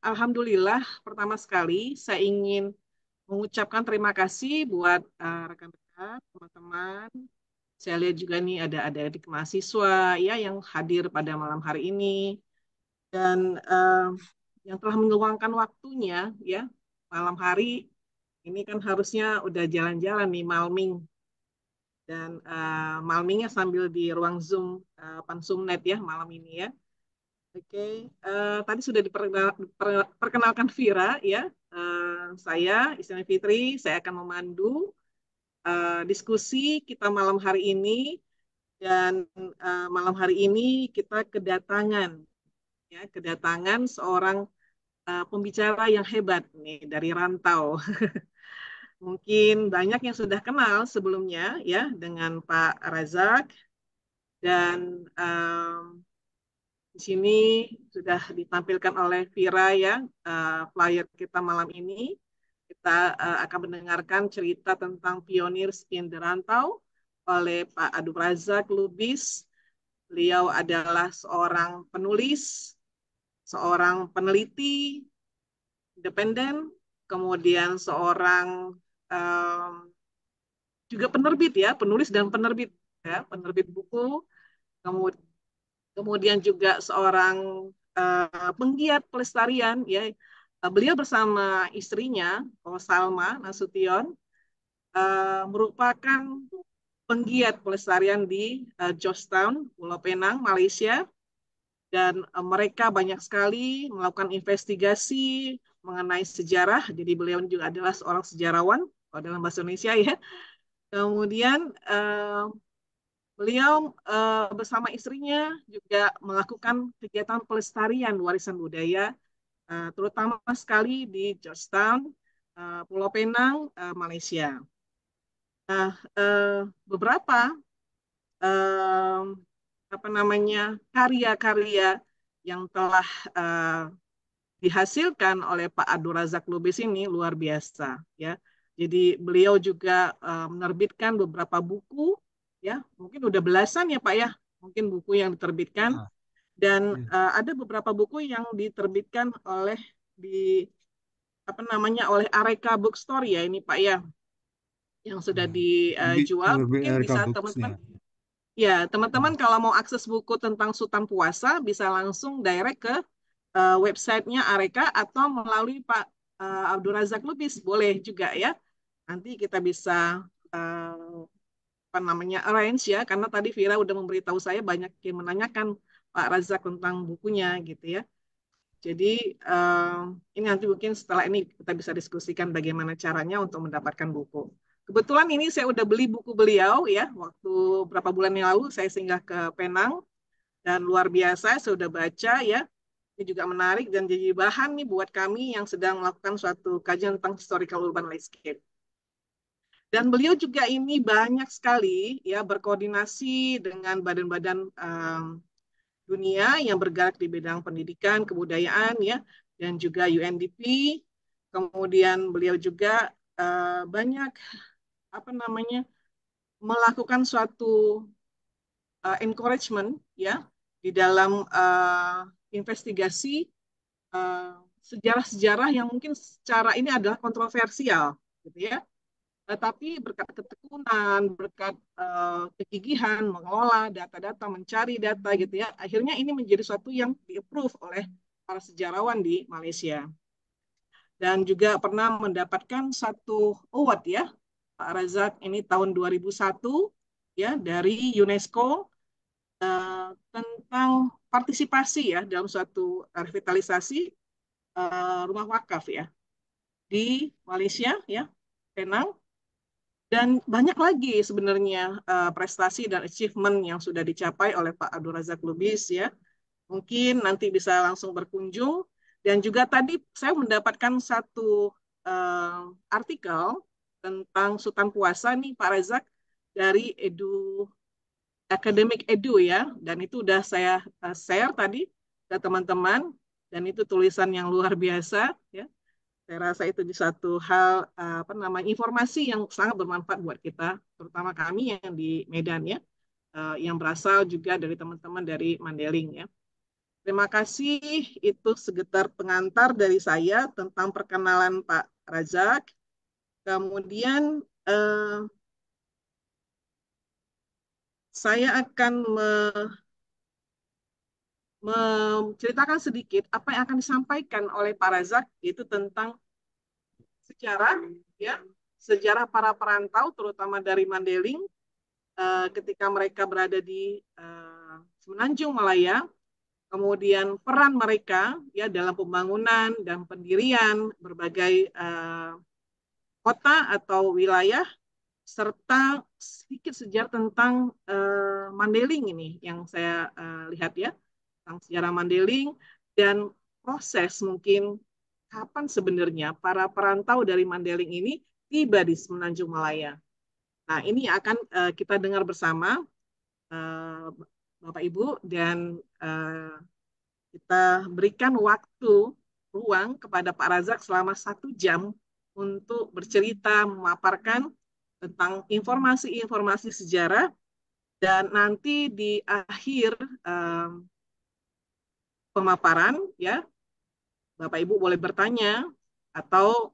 Alhamdulillah pertama sekali saya ingin mengucapkan terima kasih buat eh, rekan-rekan, teman-teman. Saya lihat juga nih ada adik-adik mahasiswa ya yang hadir pada malam hari ini dan uh, yang telah meluangkan waktunya ya malam hari ini kan harusnya udah jalan-jalan nih malming dan uh, malmingnya sambil di ruang zoom uh, net ya malam ini ya Oke, okay. uh, eh, tadi sudah diperkenalkan Vira ya. Uh, saya Isyana Fitri, saya akan memandu uh, diskusi kita malam hari ini dan uh, malam hari ini kita kedatangan ya kedatangan seorang uh, pembicara yang hebat nih dari rantau. Mungkin banyak yang sudah kenal sebelumnya ya dengan Pak Razak dan uh, di sini sudah ditampilkan oleh Vira ya uh, flyer kita malam ini. Kita uh, akan mendengarkan cerita tentang pionir spin derantau oleh Pak Adu Razak Lubis. Beliau adalah seorang penulis, seorang peneliti independen, kemudian seorang um, juga penerbit ya, penulis dan penerbit ya, penerbit buku, kemudian kemudian juga seorang uh, penggiat pelestarian ya uh, beliau bersama istrinya oh Salma Nasution uh, merupakan penggiat pelestarian di uh, Georgetown Pulau Penang Malaysia dan uh, mereka banyak sekali melakukan investigasi mengenai sejarah jadi beliau juga adalah seorang sejarawan kalau dalam bahasa Indonesia ya kemudian uh, Beliau uh, bersama istrinya juga melakukan kegiatan pelestarian warisan budaya, uh, terutama sekali di Georgetown, uh, Pulau Penang, uh, Malaysia. Nah, uh, beberapa uh, apa namanya karya-karya yang telah uh, dihasilkan oleh Pak Abdul Razak Lubis ini luar biasa, ya. Jadi beliau juga uh, menerbitkan beberapa buku ya mungkin udah belasan ya Pak ya mungkin buku yang diterbitkan ah. dan uh, ada beberapa buku yang diterbitkan oleh di apa namanya oleh Areka Bookstore ya ini Pak ya yang sudah hmm. dijual eh, eh, mungkin bisa teman-teman ya teman-teman hmm. kalau mau akses buku tentang Sultan puasa bisa langsung direct ke uh, websitenya Areka atau melalui Pak uh, Abdul Razak Lubis boleh juga ya nanti kita bisa uh, apa namanya range ya karena tadi Vira udah memberitahu saya banyak yang menanyakan Pak Razak tentang bukunya gitu ya. Jadi uh, ini nanti mungkin setelah ini kita bisa diskusikan bagaimana caranya untuk mendapatkan buku. Kebetulan ini saya udah beli buku beliau ya waktu berapa bulan yang lalu saya singgah ke Penang dan luar biasa saya sudah baca ya ini juga menarik dan jadi bahan nih buat kami yang sedang melakukan suatu kajian tentang historical urban landscape. Dan beliau juga ini banyak sekali ya berkoordinasi dengan badan-badan um, dunia yang bergerak di bidang pendidikan, kebudayaan ya, dan juga UNDP. Kemudian beliau juga uh, banyak apa namanya melakukan suatu uh, encouragement ya di dalam uh, investigasi sejarah-sejarah uh, yang mungkin secara ini adalah kontroversial gitu ya tapi berkat ketekunan, berkat uh, kegigihan mengolah data-data, mencari data gitu ya, akhirnya ini menjadi suatu yang di-approve oleh para sejarawan di Malaysia. Dan juga pernah mendapatkan satu award ya, Pak Razak ini tahun 2001 ya dari UNESCO uh, tentang partisipasi ya dalam suatu revitalisasi uh, rumah wakaf ya di Malaysia ya Penang dan banyak lagi sebenarnya uh, prestasi dan achievement yang sudah dicapai oleh Pak Abdul Razak Lubis ya. Mungkin nanti bisa langsung berkunjung. Dan juga tadi saya mendapatkan satu uh, artikel tentang Sultan Puasa nih Pak Razak dari Edu Academic Edu ya. Dan itu udah saya uh, share tadi ke teman-teman dan itu tulisan yang luar biasa ya saya rasa itu di satu hal eh, apa namanya informasi yang sangat bermanfaat buat kita, terutama kami yang di Medan ya, eh, yang berasal juga dari teman-teman dari Mandeling ya. Terima kasih itu segetar pengantar dari saya tentang perkenalan Pak Razak. Kemudian eh, saya akan me menceritakan sedikit apa yang akan disampaikan oleh para Razak itu tentang sejarah ya sejarah para perantau terutama dari Mandeling eh, ketika mereka berada di eh, Semenanjung Malaya kemudian peran mereka ya dalam pembangunan dan pendirian berbagai eh, kota atau wilayah serta sedikit sejarah tentang eh, Mandeling ini yang saya lihat ya tentang sejarah Mandeling dan proses mungkin kapan sebenarnya para perantau dari Mandeling ini tiba di Semenanjung Malaya. Nah, ini akan uh, kita dengar bersama uh, Bapak Ibu dan uh, kita berikan waktu ruang kepada Pak Razak selama satu jam untuk bercerita, memaparkan tentang informasi-informasi sejarah dan nanti di akhir uh, pemaparan ya Bapak Ibu boleh bertanya atau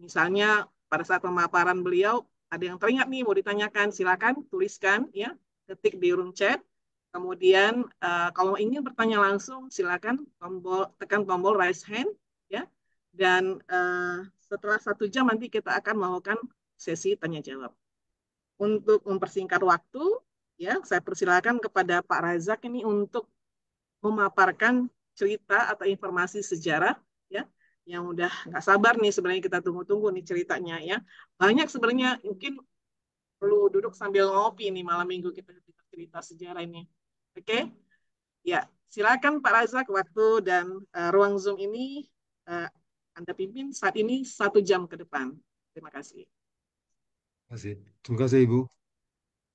misalnya pada saat pemaparan beliau ada yang teringat nih mau ditanyakan silakan tuliskan ya ketik di room chat kemudian uh, kalau ingin bertanya langsung silakan tombol tekan tombol raise hand ya dan uh, setelah satu jam nanti kita akan melakukan sesi tanya jawab untuk mempersingkat waktu ya saya persilakan kepada Pak Razak ini untuk memaparkan cerita atau informasi sejarah ya yang udah nggak sabar nih sebenarnya kita tunggu-tunggu nih ceritanya ya banyak sebenarnya mungkin perlu duduk sambil ngopi nih malam minggu kita cerita sejarah ini oke okay? ya silakan Pak Razak waktu dan uh, ruang zoom ini uh, anda pimpin saat ini satu jam ke depan terima kasih terima kasih terima kasih Ibu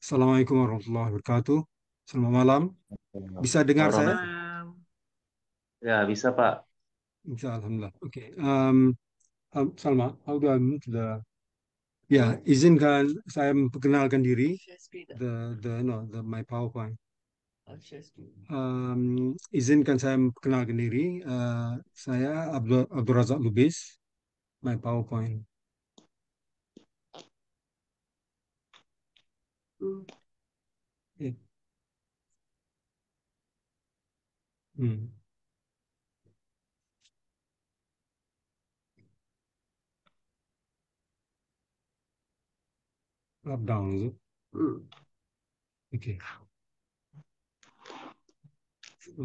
Assalamualaikum warahmatullahi wabarakatuh Selamat malam. Bisa dengar saya? Ya, bisa Pak. Bisa, Alhamdulillah. Oke. Salma, how do I move the... Ya, izinkan saya memperkenalkan diri. The, the, no, the, my PowerPoint. Um, izinkan saya memperkenalkan diri. Uh, saya Abdul, Abdul Razak Lubis. My PowerPoint. Mm. Hum. Up down, is it? Mm. Okay.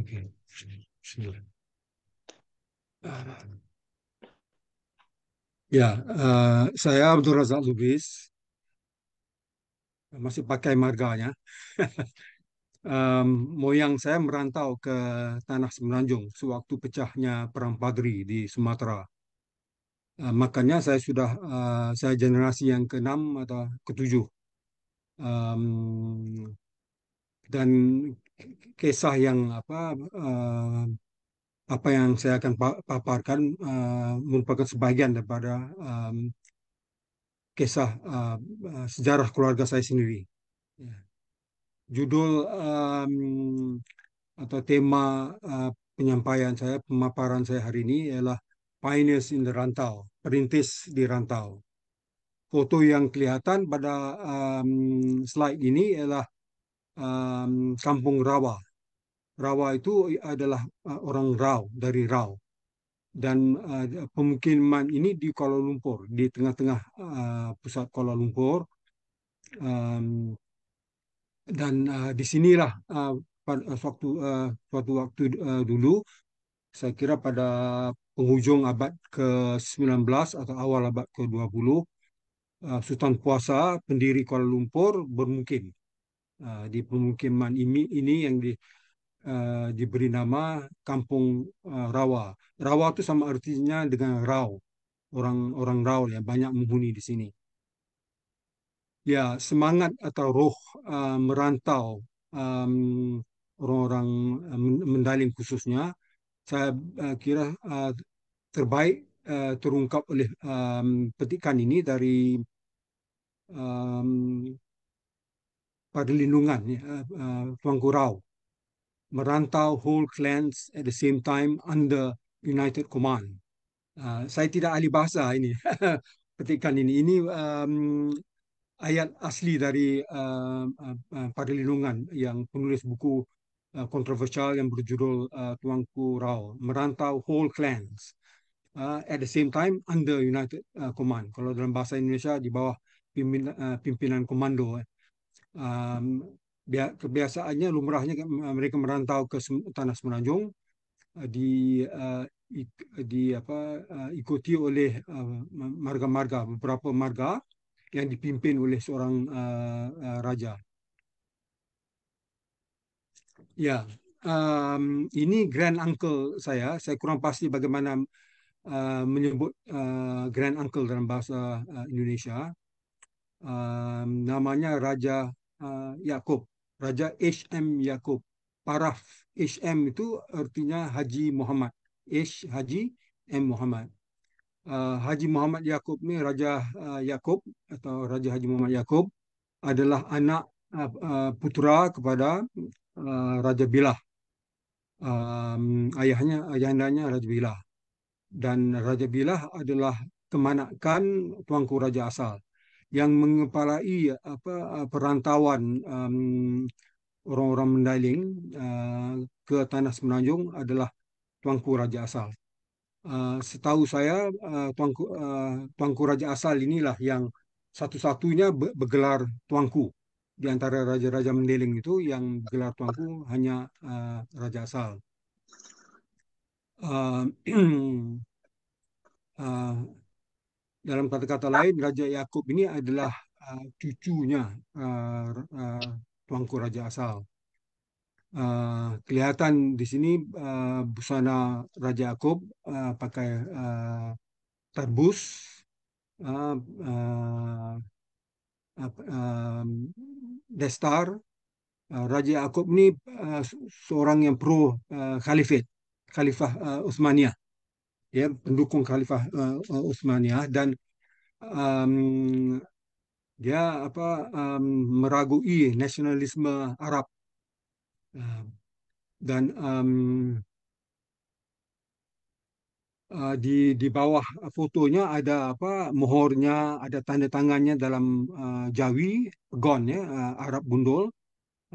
Okay. Sure. Uh, ya, uh, saya Abdul Razak Lubis. Masih pakai marganya. um, moyang saya merantau ke Tanah Semenanjung sewaktu pecahnya Perang Padri di Sumatera. Uh, makanya saya sudah uh, saya generasi yang keenam atau ketujuh. Um, dan kisah yang apa uh, apa yang saya akan paparkan uh, merupakan sebagian daripada um, kisah uh, sejarah keluarga saya sendiri. Yeah judul um, atau tema uh, penyampaian saya, pemaparan saya hari ini ialah Pioneers in the Rantau, perintis di rantau. Foto yang kelihatan pada um, slide ini ialah um, Kampung Rawa. Rawa itu adalah uh, orang Rau, dari Rau. Dan uh, pemukiman ini di Kuala Lumpur, di tengah-tengah uh, pusat Kuala Lumpur. Um, dan uh, sinilah uh, waktu uh, suatu waktu uh, dulu saya kira pada penghujung abad ke-19 atau awal abad ke-20 uh, Sultan Kuasa pendiri Kuala Lumpur bermukim uh, di pemukiman ini ini yang di uh, diberi nama Kampung uh, Rawa. Rawa itu sama artinya dengan Rau. Orang-orang Rau ya banyak menghuni di sini ya semangat atau roh uh, eh, merantau um, orang-orang eh, mendaling khususnya saya uh, kira uh, terbaik uh, terungkap oleh um, petikan ini dari um, perlindungan ya, uh, merantau whole clans at the same time under United Command. Uh, saya tidak ahli bahasa ini petikan ini ini um, ayat asli dari uh, uh, Padelinungan yang penulis buku uh, kontroversial yang berjudul uh, Tuanku Rao merantau whole clans uh, at the same time under United uh, Command kalau dalam bahasa Indonesia di bawah pimpin, uh, pimpinan komando eh. um, kebiasaannya lumrahnya uh, mereka merantau ke tanah Semenanjung uh, di uh, di apa uh, ikuti oleh marga-marga beberapa marga yang dipimpin oleh seorang uh, uh, raja. Ya, um, ini grand uncle saya. Saya kurang pasti bagaimana uh, menyebut uh, grand uncle dalam bahasa uh, Indonesia. Um, namanya Raja uh, Yakub, Raja H.M. Yakub. Paraf H.M. itu artinya Haji Muhammad. H. Haji M. Muhammad. Eh, Haji Muhammad Yaakob ni Raja uh, Yaakob atau Raja Haji Muhammad Yaakob adalah anak uh, eh, putera kepada uh, Raja Bilah. Um, ayahnya ayahandanya Raja Bilah. Dan Raja Bilah adalah kemanakan tuanku Raja Asal yang mengepalai apa perantauan um, orang-orang Mendailing uh, ke tanah Semenanjung adalah tuanku Raja Asal. Eh, setahu saya uh, tuanku uh, tuanku raja asal inilah yang satu-satunya be bergelar tuanku di antara raja-raja Mendeling itu yang gelar tuanku hanya uh, raja asal. Uh, uh, dalam kata-kata lain Raja Yakub ini adalah uh, cucunya uh, uh, tuanku raja asal. Uh, kelihatan di sini uh, busana Raja Akub uh, eh, pakai uh, uh, uh, uh, destar Raja Akub ini seorang yang pro khalifat khalifah uh, Utsmaniyah ya pendukung khalifah uh, Utsmaniyah dan um, dia apa um, meragui nasionalisme Arab Ehm, dan um, uh, di di bawah fotonya ada apa mohornya ada tanda tangannya dalam uh, jawi gon ya uh, Arab gundul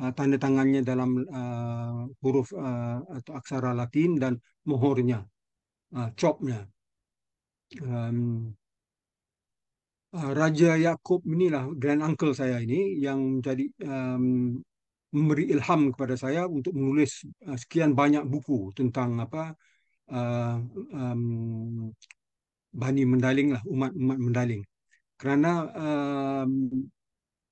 uh, tanda tangannya dalam uh, huruf uh, atau aksara Latin dan mohornya uh, chopnya um, ehm, uh, Raja Yakub inilah grand uncle saya ini yang menjadi um, memberi ilham kepada saya untuk menulis eh, sekian banyak buku tentang apa uh, um, bani mendaling lah umat-umat mendaling kerana uh,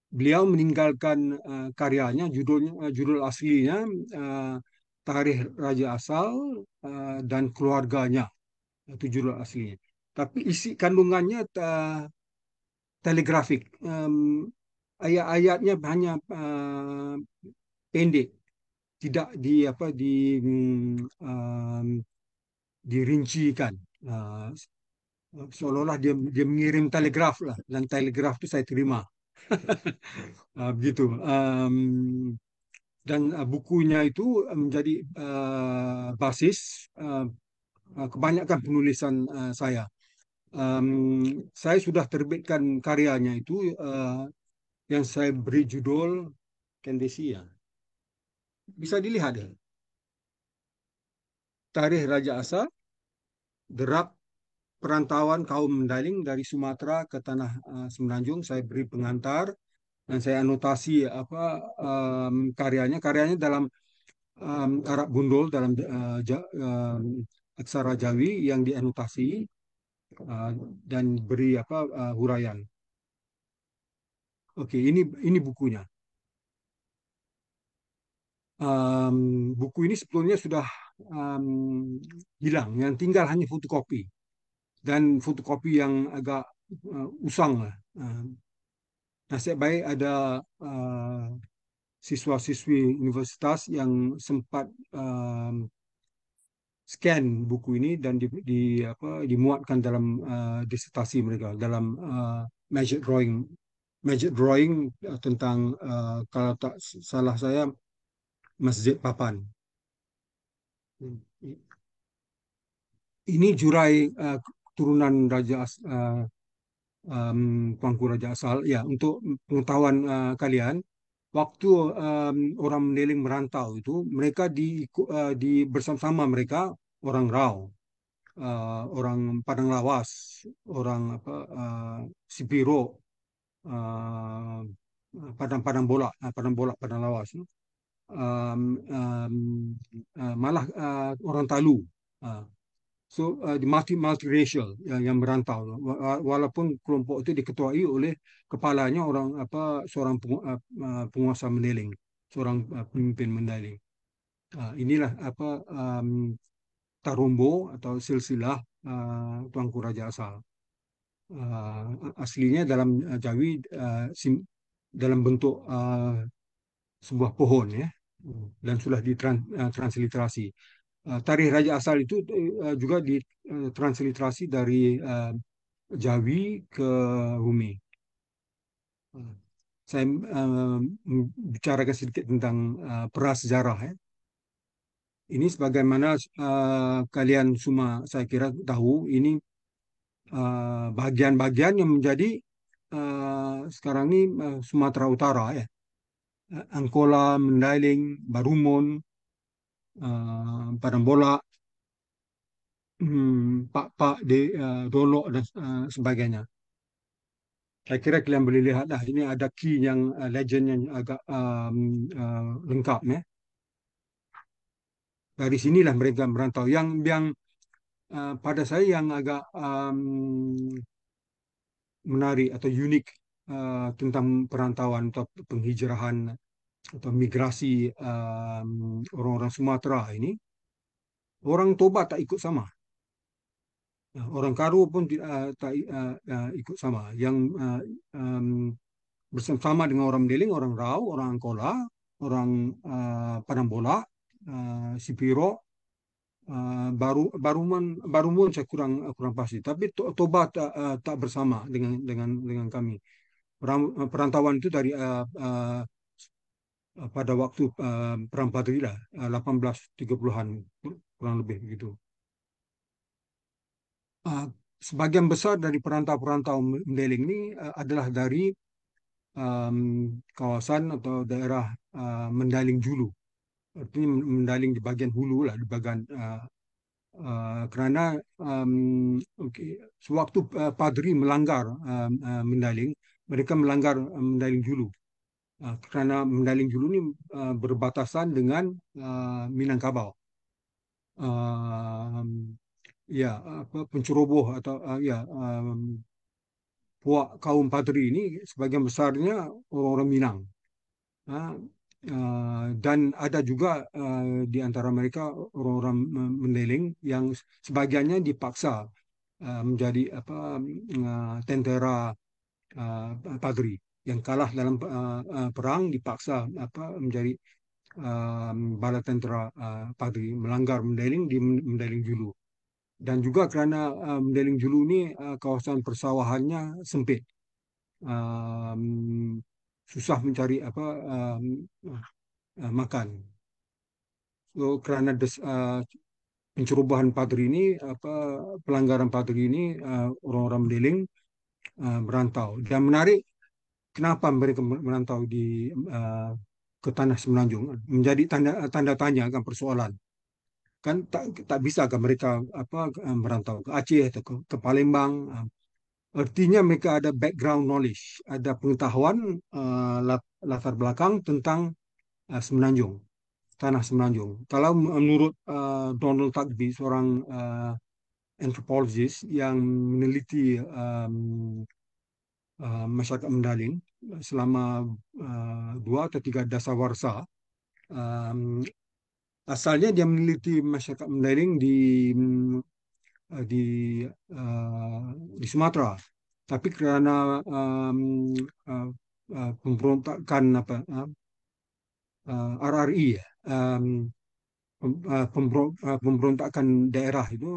beliau meninggalkan uh, karyanya judulnya uh, judul aslinya uh, tarikh raja asal uh, dan keluarganya itu judul aslinya tapi isi kandungannya telegrafik um, ayat-ayatnya hanya uh, pendek, tidak di apa di um, dirincikan. Uh, seolah-olah dia dia mengirim telegraf lah dan telegraf itu saya terima uh, begitu um, dan uh, bukunya itu menjadi uh, basis uh, kebanyakan penulisan uh, saya um, saya sudah terbitkan karyanya itu uh, yang saya beri judul Kendesia. Bisa dilihat ya. Tarikh Raja Asa, derap perantauan kaum mendaling dari Sumatera ke tanah uh, Semenanjung. Saya beri pengantar dan saya anotasi apa um, karyanya. Karyanya dalam um, Arab Gundul dalam uh, ja, um, aksara Jawi yang dianotasi uh, dan beri apa uh, huraian. Oke, ini ini bukunya. Um, buku ini sebelumnya sudah um, hilang, yang tinggal hanya fotokopi dan fotokopi yang agak uh, usang lah. Um, nasib baik ada uh, siswa-siswi universitas yang sempat um, scan buku ini dan di, di apa dimuatkan dalam uh, disertasi mereka dalam uh, measured drawing magic drawing eh, tentang uh, kalau tak salah saya Masjid Papan. Hmm, ini jurai uh, eh, turunan Raja uh, um, Tuanku Raja Asal. Ya, untuk pengetahuan uh, kalian, waktu um, orang meneling merantau itu, mereka di, uh, di bersama-sama mereka orang Rau, uh, orang Padang Lawas, orang apa, uh, Sibiro, Uh, padang-padang uh, bola, uh, padang bola, padang lawas. No? Um, um, uh, malah uh, orang Talu. Uh, so uh, di multi multiracial yang, yang merantau walaupun kelompok itu diketuai oleh kepalanya orang apa seorang pengu, uh, uh penguasa mendeling seorang uh, pemimpin mendeling uh, inilah apa um, tarumbo atau silsilah uh, tuanku raja asal uh, aslinya dalam eh, Jawi uh, sim, dalam bentuk uh, sebuah pohon ya dan sudah ditransliterasi. Uh, tarikh raja asal itu uh, juga ditransliterasi dari uh, Jawi ke Rumi. Saya uh, bicarakan sedikit tentang uh, prasejarah ya. Ini sebagaimana uh, kalian semua saya kira tahu ini Eh, bahagian bagian yang menjadi uh, sekarang ini uh, eh, Sumatera Utara ya. Angkola, Mendailing, Barumun, uh, Padambola, hmm, Pak-Pak, di uh, Dolok dan uh, sebagainya. Saya kira kalian boleh lihat lah. Ini ada key yang uh, legend yang agak um, uh, lengkap. Ya. Dari sinilah mereka merantau. Yang yang uh, pada saya yang agak um, menarik atau unik uh, tentang perantauan atau penghijrahan atau migrasi orang orang-orang Sumatera ini, orang Toba tak ikut sama. Ya, orang Karo pun uh, tak uh, uh, ikut sama. Yang uh, um, bersama dengan orang Deling, orang Rau, orang Angkola, orang uh, Padang Bola, uh, Sipiro, Eh, baru baru man, mun saya kurang kurang pasti tapi to, Toba tak, uh, eh, eh, tak bersama dengan dengan dengan kami perantauan itu dari uh, uh, pada waktu uh, perang Padri uh, 1830-an kurang lebih begitu. Uh, sebagian besar dari perantau-perantau Mendeling ini uh, adalah dari um, kawasan atau daerah uh, Mendaling Julu artinya mendaling di bagian hulu lah di bagian uh, uh, kerana um, okay, sewaktu uh, padri melanggar uh, uh, mendaling mereka melanggar uh, mendaling hulu uh, kerana mendaling hulu ini uh, berbatasan dengan uh, Minangkabau uh, ya apa penceroboh atau uh, ya um, puak kaum padri ini sebagian besarnya orang-orang Minang. Uh, Eh, dan ada juga uh, di antara mereka orang-orang mendeling yang sebagiannya dipaksa uh, menjadi apa uh, tentara uh, pagri yang kalah dalam uh, uh, perang dipaksa apa menjadi uh, bala tentara uh, pagri melanggar mendeling di mendeling julu dan juga kerana uh, mendeling julu ini uh, kawasan persawahannya sempit um, susah mencari apa um, uh, makan. So, karena des, uh, pencerobohan padri ini apa pelanggaran padri ini uh, orang-orang meliling uh, merantau dan menarik kenapa mereka merantau di uh, ke tanah semenanjung menjadi tanda tanda tanya akan persoalan kan tak tak bisa kan mereka apa merantau ke Aceh atau ke, ke Palembang Artinya mereka ada background knowledge, ada pengetahuan uh, latar belakang tentang uh, Semenanjung, tanah Semenanjung. Kalau menurut uh, Donald Tagby, seorang uh, anthropologist yang meneliti um, uh, masyarakat Mendaling selama uh, dua atau tiga dasawarsa, um, asalnya dia meneliti masyarakat Mendaling di um, Eh, di uh, di Sumatera tapi karena um, uh, eh, uh, pemberontakan apa uh, uh, RRI ya um, pemberontakan daerah itu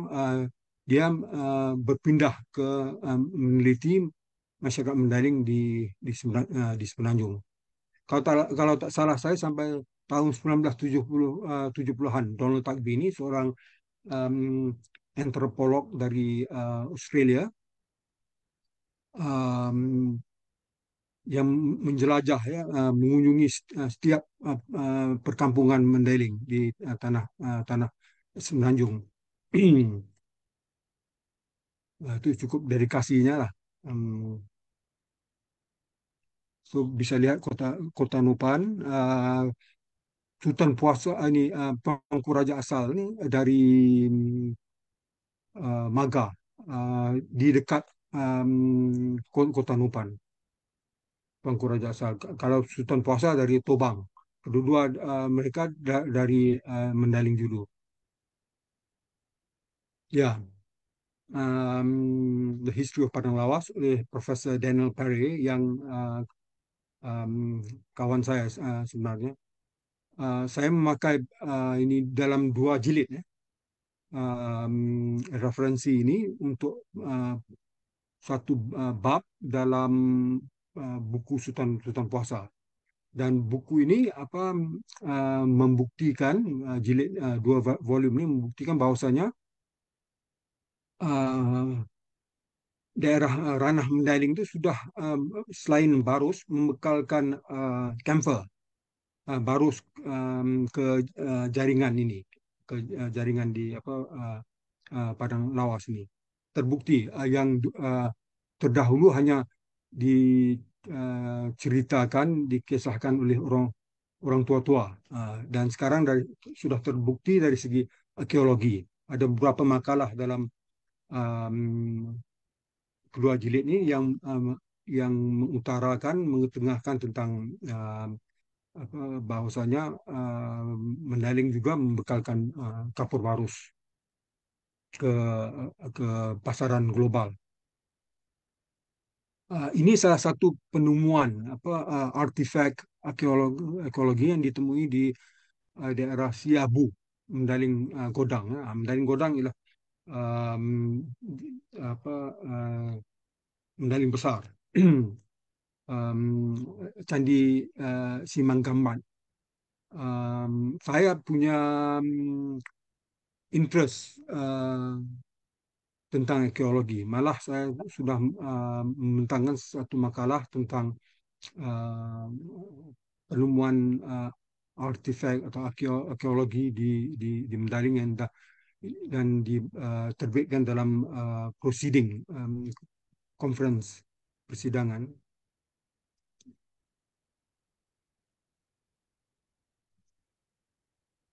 dia berpindah ke meneliti masyarakat Mendaling di di, di Semenanjung. Kalau tak, kalau tak salah saya sampai tahun 1970 uh, 70-an Donald Takbini ini seorang antropolog dari uh, Australia um, yang menjelajah ya uh, mengunjungi eh, setiap uh, uh, perkampungan Mandailing di uh, tanah uh, tanah Semenanjung. nah, itu cukup dedikasinya lah. Um, so bisa lihat kota kota Nupan uh, Sultan Puasa ini uh, Pangku Raja asal ini dari uh, Maga uh, di dekat um, Kota Nupan. Bangku Raja Asal. Kalau Sultan Puasa dari Tobang. Kedua uh, eh, mereka da dari uh, Mendaling Julu. Ya. Um, The History of Padang Lawas oleh Profesor Daniel Perry yang uh, um, kawan saya uh, sebenarnya. Uh, saya memakai uh, ini dalam dua jilid ya um, referensi ini untuk uh, eh, suatu uh, eh, bab dalam uh, buku Sultan Sultan Puasa dan buku ini apa uh, membuktikan uh, jilid uh, dua volume ini membuktikan bahwasanya uh, daerah uh, ranah mendailing itu sudah uh, selain barus membekalkan uh, camper uh, barus um, ke uh, jaringan ini ke eh, jaringan di apa uh, uh, Padang Lawas ini. Terbukti uh, yang uh, terdahulu hanya diceritakan, dikisahkan oleh orang orang tua-tua uh, dan sekarang dari, sudah terbukti dari segi arkeologi. Ada beberapa makalah dalam um, kedua jilid ini yang um, yang mengutarakan, mengetengahkan tentang uh, Eh, bahwasanya eh, Mendaling juga membekalkan eh, kapur barus ke ke pasaran global. Ini salah satu penemuan apa artefak arkeologi, arkeologi yang ditemui di daerah Siabu, Mendaling Godang. ya nah, Mendaling Godang ialah um, apa uh, Mendaling besar um, Candi uh, Simanggaman. Um, saya punya um, interest uh, tentang arkeologi. Malah saya sudah uh, eh, mentangkan satu makalah tentang uh, penemuan uh, artefak atau arkeologi di di, di Mendaling dan dan diterbitkan uh, dalam uh, proceeding um, conference persidangan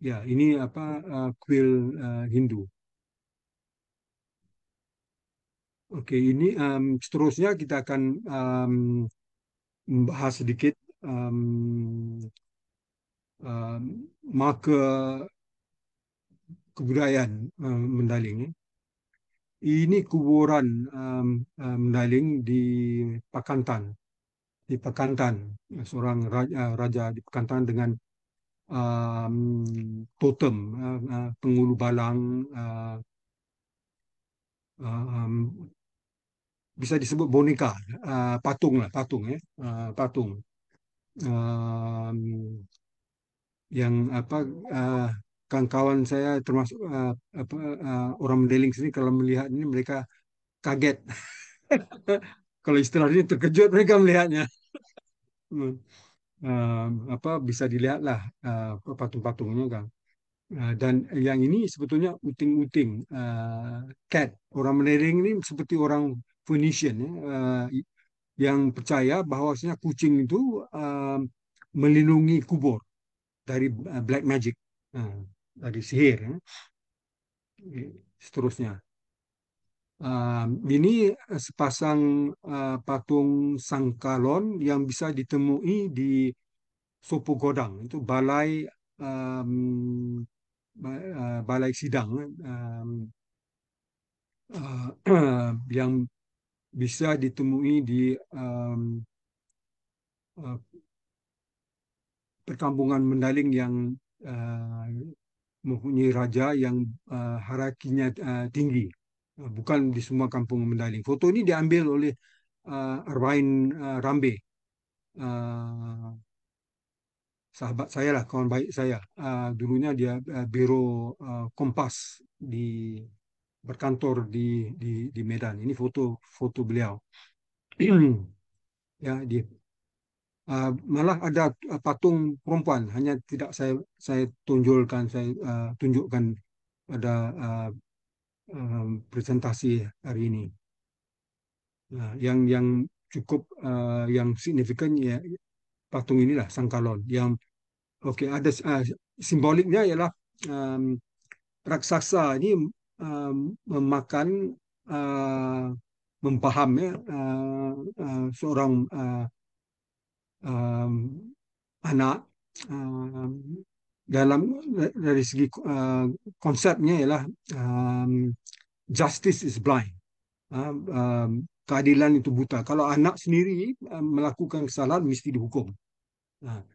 Ya, ini apa uh, kuil uh, Hindu. Oke, ini um, seterusnya kita akan um, membahas sedikit um, um, maka kebudayaan um, Mendaling. Ini kuburan um, um, Mendaling di Pakantan, di Pakantan, seorang raja, raja di Pakantan dengan um, totem, uh, uh, pengulu balang, uh, uh, um, bisa disebut boneka, uh, patung lah, patung ya, uh, patung um, yang apa uh, kawan-kawan saya termasuk uh, apa, uh, orang Mendeling sini kalau melihat ini mereka kaget. kalau istilahnya ini terkejut mereka melihatnya. Hmm uh, apa bisa dilihatlah uh, patung-patungnya kan. Uh, dan yang ini sebetulnya uting-uting uh, cat orang menering ini seperti orang Phoenician ya, uh, yang percaya bahwasanya kucing itu uh, melindungi kubur dari black magic uh, dari sihir ya. seterusnya Uh, ini eh, sepasang uh, patung sangkalon yang bisa ditemui di Sopo Godang itu balai um, balai sidang um, uh, yang bisa ditemui di um, uh, perkampungan Mendaling yang uh, mempunyai raja yang uh, harakinya uh, tinggi bukan di semua kampung Mendaling. Foto ini diambil oleh uh, Arwain uh, Rambe, uh, sahabat saya lah, kawan baik saya. Uh, dulunya dia uh, biro uh, Kompas di berkantor di, di di Medan. Ini foto foto beliau. ya di uh, malah ada patung perempuan hanya tidak saya saya tunjukkan saya uh, tunjukkan ada uh, Eh, presentasi hari ini. Nah, yang yang cukup uh, yang signifikan ya patung inilah Sangkalon yang oke okay, ada uh, simboliknya ialah um, raksasa ini um, memakan uh, mempaham ya uh, uh, seorang uh, um, anak dalam dari segi uh, konsepnya ialah um, justice is blind. Uh, um, keadilan itu buta. Kalau anak sendiri uh, melakukan kesalahan mesti dihukum. Uh,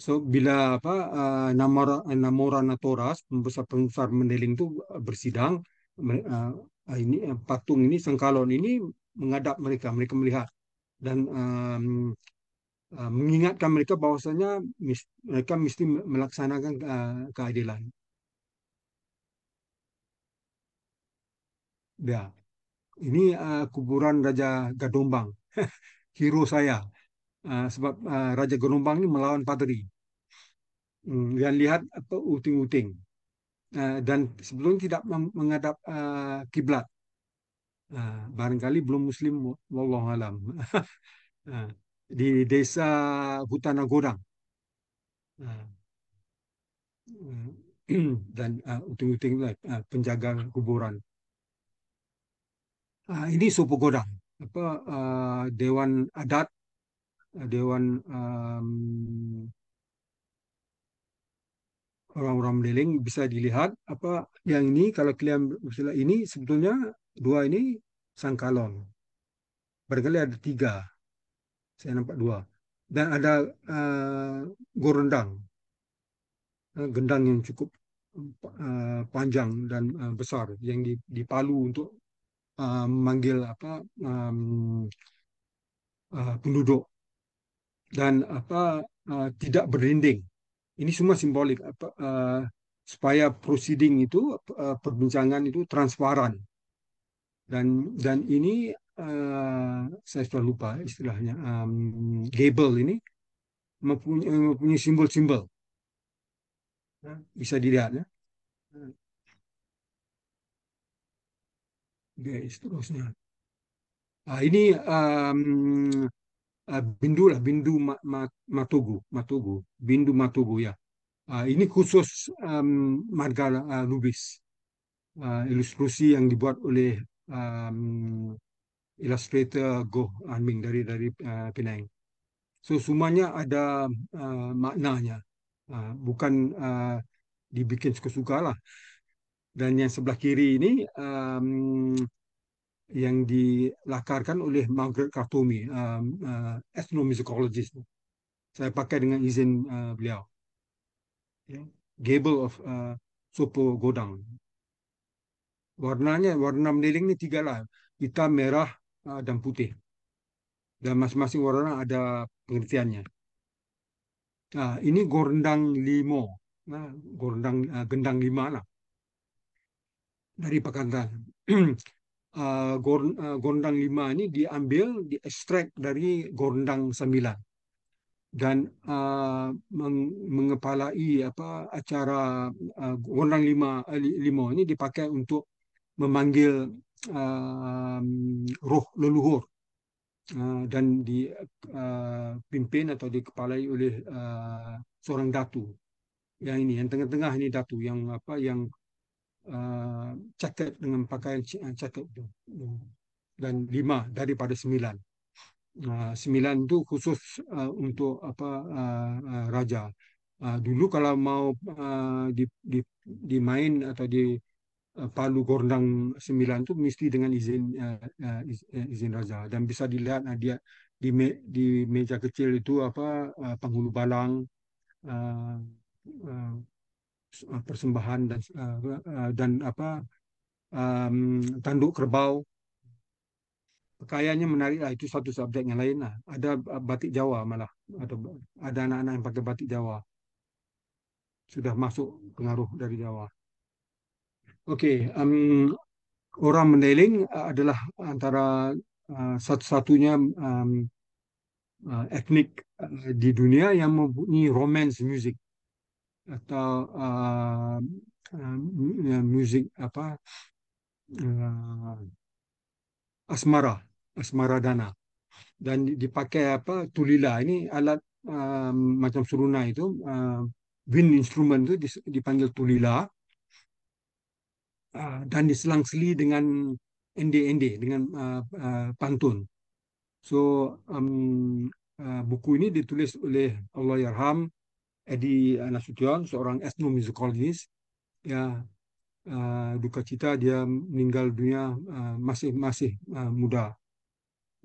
so bila apa uh, eh, Namora Namora Natoras pembesar-pembesar Mendeling itu bersidang uh, ini uh, patung ini sengkalon ini menghadap mereka, mereka melihat dan um, Ah, mengingatkan mereka bahwasanya mereka mesti melaksanakan ah, keadilan. Ya, ini uh, kuburan Raja Gadombang, hero saya. Uh, sebab uh, Raja Gadombang ini melawan Padri hmm, lihat apa uting-uting uh, dan sebelum tidak menghadap uh, kiblat. Uh, barangkali belum Muslim, alam. uh. di desa Hutan Gorang. Ah. dan ah, uting-uting uh, ah, penjaga kuburan. Uh, ini sopo godang apa uh, dewan adat, dewan orang orang-orang meliling bisa dilihat apa yang ini kalau kalian misalnya ini sebetulnya dua ini sangkalon barangkali ada tiga saya nampak dua. Dan ada uh, gorendang. Uh, gendang yang cukup uh, panjang dan uh, besar yang dipalu untuk uh, memanggil apa um, uh, penduduk dan apa uh, tidak berdinding Ini semua simbolik apa uh, supaya proceeding itu uh, perbincangan itu transparan dan dan ini Eh, saya sudah lupa istilahnya um, Gable ini mempunyai, mempunyai simbol-simbol ya, bisa dilihat ya Oke, seterusnya. Nah, ini um, uh, bindu lah, bindu ma matugu, matugu, bindu matugu ya. Uh, ini khusus um, marga uh, lubis, uh, ilustrasi yang dibuat oleh um, illustrator Goh Anming dari dari uh, Penang. So semuanya ada uh, maknanya. Uh, bukan uh, dibikin suka-suka lah. Dan yang sebelah kiri ini um, yang dilakarkan oleh Margaret Kartomi, um, uh, ethnomusicologist. Saya pakai dengan izin uh, beliau. Yeah. Gable of uh, Sopo Godang. Warnanya, warna meniling ini tiga lah. Hitam, merah, Eh, dan putih. Dan masing-masing warna ada pengertiannya. Nah, ini Gondang Limo. Nah, Gondang uh, eh, Gendang Lima lah. Dari pekantan. uh, eh, Gondang Lima ini diambil, diekstrak dari Gondang Sembilan dan uh, meng mengepalai apa acara uh, Gondang Lima Limo ini dipakai untuk memanggil uh, roh leluhur uh, dan dipimpin uh, atau dikepalai oleh uh, seorang datu yang ini yang tengah-tengah ini datu yang apa yang uh, cakap dengan pakaian uh, cakap itu dan lima daripada sembilan uh, sembilan itu khusus uh, untuk apa uh, uh, raja uh, dulu kalau mau uh, di, di, main atau di Eh, Palu Gordang 9 itu mesti dengan izin uh, izin raja dan bisa dilihat uh, dia di me, di meja kecil itu apa uh, penghulu balang uh, uh, persembahan dan uh, uh, dan apa um, tanduk kerbau pakaiannya menarik lah itu satu subjek yang lain lah ada batik Jawa malah atau ada anak-anak yang pakai batik Jawa sudah masuk pengaruh dari Jawa Oke, um, orang meneling eh, adalah antara uh, satu-satunya um, uh, etnik di dunia yang mempunyai romance music atau uh, uh, music apa uh, asmara asmara dana dan dipakai apa tulila ini alat uh, macam suruna itu uh, wind instrument itu dipanggil tulila Ah, dan diselang-seli dengan ND-ND dengan uh, uh, pantun. So um, uh, buku ini ditulis oleh Allah Yarham Edi Nasution, seorang etnomusicologus. Ya uh, duka cita dia meninggal dunia masih masih uh, muda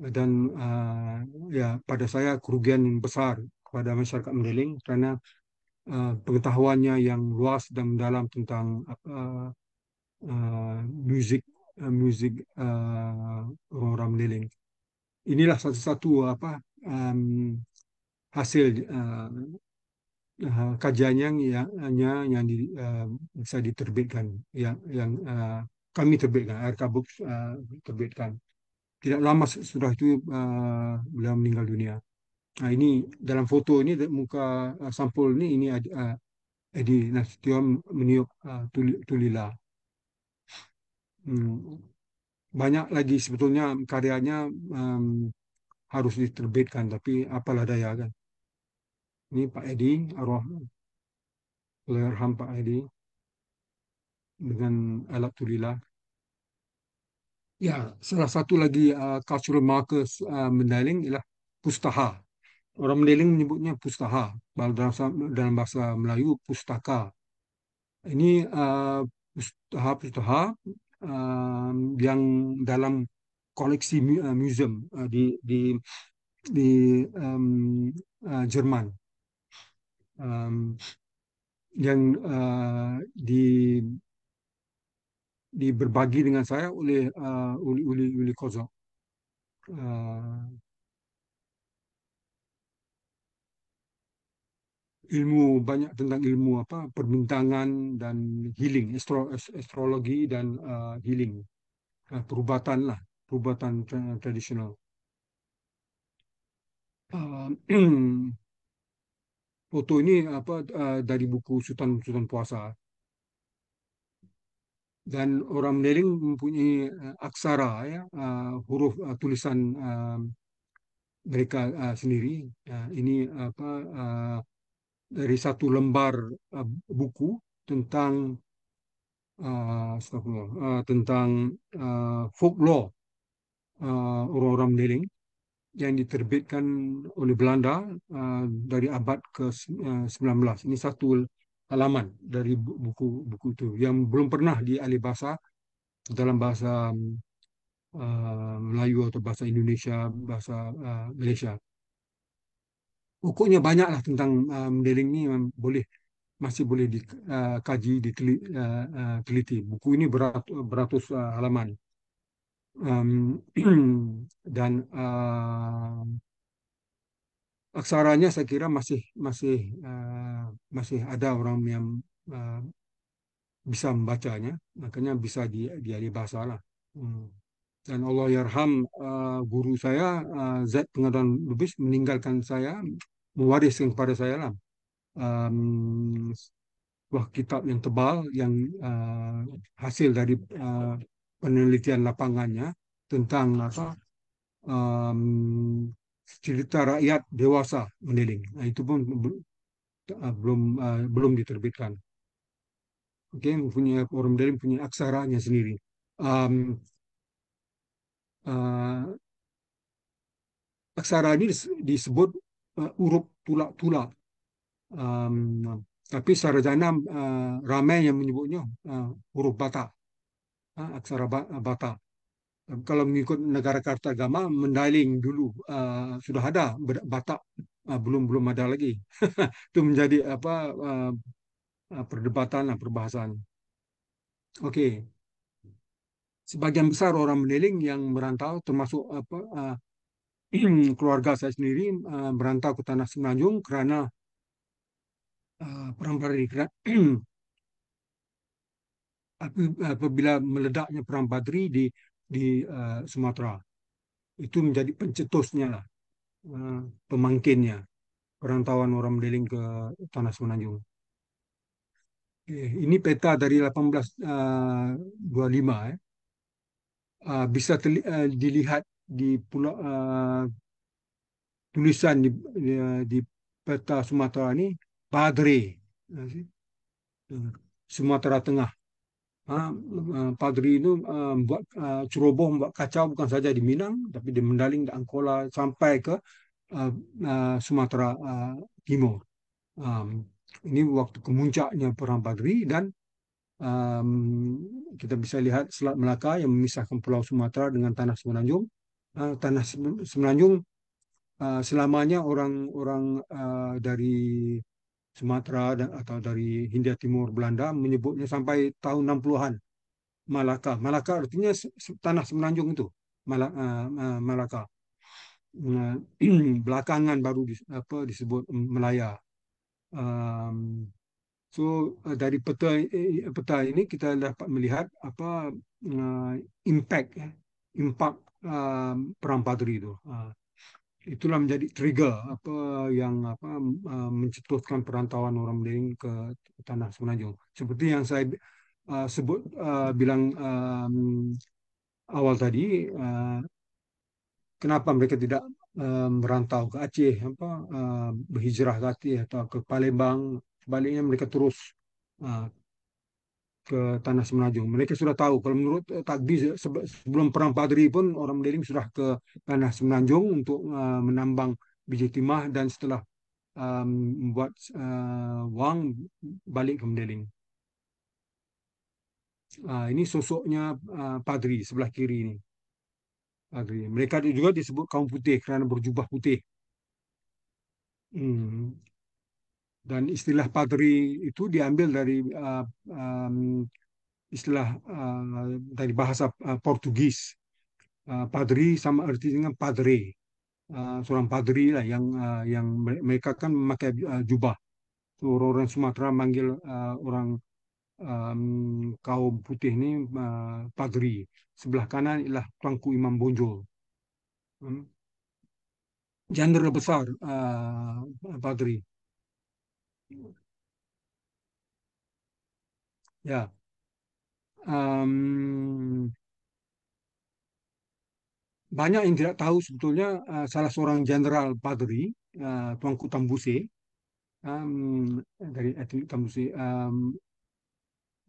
dan uh, ya pada saya kerugian yang besar kepada masyarakat Mendeling karena uh, pengetahuannya yang luas dan mendalam tentang uh, musik uh, eh, musik uh, eh, Rora eh, Meliling. Inilah satu-satu apa um, hasil uh, uh, kajian yang yang yang di, uh, bisa diterbitkan yang yang uh, kami terbitkan RK Books uh, terbitkan tidak lama setelah itu uh, beliau meninggal dunia. Nah ini dalam foto ini muka uh, sampul ini ini uh, Edi Nasution meniup uh, tuli, Hmm. banyak lagi sebetulnya karyanya um, harus diterbitkan tapi apalah daya kan ini Pak Edi arwah leherham Pak Edi dengan alat alhamdulillah ya salah satu lagi uh, cultural markers uh, Mendeling ialah pustaha orang mendaling menyebutnya pustaha dalam dalam bahasa Melayu pustaka ini uh, pustaha pustaha um, yang dalam koleksi mu museum uh, di di di um, uh, Jerman um, yang uh, di berbagi dengan saya oleh uh, Uli Uli Uli Kozo. Uh, ilmu banyak tentang ilmu apa perbintangan dan healing astro, astrologi dan uh, healing uh, perubatan lah perubatan tra tradisional uh, foto ini apa uh, dari buku Sultan Sultan Puasa dan orang Meneling mempunyai uh, aksara ya uh, huruf uh, tulisan uh, mereka uh, sendiri. Uh, ini apa uh, dari satu lembar uh, buku tentang uh, uh, tentang uh, folklore uh, orang-orang Meliling yang diterbitkan oleh Belanda uh, dari abad ke-19. Ini satu halaman dari buku-buku itu yang belum pernah dialih bahasa dalam bahasa uh, Melayu atau bahasa Indonesia, bahasa uh, Malaysia. pokoknya banyaklah tentang uh, eh, mendeling ini boleh masih boleh dikaji eh, uh, diteliti eh, uh, buku ini berat, beratus uh, halaman um, dan uh, aksaranya saya kira masih masih uh, masih ada orang yang uh, bisa membacanya makanya bisa di, dia bahasa lah hmm. dan Allah yarham uh, guru saya uh, Zaid Pengaduan Lubis meninggalkan saya mewariskan kepada saya lah um, sebuah kitab yang tebal yang uh, hasil dari uh, penelitian lapangannya tentang apa um, cerita rakyat dewasa meniling. Nah, itu pun eh, belum uh, belum diterbitkan. Oke, okay, punya orang meniling punya aksaranya sendiri. Um, uh, aksara ini disebut uh, urup tulak-tulak. Um, tapi sarjana uh, ramai yang menyebutnya uh, eh, huruf bata, uh, aksara bata. Um, kalau mengikut negara Kartagama, mendaling dulu uh, sudah ada bata, uh, belum belum ada lagi. Itu menjadi apa uh, perdebatan lah perbahasan. Oke. Sebagian besar orang mendaling yang merantau termasuk apa uh, keluarga saya sendiri uh, eh, berantau ke tanah Semenanjung karena uh, perang Badri. apabila meledaknya perang Badri di di eh, Sumatera itu menjadi pencetusnya lah uh, pemangkinnya perantauan orang Medeling ke tanah Semenanjung. Ini peta dari 1825 ya. Uh, bisa dilihat di pulau uh, tulisan di, di, di peta Sumatera ini Padri ya Sumatera Tengah. Ah, eh, Padri itu eh, buat ceroboh, buat kacau bukan saja di Minang, tapi di Mendaling, di Angkola, sampai ke Sumatera Timur. Ini waktu kemuncaknya Perang Padri dan kita bisa lihat Selat Melaka yang memisahkan Pulau Sumatera dengan Tanah Semenanjung Eh, tanah semenanjung uh, selamanya orang-orang uh, eh, dari Sumatera dan atau dari Hindia Timur Belanda menyebutnya sampai tahun 60-an Malaka. Malaka artinya tanah semenanjung itu. Malaka. Malaka. Belakangan baru apa disebut Melaya. Um, so dari peta peta ini kita dapat melihat apa uh, impact impact uh, perang Padri itu. Uh, itulah menjadi trigger apa yang apa uh, mencetuskan perantauan orang melayu ke tanah Semenanjung. Seperti yang saya uh, sebut uh, bilang um, awal tadi, uh, kenapa mereka tidak uh, merantau ke Aceh, apa uh, berhijrah ke Aceh atau ke Palembang? Sebaliknya mereka terus uh, ke tanah Semenanjung. Mereka sudah tahu kalau menurut eh, takdir sebelum perang Padri pun orang Madiling sudah ke tanah Semenanjung untuk uh, menambang biji timah dan setelah um, membuat uh, wang balik ke Madiling. Uh, ah, ini sosoknya uh, Padri sebelah kiri ini. Padri. Mereka juga disebut kaum putih kerana berjubah putih. Hmm. Dan istilah padri itu diambil dari uh, um, istilah uh, dari bahasa uh, Portugis. Uh, padri sama artinya padre, uh, seorang padri lah yang uh, yang mereka kan memakai uh, jubah. Orang-orang Sumatera manggil uh, orang um, kaum putih ini uh, padri. Sebelah kanan ialah Tuanku Imam Bonjol. Hmm. Jenderal besar uh, padri. Ya, Um, banyak yang tidak tahu sebetulnya uh, salah seorang jenderal Padri, uh, eh, Tuanku Tambuse, um, dari etnik Tambuse, um,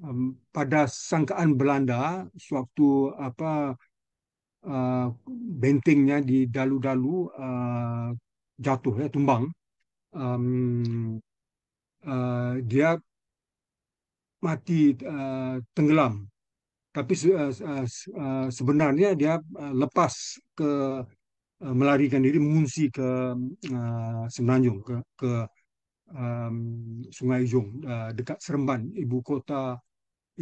um, pada sangkaan Belanda, suatu apa uh, eh, bentengnya di Dalu-Dalu uh, jatuh ya tumbang. Um, Eh, dia mati uh, tenggelam, tapi uh, uh, sebenarnya dia lepas ke uh, melarikan diri mengungsi ke uh, Semenanjung ke, ke um, Sungai Jung uh, dekat Seremban, ibu kota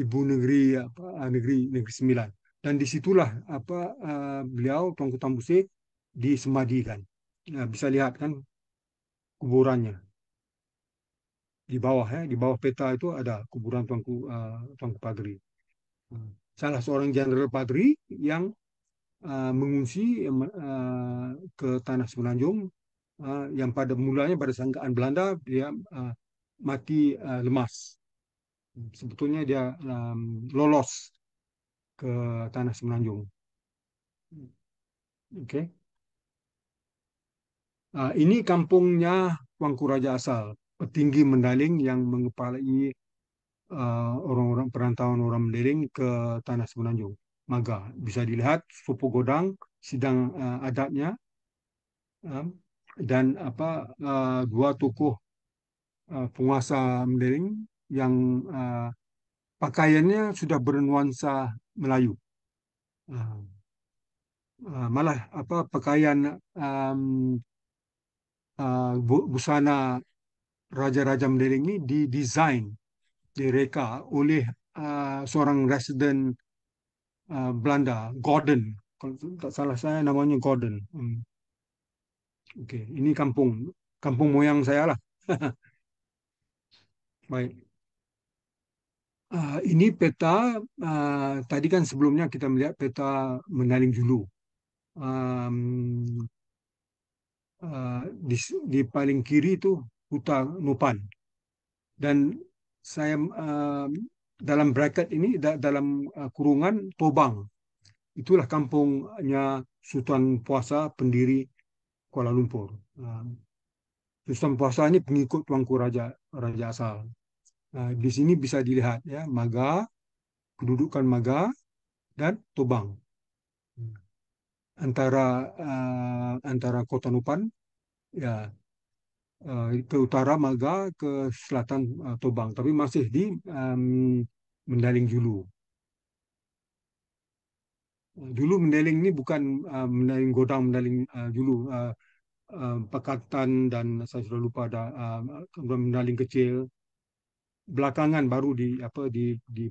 ibu negeri apa negeri negeri sembilan dan disitulah apa uh, beliau Tuanku Tambuse disemadikan. Nah, bisa lihat kan kuburannya di bawah ya di bawah peta itu ada kuburan Tuanku uh, Tuanku Padri. Hmm. Salah seorang jenderal Padri yang uh, mengungsi uh, ke tanah Semenanjung uh, yang pada mulanya pada sangkaan Belanda dia uh, mati uh, lemas. Hmm. Sebetulnya dia um, lolos ke tanah Semenanjung. Hmm. Oke. Okay. Uh, ini kampungnya Tuanku Raja asal petinggi Mendaling yang mengepalai orang eh, orang-orang perantauan orang Mendaling ke Tanah Semenanjung. Maga bisa dilihat sepupu Godang sidang uh, adatnya um, dan apa uh, dua tokoh uh, penguasa Mendaling yang uh, pakaiannya sudah bernuansa Melayu. Uh, uh, malah apa pakaian um, uh, busana raja-raja mendiring ni didesain, direka oleh uh, seorang resident uh, Belanda, Gordon. Kalau tak salah saya, namanya Gordon. Hmm. Okay. Ini kampung. Kampung moyang saya lah. Baik. Uh, ini peta, uh, tadi kan sebelumnya kita melihat peta Menaling dulu. Um, uh, di, di paling kiri tu. hutang Nupan. Dan saya uh, dalam bracket ini dalam uh, kurungan Tobang. Itulah kampungnya Sultan Puasa pendiri Kuala Lumpur. Uh, Sultan Puasa ini pengikut tuanku raja raja asal. uh, di sini bisa dilihat ya Maga, kedudukan Maga dan Tobang antara uh, antara Kota Nupan ya Eh, ke utara Maga ke selatan uh, Tobang tapi masih di um, Mendaling Julu. Dulu eh, Mendaling ini bukan uh, Mendaling Godang Mendaling uh, Julu uh, uh, Pekatan dan saya sudah lupa ada uh, Mendaling kecil belakangan baru di apa di di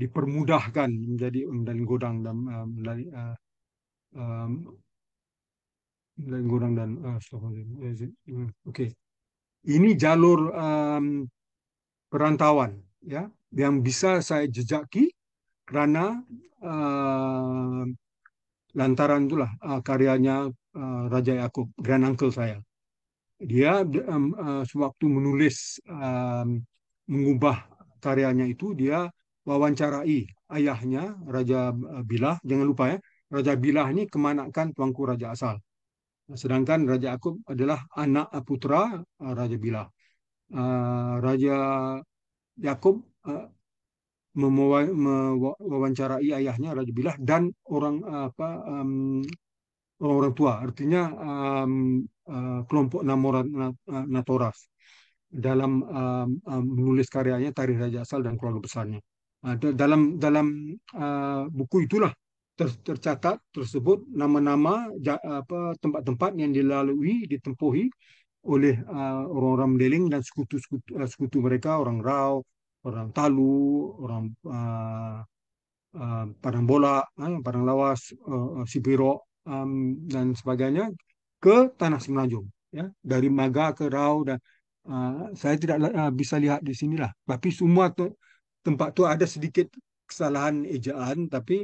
dipermudahkan menjadi Mendaling Godang dan uh, Mendaling uh, dan kurang dan uh, oke ini jalur um, perantauan ya yang bisa saya jejaki karena uh, lantaran itulah uh, karyanya uh, Raja Yakub grand uncle saya dia um, uh, sewaktu menulis um, mengubah karyanya itu dia wawancarai ayahnya Raja Bilah jangan lupa ya Raja Bilah ini kemanakan tuanku Raja Asal Sedangkan Raja Akub adalah anak putra eh, Raja Bila eh, Raja Yakub eh, mewawancarai ayahnya Raja Bila dan orang apa orang-orang tua, artinya kelompok Namor Natoraf dalam menulis karyanya Tarikh Raja Asal dan Keluarga Besarnya. Nah, dalam dalam buku itulah ter, tercatat tersebut nama-nama apa tempat-tempat yang dilalui ditempuhi oleh uh, orang-orang meliling dan sekutu-sekutu uh, sekutu mereka orang Rao, orang Talu, orang uh, uh, Padang Bola, uh, Padang Lawas, uh, uh, Sipiro um, dan sebagainya ke tanah Semenanjung ya dari Maga ke Rao dan uh, saya tidak uh, bisa lihat di sinilah tapi semua tu, tempat tu ada sedikit kesalahan ejaan tapi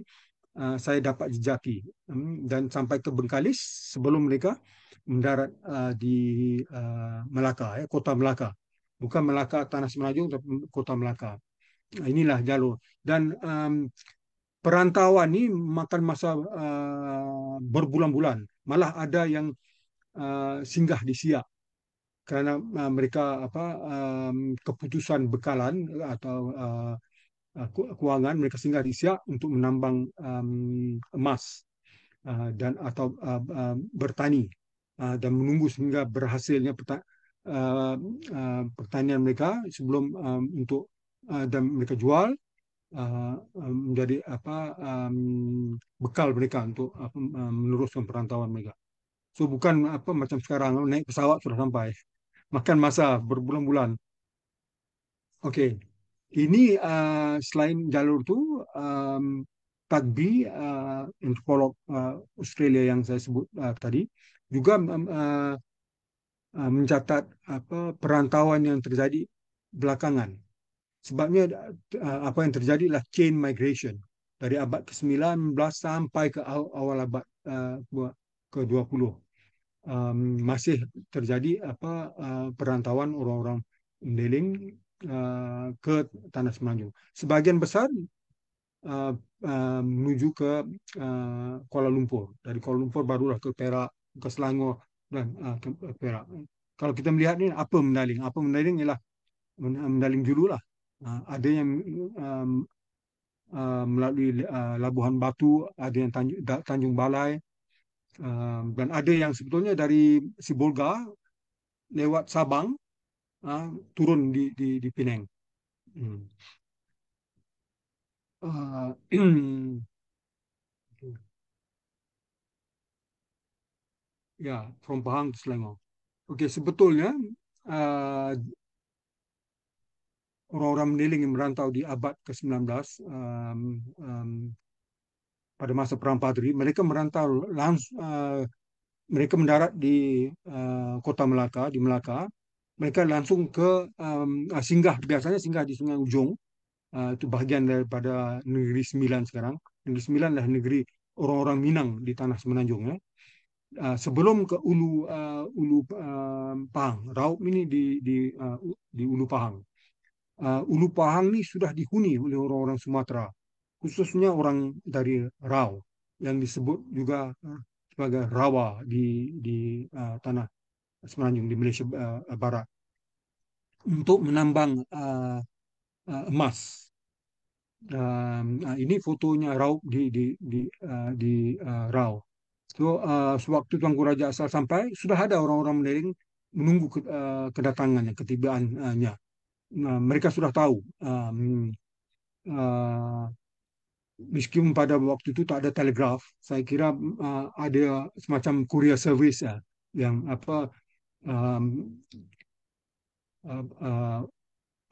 Eh, saya dapat jejaki um, dan sampai ke Bengkalis sebelum mereka mendarat uh, di uh, Melaka, ya, kota Melaka. Bukan Melaka Tanah Semenanjung, tapi kota Melaka. Nah, inilah jalur. Dan um, perantauan ini makan masa uh, berbulan-bulan. Malah ada yang uh, singgah di Siak kerana uh, mereka apa um, keputusan bekalan atau uh, keuangan mereka singgah di Asia untuk menambang um, emas uh, dan atau uh, uh, bertani uh, dan menunggu sehingga berhasilnya peta, uh, uh, pertanian mereka sebelum um, untuk uh, dan mereka jual uh, um, menjadi apa um, bekal mereka untuk uh, um, meneruskan perantauan mereka. So bukan apa macam sekarang naik pesawat sudah sampai makan masa berbulan-bulan. Okey, ini uh, selain jalur itu um, Tagbi uh, eh, antropolog uh, eh, Australia yang saya sebut uh, tadi juga uh, uh, mencatat apa perantauan yang terjadi belakangan. Sebabnya uh, apa yang terjadi adalah chain migration dari abad ke-19 sampai ke awal abad uh, ke-20. Um, masih terjadi apa uh, perantauan orang-orang Mendeling Uh, ke tanah semenanjung. Sebagian besar uh, uh, menuju ke Kuala Lumpur. Dari Kuala Lumpur barulah ke Perak, ke Selangor dan ke Perak. Kalau kita melihat ini apa mendaling? Apa mendaling ialah mendaling dululah. lah. ada yang um, melalui Labuhan Batu, ada yang Tanjung, Balai, um, dan ada yang sebetulnya dari Sibolga lewat Sabang uh, turun di, di, di Pineng. Hmm. Uh, ya, from Pahang ke Selangor. Oke, okay, sebetulnya orang ah, orang-orang meniling yang merantau di abad ke-19 um, um, pada masa Perang Padri, mereka merantau langsung uh, mereka mendarat di uh, kota Melaka, di Melaka, mereka langsung ke um, ah, singgah biasanya singgah di Sungai Ujung uh, itu bahagian daripada negeri Sembilan sekarang negeri Sembilan adalah negeri orang-orang Minang di tanah Semenanjung ya uh, sebelum ke Ulu uh, Ulu uh, Pahang Raup ini di di uh, di Ulu Pahang uh, Ulu Pahang ini sudah dihuni oleh orang-orang Sumatera khususnya orang dari Rau yang disebut juga sebagai Rawa di di uh, tanah Semenanjung di Malaysia uh, Barat untuk menambang uh, uh, emas. Um, uh, ini fotonya Rau di di di uh, di uh, Rau. So uh, sewaktu Tuanku Raja asal sampai sudah ada orang-orang menering menunggu ke, uh, kedatangannya, ketibaannya. Nah, mereka sudah tahu um, uh, meskipun pada waktu itu tak ada telegraf, saya kira uh, ada semacam courier service ya, yang apa um, uh, uh,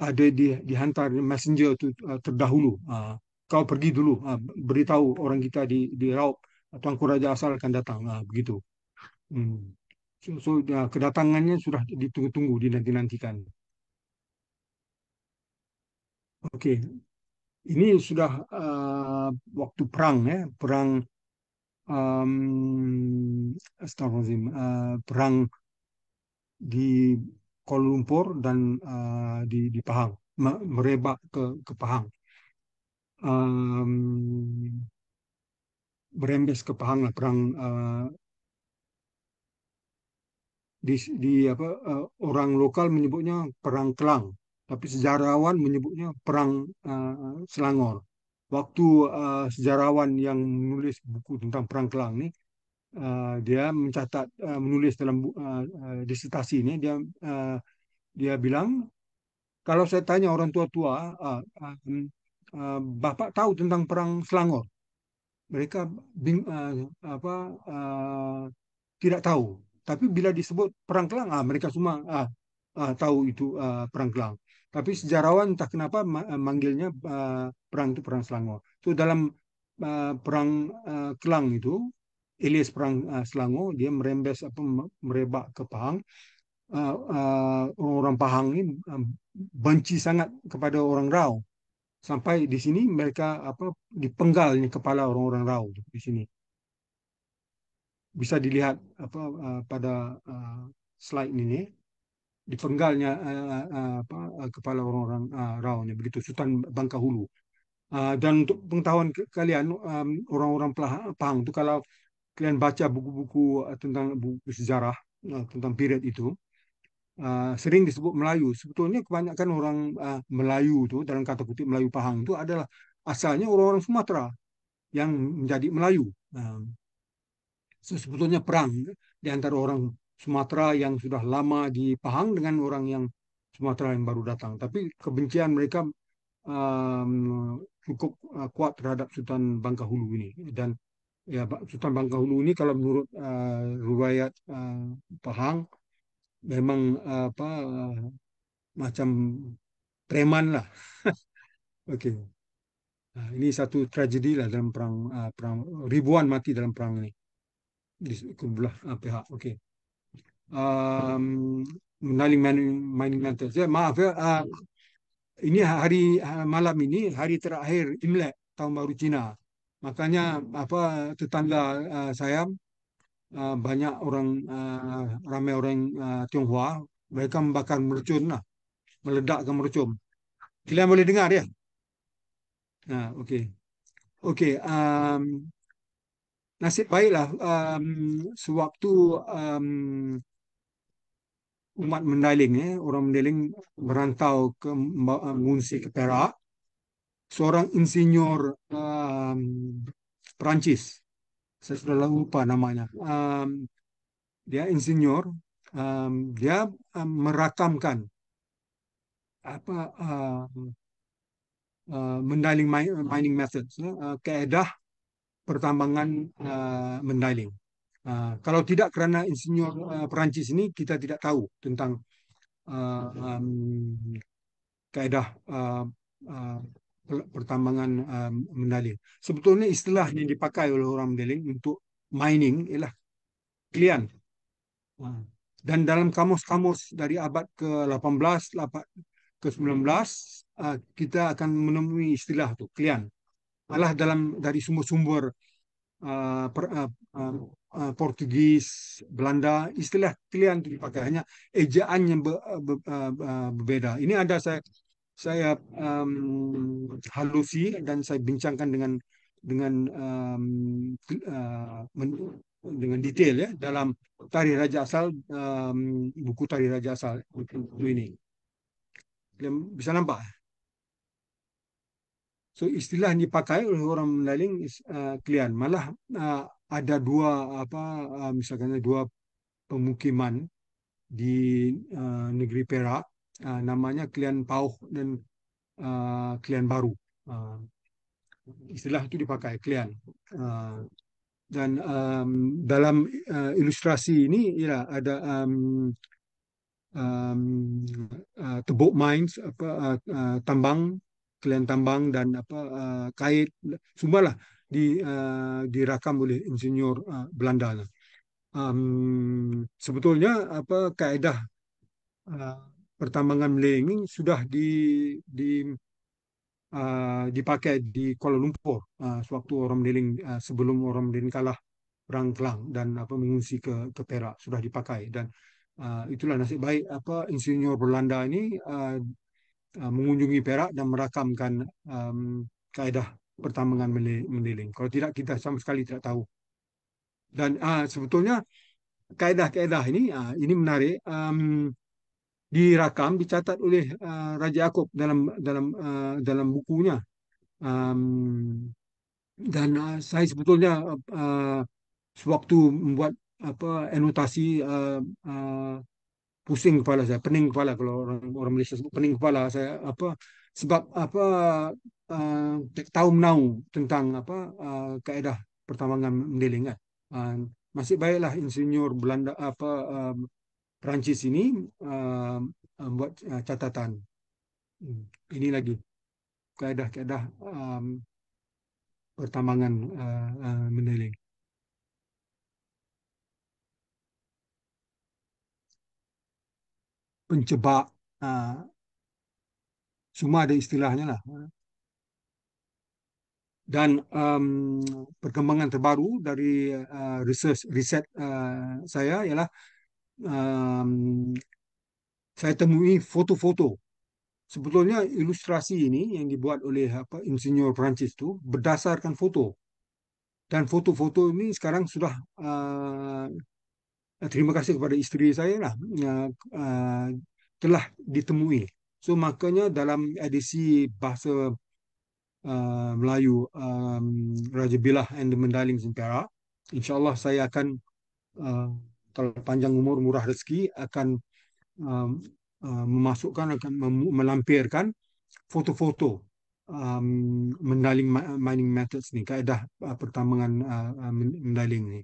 ada di, dihantar messenger itu uh, terdahulu. Uh, kau pergi dulu, uh, beritahu orang kita di di Raup, uh, tuanku raja asal akan datang, uh, begitu. Hmm. So, so uh, kedatangannya sudah ditunggu-tunggu, dinanti-nantikan. Okey. Ini sudah uh, waktu perang ya, perang um, uh, perang di Kuala Lumpur dan uh, di, di Pahang, merebak ke, ke Pahang. Um, berembes ke Pahang lah perang uh, di, di apa uh, orang lokal menyebutnya perang Kelang, tapi sejarawan menyebutnya perang uh, Selangor. Waktu uh, sejarawan yang menulis buku tentang perang Kelang ini uh, dia mencatat uh, menulis dalam uh, uh, disertasi ini dia uh, dia bilang kalau saya tanya orang tua-tua uh, uh, uh, bapak tahu tentang perang Selangor mereka bing, uh, apa uh, tidak tahu tapi bila disebut perang Kelang ah mereka semua ah, uh, tahu itu uh, perang Kelang tapi sejarawan tak kenapa manggilnya uh, perang itu perang Selangor itu so, dalam uh, perang uh, Kelang itu Elias perang uh, Selangor dia merembes apa merebak ke Pahang eh, eh, orang-orang uh, uh, Pahang ini uh, benci sangat kepada orang Rau sampai di sini mereka apa dipenggal kepala orang-orang Rau di sini bisa dilihat apa uh, pada uh, slide ini dipenggalnya uh, uh, apa uh, kepala orang-orang uh, Rau ini begitu Sultan Bangkahulu Uh, dan untuk pengetahuan kalian orang-orang um, Pahang itu kalau kalian baca buku-buku eh, tentang buku sejarah eh, tentang period itu, eh, sering disebut Melayu. Sebetulnya kebanyakan orang Melayu itu dalam kata kutip Melayu Pahang itu adalah asalnya orang-orang Sumatera yang menjadi Melayu. Uh, sebetulnya perang di antara orang Sumatera yang sudah lama di Pahang dengan orang yang Sumatera yang baru datang. Tapi kebencian mereka cukup kuat terhadap Sultan Bangkahulu ini dan ya Sultan Bangkahulu ini kalau menurut uh, eh, riwayat uh, eh, Pahang memang uh, apa uh, macam preman lah. Oke. Okay. Nah, ini satu tragedi lah dalam perang uh, perang ribuan mati dalam perang ini di kubulah uh, pihak. Oke. Okay. Um, mining mining Ya, maaf ya. Uh, ini hari malam ini hari terakhir Imlek tahun baru Cina. makanya apa tetangga uh, saya uh, banyak orang uh, ramai orang uh, Tionghoa mereka membakar mercun lah meledakkan mercun kalian boleh dengar ya nah ha, okay, okay. um, nasib baiklah um, sewaktu um, umat mendaling ya eh, orang mendaling berantau ke mengungsi ke Perak seorang insinyur um, Perancis saya sudah lupa namanya um, dia insinyur um, dia um, merakamkan apa uh, uh, mining mining methods uh, keedah pertambangan uh, Uh, kalau tidak karena insinyur uh, Perancis ini kita tidak tahu tentang uh, um, kaedah uh, uh, pertambangan uh, mendalil. Sebetulnya istilah yang dipakai oleh orang mendaling untuk mining ialah klien. Dan dalam kamus-kamus dari abad ke-18, ke-19, uh, kita akan menemui istilah itu, klien. Malah dalam dari sumber-sumber uh, uh, uh, uh, Portugis, Belanda, istilah klien itu dipakai. Hanya ejaan yang uh, ber, uh, berbeda. Ini ada saya saya um, halusi dan saya bincangkan dengan dengan um, uh, men, dengan detail ya dalam tari raja asal um, buku tari raja asal buku ini bisa nampak so istilah yang dipakai oleh orang Melayu uh, kalian malah uh, ada dua apa uh, eh, misalnya dua pemukiman di uh, negeri Perak Ah, namanya Klien Pauh dan uh, ah, Klien Baru. Uh, istilah itu dipakai, Klien. Uh, dan um, dalam uh, ilustrasi ini, ialah ada um, um, uh, tebuk mines, apa, uh, tambang, Klien tambang dan apa uh, kait semua lah di uh, dirakam oleh insinyur uh, Belanda. Um, sebetulnya apa kaedah uh, pertambangan Melayu sudah di, di uh, dipakai di Kuala Lumpur uh, sewaktu orang Meliling uh, ah, sebelum orang Meliling kalah perang Kelang dan apa mengungsi ke ke Perak sudah dipakai dan uh, itulah nasib baik apa insinyur Belanda ini uh, uh, mengunjungi Perak dan merakamkan um, kaedah pertambangan Meliling. Kalau tidak kita sama sekali tidak tahu. Dan uh, sebetulnya kaedah-kaedah ini uh, ini menarik um, dirakam dicatat oleh uh, Raja Yakub dalam dalam uh, dalam bukunya um, dan uh, saya sebetulnya uh, sewaktu membuat apa anotasi uh, uh, pusing kepala saya pening kepala kalau orang orang Malaysia sebut pening kepala saya apa sebab apa uh, tahu menau tentang apa uh, kaedah pertambangan mendeling uh, masih baiklah insinyur Belanda apa uh, Perancis ini uh, membuat uh, catatan. Hmm, ini lagi kaedah-kaedah um, pertambangan uh, uh, mendeling. Pencebak uh, semua ada istilahnya lah. Dan um, perkembangan terbaru dari uh, research riset uh, saya ialah um, saya temui foto-foto. Sebetulnya ilustrasi ini yang dibuat oleh apa insinyur Perancis itu berdasarkan foto. Dan foto-foto ini sekarang sudah uh, terima kasih kepada isteri saya lah uh, uh, telah ditemui. So makanya dalam edisi bahasa uh, Melayu um, Raja Bilah and the Mandailing Sentara, insyaAllah saya akan uh, kalau panjang umur murah rezeki akan uh, uh, memasukkan akan mem- melampirkan foto-foto um, mendaling mining methods ni kaedah uh, pertambangan uh, uh mendaling ni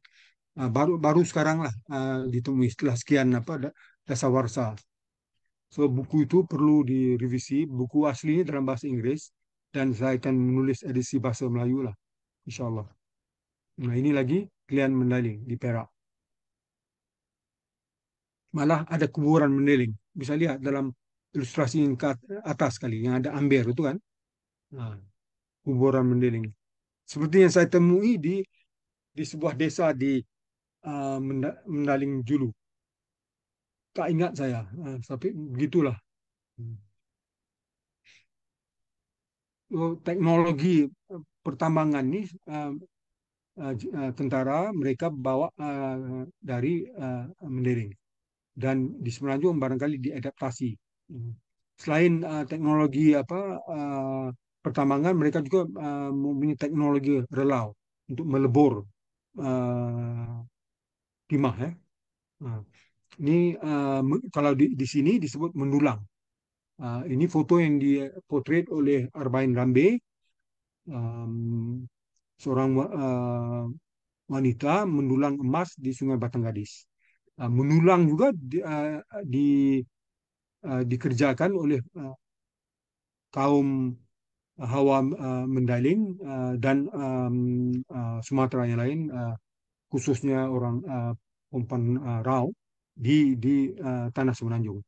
uh, baru baru sekarang lah uh, ditemui setelah sekian apa dasawarsa so buku itu perlu direvisi buku aslinya dalam bahasa Inggeris dan saya akan menulis edisi bahasa Melayu lah insyaallah nah ini lagi klien mendaling di Perak malah ada kuburan meniling. Bisa lihat dalam ilustrasi yang ke atas kali yang ada amber itu kan. Nah, kuburan meniling. Seperti yang saya temui di di sebuah desa di uh, Mendaling Julu. Tak ingat saya, uh, tapi begitulah. Hmm. Oh, teknologi uh, pertambangan ini uh, uh, uh, tentara mereka bawa uh, dari uh, Mendiring dan di Semenanjung barangkali diadaptasi. Hmm. Selain uh, teknologi apa uh, pertambangan, mereka juga uh, mempunyai teknologi relau untuk melebur uh, timah ya. Uh, ini uh, kalau di, di sini disebut mendulang. Uh, ini foto yang dipotret oleh Arbain Rambe, um, seorang uh, wanita mendulang emas di Sungai Batang Gadis. Uh, menulang juga di, uh, di uh, dikerjakan oleh kaum Hawa Mendaling dan um, Sumatera yang lain khususnya orang umpan Rau di di tanah Semenanjung.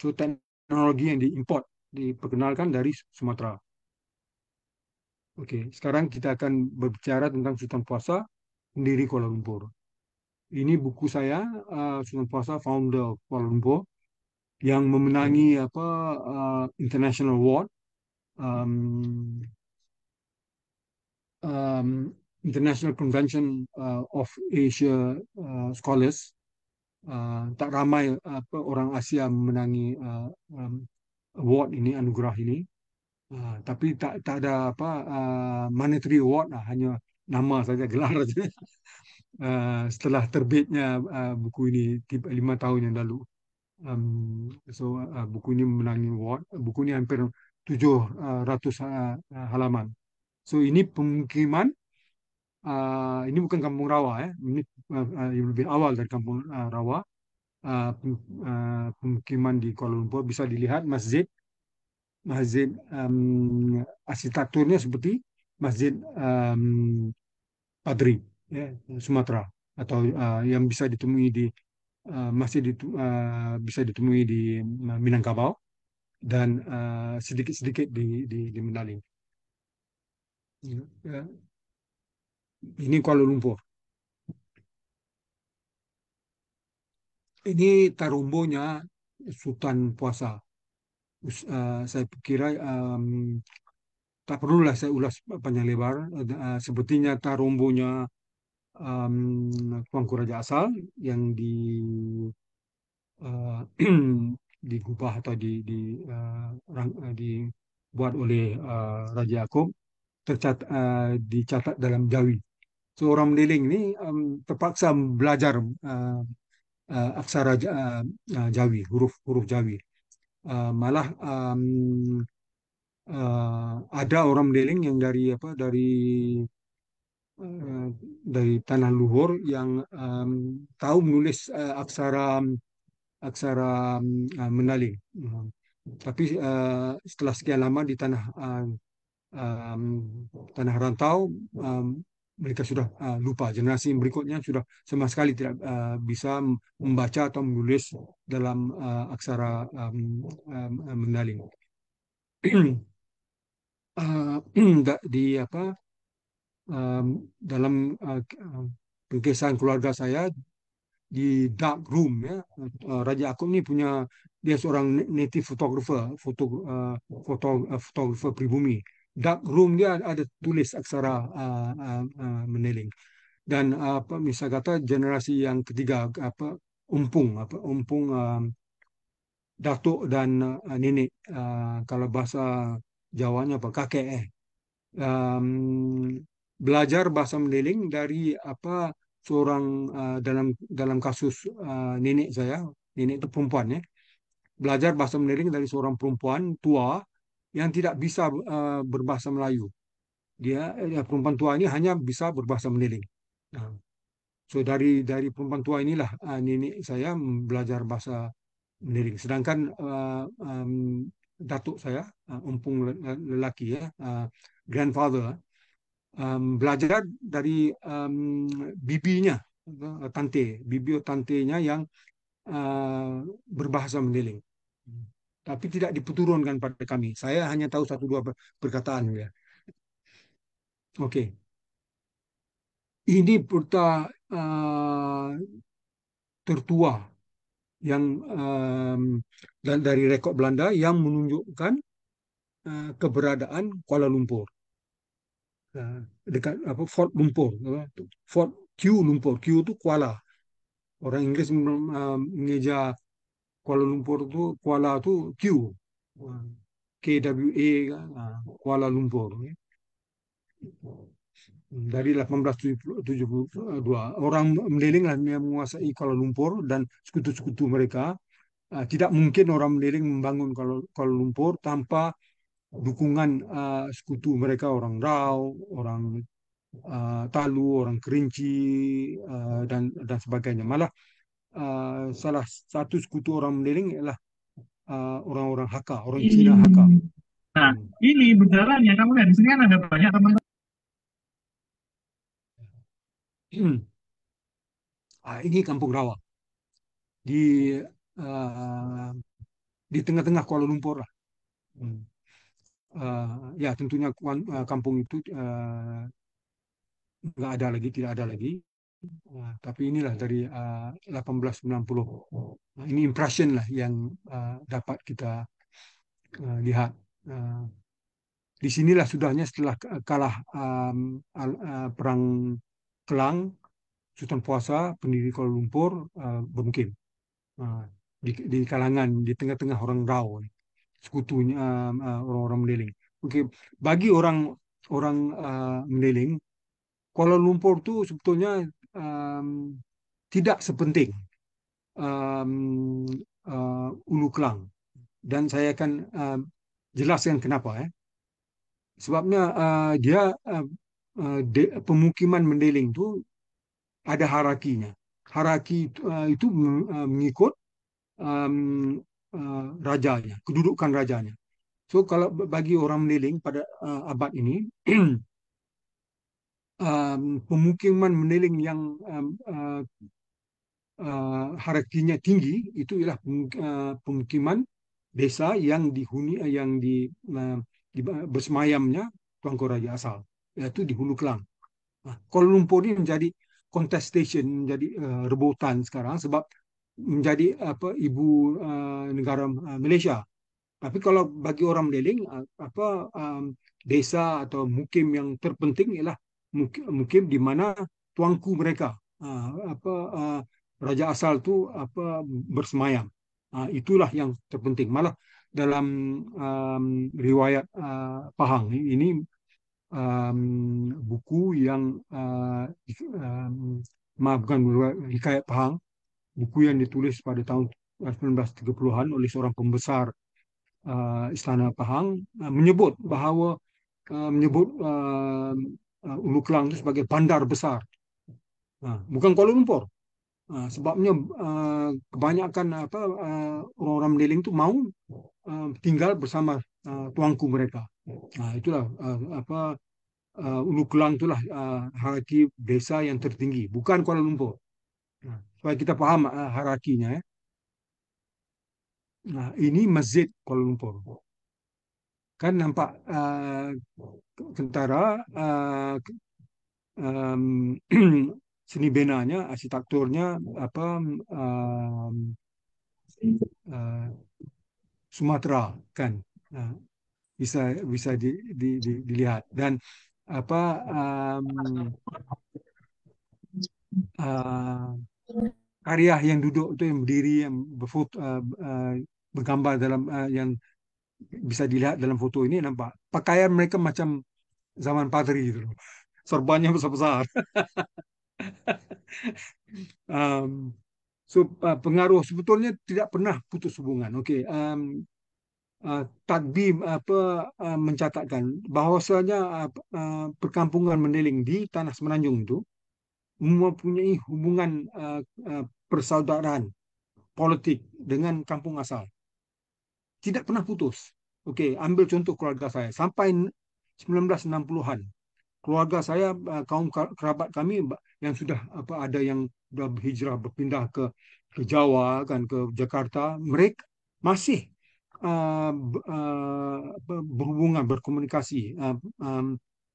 So teknologi yang diimport diperkenalkan dari Sumatera. Oke, sekarang kita akan berbicara tentang Sultan Puasa pendiri Kuala Lumpur. ini buku saya uh, Sunan Puasa founder Kuala Lumpur yang memenangi hmm. apa uh, international award um, um, international convention uh, of Asia uh, scholars uh, tak ramai apa orang Asia memenangi uh, um, award ini anugerah ini uh, tapi tak tak ada apa uh, monetary award lah hanya nama saja gelar saja uh, setelah terbitnya uh, buku ini tiba lima tahun yang lalu. Um, so uh, buku ini menangi award. Buku ini hampir tujuh ratus halaman. So ini pemukiman. Uh, ini bukan kampung rawa ya. Ini uh, uh, lebih awal dari kampung uh, rawa. Uh, pemukiman di Kuala Lumpur bisa dilihat masjid. Masjid um, arsitekturnya seperti masjid um, Padri. ya, Sumatera atau uh, yang bisa ditemui di uh, masih ditu, uh, bisa ditemui di Minangkabau dan sedikit-sedikit uh, di, di di ya, ya. Ini Kuala Lumpur. Ini tarumbonya Sultan Puasa. Uh, saya kira um, tak perlulah saya ulas panjang lebar. Uh, sepertinya tarumbonya um, Raja Asal yang di uh, digubah atau di, di, uh, rang, uh, dibuat oleh uh, Raja Akum tercat, uh, dicatat dalam Jawi. So orang Meliling ini um, terpaksa belajar uh, uh, aksara uh, Jawi, huruf-huruf Jawi. Uh, malah um, uh, ada orang Meliling yang dari apa dari Eh, dari tanah luhur yang um, tahu menulis uh, aksara aksara uh, eh, menaling. Uh, hmm. tapi uh, setelah sekian lama di tanah uh, um, tanah rantau um, mereka sudah uh, lupa generasi berikutnya sudah sama sekali tidak uh, bisa membaca atau menulis dalam uh, aksara um, um, mendaling uh, di apa um, dalam perkisahan uh, uh keluarga saya di dark room ya uh, Raja Akub ni punya dia seorang native photographer foto uh, foto uh, photographer pribumi dark room dia ada tulis aksara uh, uh, uh, meneling dan uh, apa uh, misal kata generasi yang ketiga apa umpung apa umpung um, datuk dan uh, nenek uh, kalau bahasa Jawanya apa kakek eh um, belajar bahasa Mandailing dari apa seorang uh, dalam dalam kasus uh, nenek saya, nenek itu perempuan ya. Belajar bahasa Mandailing dari seorang perempuan tua yang tidak bisa uh, berbahasa Melayu. Dia ya, perempuan tua ini hanya bisa berbahasa Mandailing. Nah, so dari dari perempuan tua inilah uh, nenek saya belajar bahasa Mandailing. Sedangkan uh, um, datuk saya, uh, umpung lelaki ya, uh, grandfather um, belajar dari um, bibinya eh, tante bibi tantenya yang uh, berbahasa Mendeling tapi tidak diputurunkan pada kami. Saya hanya tahu satu dua perkataan ya. Oke. Okay. Ini perta uh, eh, tertua yang um, dari rekod Belanda yang menunjukkan uh, keberadaan Kuala Lumpur. Eh, dekat apa Fort Lumpur Fort Q Lumpur Q itu Kuala orang Inggris eh, mengeja Kuala Lumpur itu Kuala itu Q KWA eh, Kuala Lumpur dari 1872 orang lah yang menguasai Kuala Lumpur dan sekutu-sekutu mereka tidak mungkin orang meliling membangun Kuala Lumpur tanpa dukungan uh, sekutu mereka orang Rau, orang uh, Talu, orang Kerinci uh, dan dan sebagainya. Malah uh, salah satu sekutu orang Meliling ialah orang orang-orang Hakka orang Cina Hakka. Nah, hmm. ini ya kamu lihat di sini kan ada banyak teman-teman. ah, ini Kampung Rawa di uh, di tengah-tengah Kuala Lumpur lah. Hmm uh, ya tentunya eh, kampung itu eh, nggak uh, ada lagi, tidak ada lagi. Uh, tapi inilah dari uh, 1890. Nah, ini impression lah yang uh, dapat kita uh, lihat. Uh, di sinilah sudahnya setelah kalah um, uh, perang Kelang, Sultan Puasa, pendiri Kuala Lumpur uh, bermukim uh, di, di kalangan di tengah-tengah orang Rao sekutunya orang eh, eh, orang-orang meliling. Oke, bagi orang orang uh, eh, meliling, Kuala Lumpur itu sebetulnya um, tidak sepenting um, uh, Ulu Kelang dan saya akan uh, jelaskan kenapa ya. Sebabnya uh, dia uh, de, pemukiman mendeling itu ada harakinya. Haraki uh, itu mengikut um, Eh, rajanya, kedudukan rajanya. So kalau bagi orang meneling pada uh, abad ini, um, pemukiman meneling yang um, uh, eh, uh, harakinya tinggi itu ialah pemukiman desa yang dihuni yang di, uh, di bersemayamnya Tuanku Raja asal, iaitu di Hulu Kelang. Ah, Kuala Lumpur ini menjadi contestation, menjadi uh, rebutan sekarang sebab menjadi apa ibu uh, negara uh, Malaysia. Tapi kalau bagi orang Meleling uh, eh, apa um, desa atau mukim yang terpenting ialah mukim, mukim di mana tuanku mereka uh, apa uh, raja asal tu apa bersemayam. Uh, itulah yang terpenting. Malah dalam um, riwayat uh, Pahang ini um, buku yang uh, um, maaf bukan hikayat Pahang buku yang ditulis pada tahun 1930-an oleh seorang pembesar uh, Istana Pahang uh, menyebut bahawa uh, menyebut uh, Ulu Kelang itu sebagai bandar besar. Uh, bukan Kuala Lumpur. Uh, sebabnya uh, kebanyakan apa orang orang-orang meliling itu mau uh, tinggal bersama uh, tuanku mereka. Nah, itulah uh, apa uh, Ulu Kelang itulah uh, hakim desa yang tertinggi, bukan Kuala Lumpur. Uh supaya kita paham uh, harakinya ya. Nah, ini masjid Kuala Lumpur. Kan nampak uh, tentara uh, um, seni benanya, arsitekturnya apa um, uh, Sumatera kan. Uh, bisa bisa di, di, di, dilihat dan apa um, Karya yang duduk itu yang berdiri yang berfoto uh, uh, bergambar dalam uh, yang bisa dilihat dalam foto ini nampak pakaian mereka macam zaman patri gitu loh. Sorbannya besar-besar. um, so uh, pengaruh sebetulnya tidak pernah putus hubungan. Okey. Um, Uh, takbim apa uh, mencatatkan bahwasanya uh, uh, perkampungan Mendeling di tanah Semenanjung itu mempunyai hubungan eh, eh, persaudaraan politik dengan kampung asal. Tidak pernah putus. Oke, ambil contoh keluarga saya. Sampai 1960-an, keluarga saya, eh, kaum kerabat kami yang sudah apa ada yang sudah berhijrah berpindah ke ke Jawa kan ke Jakarta, mereka masih uh, uh, berhubungan berkomunikasi. Uh, um,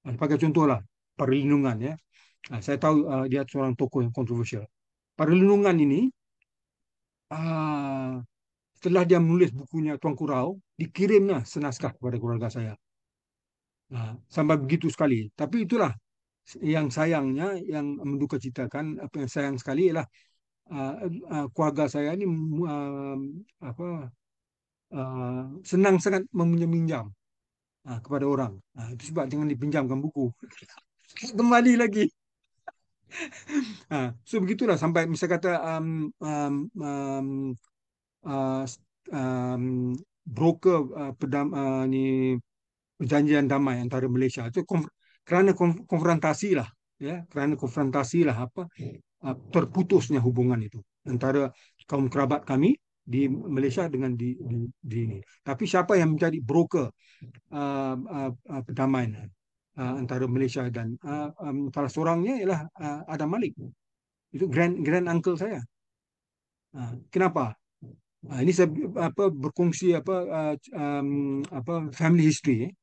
sebagai contohlah perlindungan ya Ah, saya tahu uh, dia seorang tokoh yang kontroversial. Pada lindungan ini, uh, setelah dia menulis bukunya Tuan Kurau, dikirimnya senaskah kepada keluarga saya. Nah, sampai begitu sekali. Tapi itulah yang sayangnya, yang menduka citakan, apa yang sayang sekali ialah uh, uh, keluarga saya ini uh, apa, uh, senang sangat meminjam-minjam uh, kepada orang. Uh, itu sebab dengan dipinjamkan buku. Kembali lagi ha, so begitulah sampai misal kata um, um, um, uh, um, broker uh, pedam uh, ni perjanjian damai antara Malaysia itu konf- kerana konf- konfrontasi lah ya kerana konfrontasi lah apa uh, terputusnya hubungan itu antara kaum kerabat kami di Malaysia dengan di di, di ini tapi siapa yang menjadi broker uh, uh, uh, perdamaian uh, antara Malaysia dan uh, um, salah seorangnya ialah uh, Adam Malik. Itu grand grand uncle saya. Uh, kenapa? Uh, ini saya apa berkongsi apa uh, um, apa family history. Eh.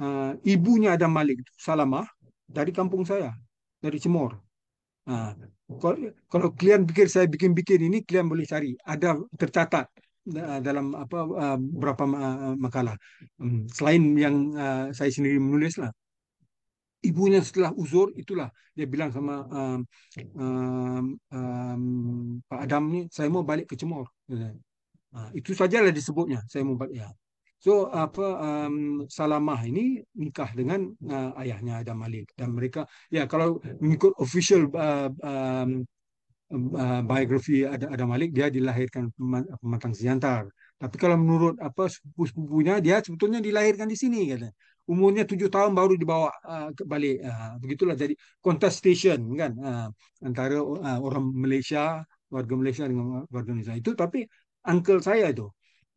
Uh, ibunya Adam Malik Salamah dari kampung saya dari Cemor. Uh, kalau, kalau kalian pikir saya bikin-bikin ini kalian boleh cari ada tercatat uh, dalam apa uh, berapa uh, makalah um, selain yang saya sendiri menulislah ibunya setelah uzur itulah dia bilang sama um, um, um, Pak Adam ni saya mau balik ke Cemor. Uh, itu sajalah disebutnya saya mau balik ya. So apa um, Salamah ini nikah dengan uh, ayahnya Adam Malik dan mereka ya kalau mengikut official uh, um, um uh, biografi Adam Malik dia dilahirkan pematang siantar. Tapi kalau menurut apa sepupu-sepupunya dia sebetulnya dilahirkan di sini kata. umurnya tujuh tahun baru dibawa uh, ke balik uh, begitulah jadi contestation kan uh, antara uh, orang Malaysia warga Malaysia dengan warga Malaysia itu tapi uncle saya itu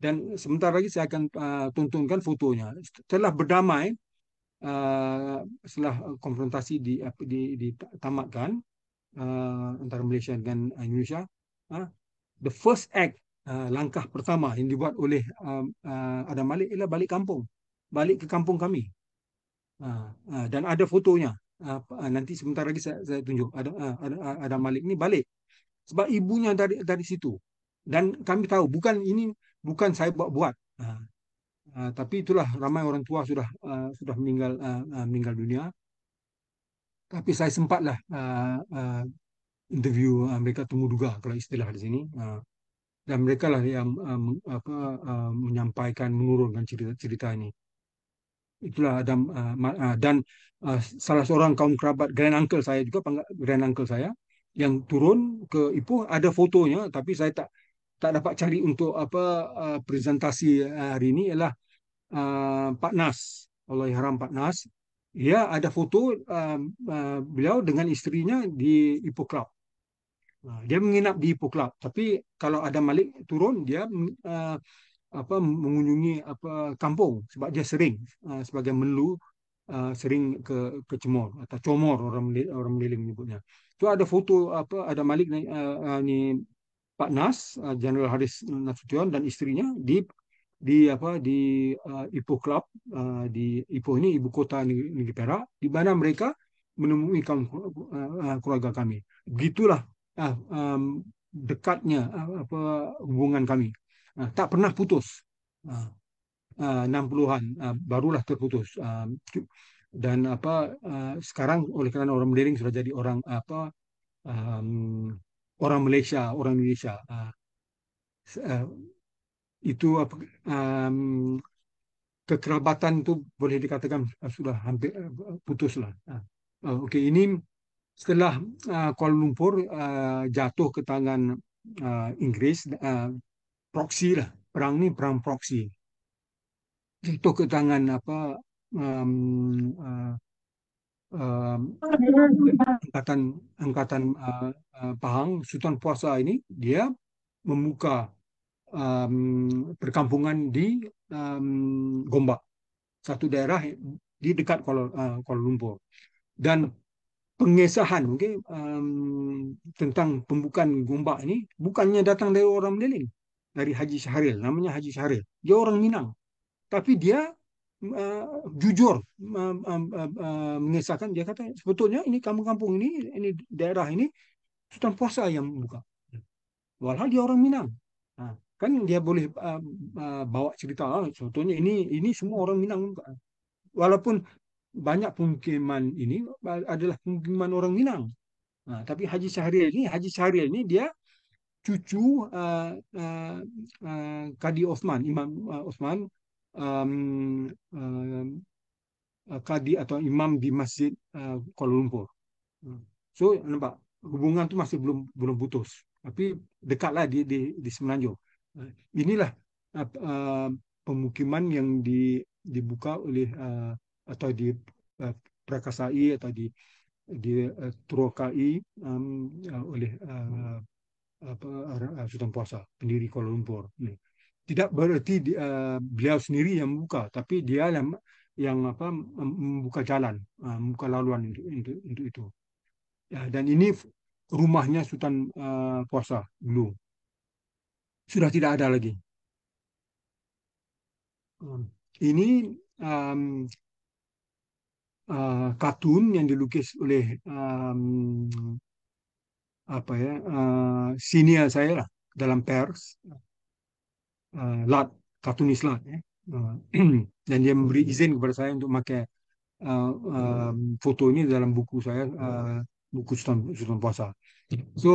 dan sebentar lagi saya akan uh, tuntunkan fotonya Setelah berdamai uh, setelah konfrontasi di di ditamatkan uh, antara Malaysia dengan Indonesia uh, the first act uh, langkah pertama yang dibuat oleh uh, uh, Adam Malik ialah balik kampung balik ke kampung kami. Ha, ha, dan ada fotonya. Ha, ha nanti sebentar lagi saya, saya tunjuk. Ada, ha, ada, ha, ada Malik ni balik. Sebab ibunya dari dari situ. Dan kami tahu bukan ini bukan saya buat buat. Ha, ha, tapi itulah ramai orang tua sudah uh, sudah meninggal uh, meninggal dunia. Tapi saya sempatlah uh, uh, interview uh, mereka temu duga kalau istilah di sini. Uh, dan mereka lah yang uh, apa, uh, menyampaikan menurunkan cerita cerita ini itulah Adam uh, uh, dan uh, salah seorang kaum kerabat grand uncle saya juga grand uncle saya yang turun ke Ipoh ada fotonya tapi saya tak tak dapat cari untuk apa uh, presentasi hari ini ialah uh, Pak Nas Allahyarham Pak Nas ia ada foto uh, uh, beliau dengan isterinya di Ipoh Club dia menginap di Ipoh Club tapi kalau ada Malik turun dia uh, apa mengunjungi apa kampung sebab dia sering uh, sebagai melu uh, sering ke ke Cemor atau Comor orang orang meliling menyebutnya. Tu ada foto apa ada Malik ni, uh, ah, uh, ni Pak Nas uh, General Haris Nasution dan isterinya di di apa di uh, Ipoh Club uh, di Ipoh ini ibu kota negeri, negeri Perak di mana mereka menemui kaum uh, keluarga kami. Begitulah uh, um, dekatnya uh, apa hubungan kami Ah, tak pernah putus. Uh, uh, 60-an uh, barulah terputus. Uh, dan apa uh, sekarang oleh karena orang Meliring sudah jadi orang apa um, orang Malaysia, orang Indonesia. Uh, uh, itu apa um, kekerabatan itu boleh dikatakan sudah hampir uh, putuslah. Uh, Okey, ini setelah uh, Kuala Lumpur uh, jatuh ke tangan uh, Inggris, uh, proksi lah perang ini perang proksi itu ke tangan apa um, uh, um, angkatan angkatan uh, uh, Pahang Sultan Puasa ini dia membuka um, perkampungan di um, Gombak satu daerah di dekat Kuala, uh, Kuala Lumpur dan pengesahan okay, um, tentang pembukaan Gombak ini bukannya datang dari orang Meliling dari Haji Syahril, namanya Haji Syahril. Dia orang Minang, tapi dia uh, jujur uh, uh, uh, mengisahkan dia kata sebetulnya ini kampung-kampung ini, ini daerah ini Sultan Puasa yang buka. Walhal dia orang Minang. Nah, kan dia boleh uh, uh, bawa cerita ah, sebetulnya ini ini semua orang Minang. buka, Walaupun banyak pemukiman ini adalah pemukiman orang Minang. Nah, tapi Haji Syahril ini, Haji Syahril ini dia cucu uh, uh, uh, Kadi Osman, Imam uh, Osman, um, uh, Kadi atau Imam di Masjid uh, Kuala Lumpur. Hmm. So nampak hubungan tu masih belum belum putus, tapi dekatlah di di, di Semenanjung. inilah uh, uh, pemukiman yang di, dibuka oleh uh, atau di uh, prakasai atau di di uh, um, uh, oleh uh, apa, eh, Sultan Puasa, pendiri Kuala Lumpur. Nah, tidak berarti uh, beliau sendiri yang membuka, tapi dia yang yang apa membuka jalan, uh, membuka laluan untuk, untuk, untuk itu. Ya, dan ini rumahnya Sultan uh, Puasa dulu. Sudah tidak ada lagi. Um, ini um, uh, kartun yang dilukis oleh um, apa ya uh, senior saya lah dalam pers uh, lat kartunis lat ya uh, dan dia memberi izin kepada saya untuk pakai uh, uh, foto ini dalam buku saya uh, buku Sultan, Sultan Puasa so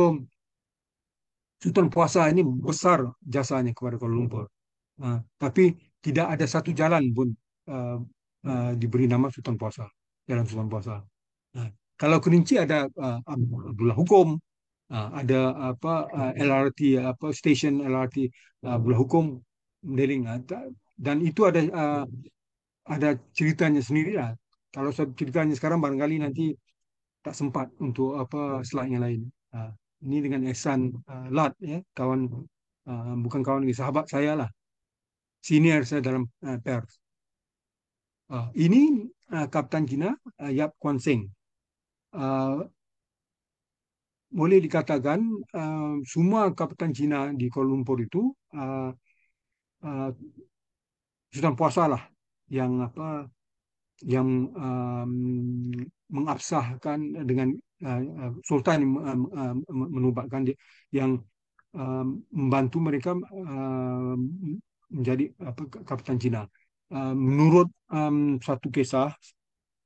Sultan Puasa ini besar jasanya kepada Kuala Lumpur uh, tapi tidak ada satu jalan pun uh, uh, diberi nama Sultan Puasa jalan Sultan Puasa uh, kalau Kerinci ada uh, Abdullah Hukum Ah, ada apa uh, ah, LRT apa station LRT uh, ah, Bulan Hukum Mendeling dan itu ada uh, ada ceritanya sendiri lah. Kalau ceritanya sekarang barangkali nanti tak sempat untuk apa selain yang lain. Uh, ini dengan Ehsan uh, Lat ya kawan uh, bukan kawan ini sahabat saya lah senior saya dalam uh, Perth. Uh, ini uh, Kapten China uh, Yap Kwan Seng. Uh, boleh dikatakan uh, semua kapitan Cina di Kuala Lumpur itu uh, eh, uh, eh, sudah puasalah yang apa yang um, mengabsahkan dengan uh, sultan uh, menubatkan dia yang um, membantu mereka uh, menjadi apa kapitan Cina. Uh, menurut um, satu kisah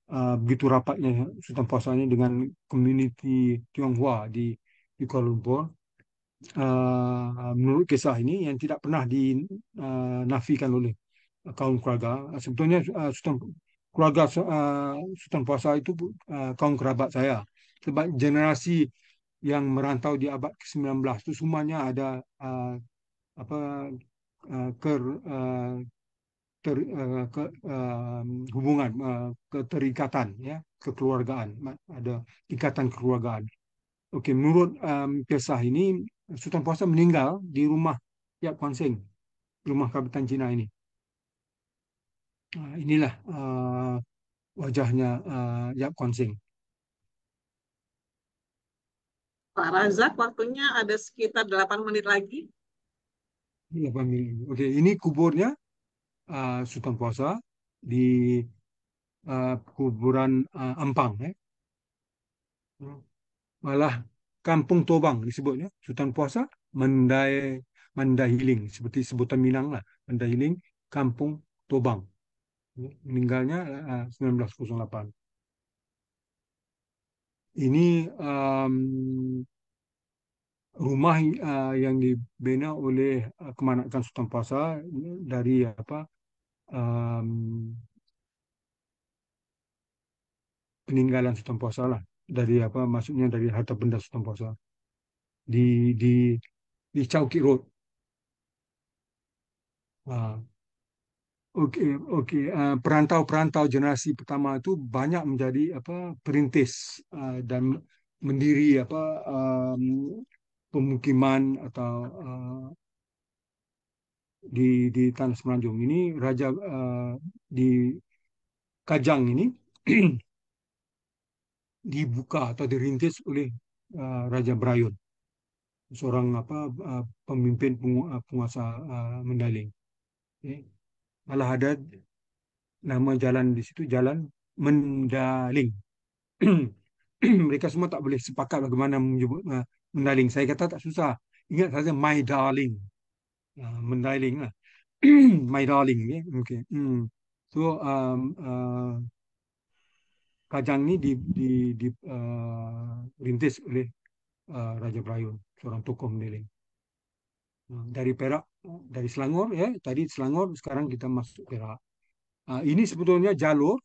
Uh, begitu rapatnya Sultan Puasanya dengan komuniti Tionghoa di, di Kuala Lumpur. Uh, menurut kisah ini yang tidak pernah dinafikan uh, oleh kaum keluarga. Uh, sebetulnya uh, Sultan keluarga uh, Sultan Puasa itu uh, kaum kerabat saya. Sebab generasi yang merantau di abad ke-19 itu semuanya ada uh, apa uh, ker, uh, ter, uh, ke, uh, hubungan uh, keterikatan ya kekeluargaan ada ikatan kekeluargaan oke menurut um, kisah ini Sultan Puasa meninggal di rumah Yap Kuan Seng rumah kapitan Cina ini uh, inilah uh, wajahnya uh, Yap Kuan Seng Pak Razak, waktunya ada sekitar 8 menit lagi. 8 iya, menit. Oke, ini kuburnya uh, eh, Sultan Puasa di uh, kuburan uh, Ampang. Eh. Ya. Hmm. Malah Kampung Tobang disebutnya Sultan Puasa Mendai Mandahiling seperti sebutan Minang lah Mandahiling Kampung Tobang hmm. meninggalnya uh, eh, 1908 ini um, rumah uh, yang dibina oleh uh, kemanakan Sultan Puasa dari apa um, peninggalan Sultan Puasa lah dari apa maksudnya dari harta benda Sultan Puasa di di di Chowki Road. Uh, oke okay, uh, perantau-perantau generasi pertama itu banyak menjadi apa perintis uh, dan mendiri apa um, pemukiman atau di di tanah semenanjung ini raja uh, di kajang ini dibuka atau dirintis oleh uh, raja brayon seorang apa uh, pemimpin pengu penguasa uh, mendaling okay. malah ada nama jalan di situ jalan mendaling mereka semua tak boleh sepakat bagaimana menyebut uh, mendaling saya kata tak susah ingat saja my darling mendailing ah, lah, my darling. Yeah? Okay. Hmm. So um, uh, Kajang ini di, di, di uh, rintis oleh uh, Raja Brayun seorang tokoh mendailing. Nah, dari Perak, dari Selangor ya, tadi Selangor sekarang kita masuk Perak. Uh, ini sebetulnya jalur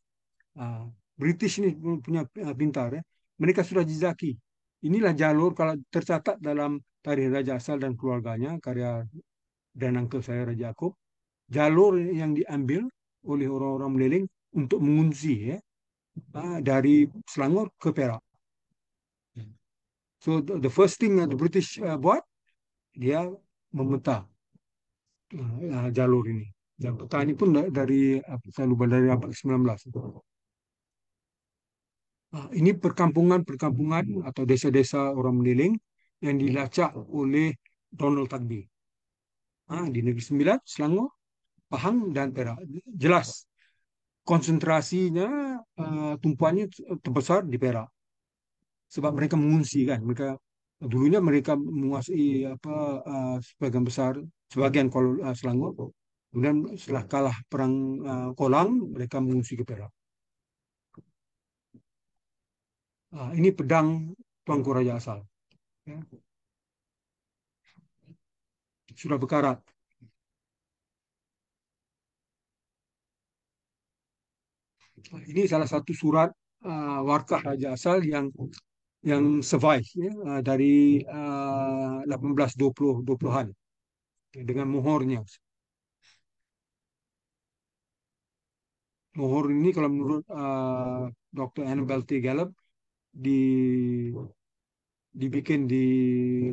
uh, British ni punya pintar ya. Mereka sudah jejaki. Inilah jalur kalau tercatat dalam tarikh Raja Asal dan keluarganya karya dan uncle saya Raja Yakub, jalur yang diambil oleh orang-orang Meliling untuk mengunci ya hmm. ah, dari Selangor ke Perak. Hmm. So the, first thing the hmm. British uh, buat dia memeta uh, jalur ini. Dan peta ini pun dari saya lupa dari abad 19 Uh, ini perkampungan-perkampungan atau desa-desa orang Meliling yang dilacak oleh Donald Tagby ah, di negeri sembilan Selangor Pahang dan Perak jelas konsentrasinya uh, tumpuannya terbesar di Perak sebab mereka mengungsi kan mereka dulunya mereka menguasai apa uh, sebagian besar sebagian kalau uh, eh, Selangor kemudian setelah kalah perang uh, Kolang mereka mengungsi ke Perak uh, ini pedang Tuan Raja asal ya sudah berkarat. Ini salah satu surat uh, warkah Raja Asal yang yang survive ya, uh, dari uh, 1820 an dengan mohornya. Mohor ini kalau menurut uh, Dr. Annabel T. Gallup di dibikin di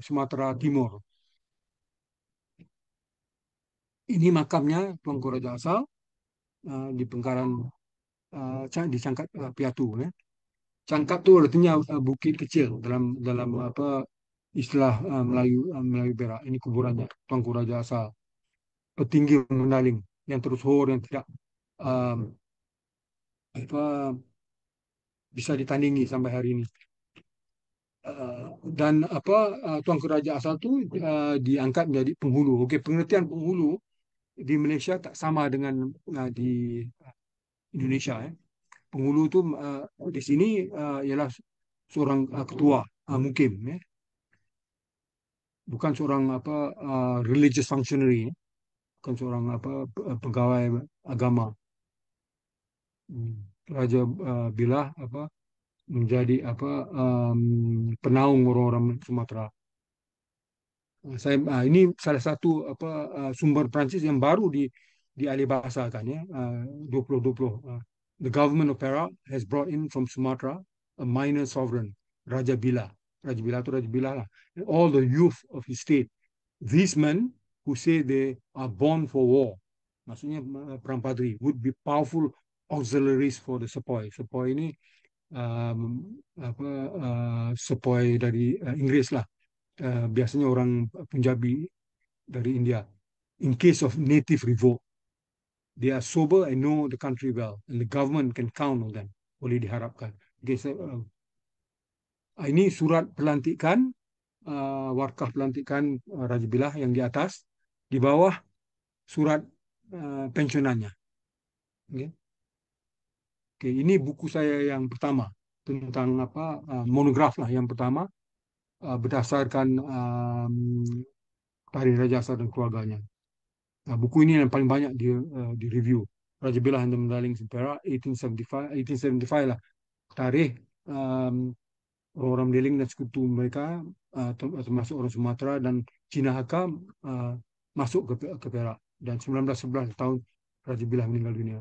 Sumatera Timur ini makamnya Tuan Raja Asal uh, eh, di Pengkaran uh, di Cangkat uh, Piatu ya. Cangkat itu artinya uh, bukit kecil dalam dalam apa istilah uh, Melayu uh, Melayu Berak. Ini kuburannya Tuan Raja Asal Petinggi menaling yang terus hor yang tidak um, apa bisa ditandingi sampai hari ini. dan apa tuan kerajaan asal tu uh, diangkat menjadi penghulu. Okey, pengertian penghulu di Malaysia tak sama dengan uh, di uh, Indonesia Eh. Penghulu tu uh, di sini uh, ialah seorang uh, ketua uh, mukim eh. Bukan seorang apa uh, religious functionary eh. Bukan seorang apa uh, pegawai agama. Hmm. Raja uh, Bilah apa menjadi apa um, penaung orang-orang Sumatera Ah, saya uh, ini salah satu apa uh, sumber Perancis yang baru di dialihbahasakan ya uh, 2020 uh, the government of Perak has brought in from Sumatra a minor sovereign Raja Bila Raja Bila tu Raja Bila lah all the youth of his state these men who say they are born for war maksudnya uh, perang padri would be powerful auxiliaries for the sepoy sepoy ini um, apa uh, sepoy dari uh, Inggris lah uh, biasanya orang Punjabi dari India. In case of native revolt, they are sober and know the country well, and the government can count on them. Boleh diharapkan. Okay, so, uh, ini surat pelantikan, uh, warkah pelantikan uh, ah, Raja Bilah yang di atas. Di bawah surat uh, pensionannya. Okay. Okay, ini buku saya yang pertama tentang apa uh, monograf lah yang pertama Eh, berdasarkan um, Tahrir Raja Asal dan keluarganya. Nah, buku ini yang paling banyak di, uh, di review. Raja Bilah and the Sempera 1875, 1875 lah. Tarikh um, orang Medaling dan sekutu mereka uh, termasuk orang Sumatera dan Cina Hakam uh, masuk ke, ke Perak. Dan 1911 tahun Raja Bilah meninggal dunia.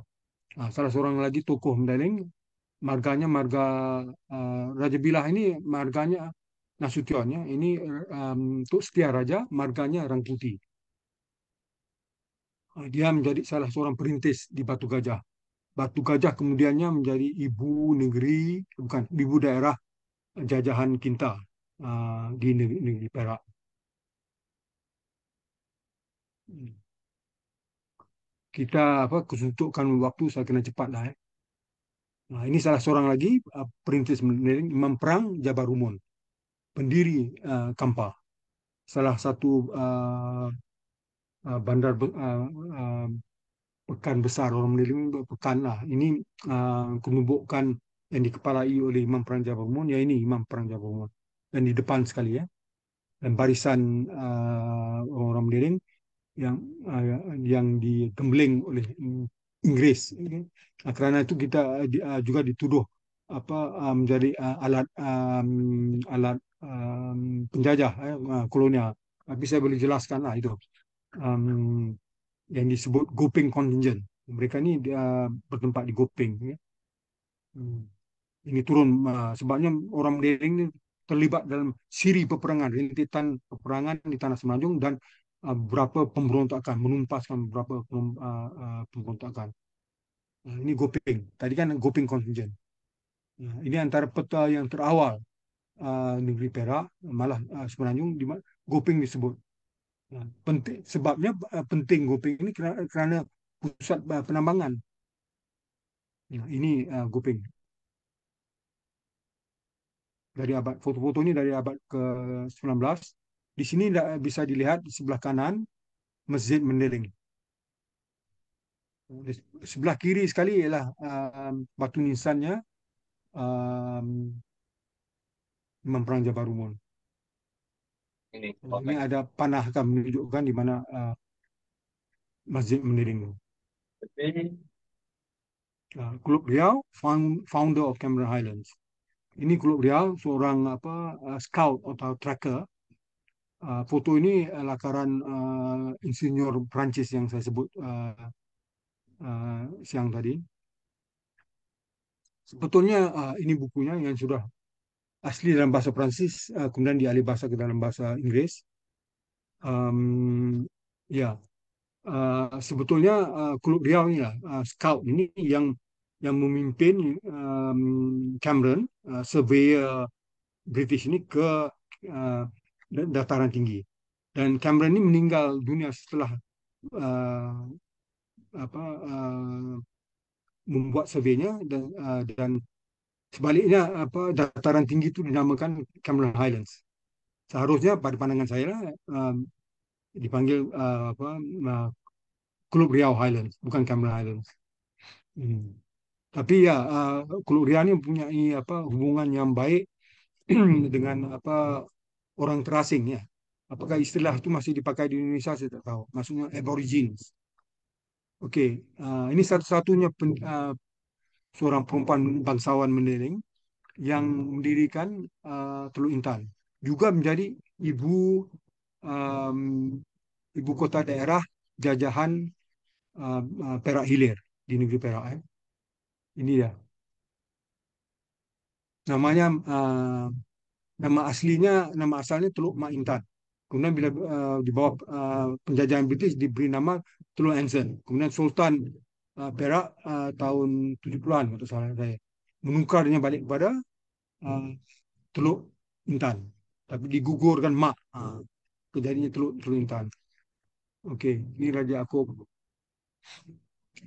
Uh, salah seorang lagi tokoh Medaling, marganya marga uh, Raja Bilah ini marganya Nasutionnya ini um, untuk setia raja marganya orang Putih. Ah, dia menjadi salah seorang perintis di Batu Gajah. Batu Gajah kemudiannya menjadi ibu negeri, bukan ibu daerah jajahan Kinta uh, di negeri, negeri Perak. Hmm. Kita apa kesuntukkan waktu saya kena cepat lah. ya. Nah, ini salah seorang lagi uh, perintis memperang Jabarumun pendiri uh, Kampal, salah satu uh, uh, bandar uh, uh, pekan besar orang Melayu pekan lah. Ini uh, kenubukan yang dikepalai oleh Imam Perang Jawa Umum, ya ini Imam Perang Jawa Umum. Dan di depan sekali ya, dan barisan uh, orang-orang Melayu yang uh, yang digembleng oleh Inggris. Uh, nah, kerana itu kita uh, uh, juga dituduh apa uh, menjadi uh, alat um, alat um, penjajah eh, kolonial. Tapi saya boleh jelaskan lah itu um, yang disebut Gopeng Contingent. Mereka ni dia bertempat di Gopeng. Ya. Hmm. Ini turun uh, sebabnya orang Mandailing ni terlibat dalam siri peperangan, rintitan peperangan di Tanah Semenanjung dan uh, eh, berapa pemberontakan, menumpaskan berapa uh, eh, uh, eh, pemberontakan. Uh, ini Gopeng. Tadi kan Gopeng Contingent. Uh, ini antara peta yang terawal uh, negeri Perak malah uh, Semenanjung di Gopeng disebut uh, penting sebabnya uh, penting Gopeng ini kerana, kerana pusat penambangan ini Gopeng dari abad foto-foto ini dari abad ke 19 di sini tidak bisa dilihat di sebelah kanan masjid Mendeling sebelah kiri sekali ialah uh, batu nisannya um, memerangi Jabarumun. Ini, ini ada panah akan menunjukkan di mana uh, masjid mendirimu. Uh, nah, klub Riau, founder of Cameron Highlands. Ini klub Riau, seorang apa uh, scout atau tracker. Uh, foto ini uh, lakaran uh, insinyur Perancis yang saya sebut uh, uh, siang tadi. Sebetulnya uh, ini bukunya yang sudah asli dalam bahasa Perancis uh, kemudian dialih bahasa ke dalam bahasa Inggeris. Um, ya, yeah. uh, sebetulnya uh, Kuluk Riau ini lah, uh, scout ini yang yang memimpin um, Cameron, uh, surveyor British ini ke uh, dataran tinggi. Dan Cameron ini meninggal dunia setelah uh, apa uh, membuat surveinya dan uh, dan sebaliknya apa dataran tinggi itu dinamakan Cameron Highlands. Seharusnya pada pandangan saya lah um, dipanggil uh, apa uh, Club Riau Highlands bukan Cameron Highlands. Hmm. Tapi ya uh, Club Riau ini mempunyai apa hubungan yang baik dengan apa orang terasing ya. Apakah istilah itu masih dipakai di Indonesia saya tak tahu. Maksudnya aborigines. Okey, uh, ini satu-satunya pen, uh, seorang perempuan bangsawan Mendeling yang hmm. mendirikan uh, Teluk Intan juga menjadi ibu um, ibu kota daerah jajahan uh, uh, Perak Hilir di negeri Perak eh. ini dia namanya uh, nama aslinya nama asalnya Teluk Mak Intan kemudian bila uh, di bawah uh, penjajahan British diberi nama Teluk Ensen kemudian Sultan Ah, Perak uh, tahun 70-an waktu salah saya menukarnya balik kepada uh, Teluk Intan tapi digugurkan mak uh, kejadiannya Teluk Teluk Intan okey ini Raja Akob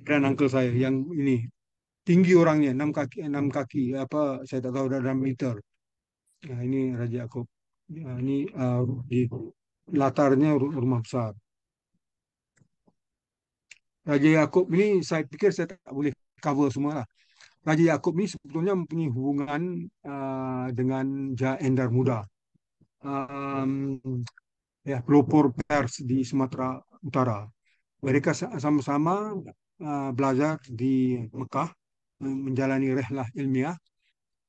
dan Uncle saya yang ini tinggi orangnya enam kaki enam kaki apa saya tak tahu dah dalam meter nah, ini Raja Akob nah, ini uh, di latarnya rumah besar Raja Yakub ini saya fikir saya tak boleh cover semua lah. Raja Yakub ini sebetulnya mempunyai hubungan uh, dengan Endar Muda. Um, ya, pelopor pers di Sumatera Utara. Mereka sama-sama uh, belajar di Mekah menjalani rehlah ilmiah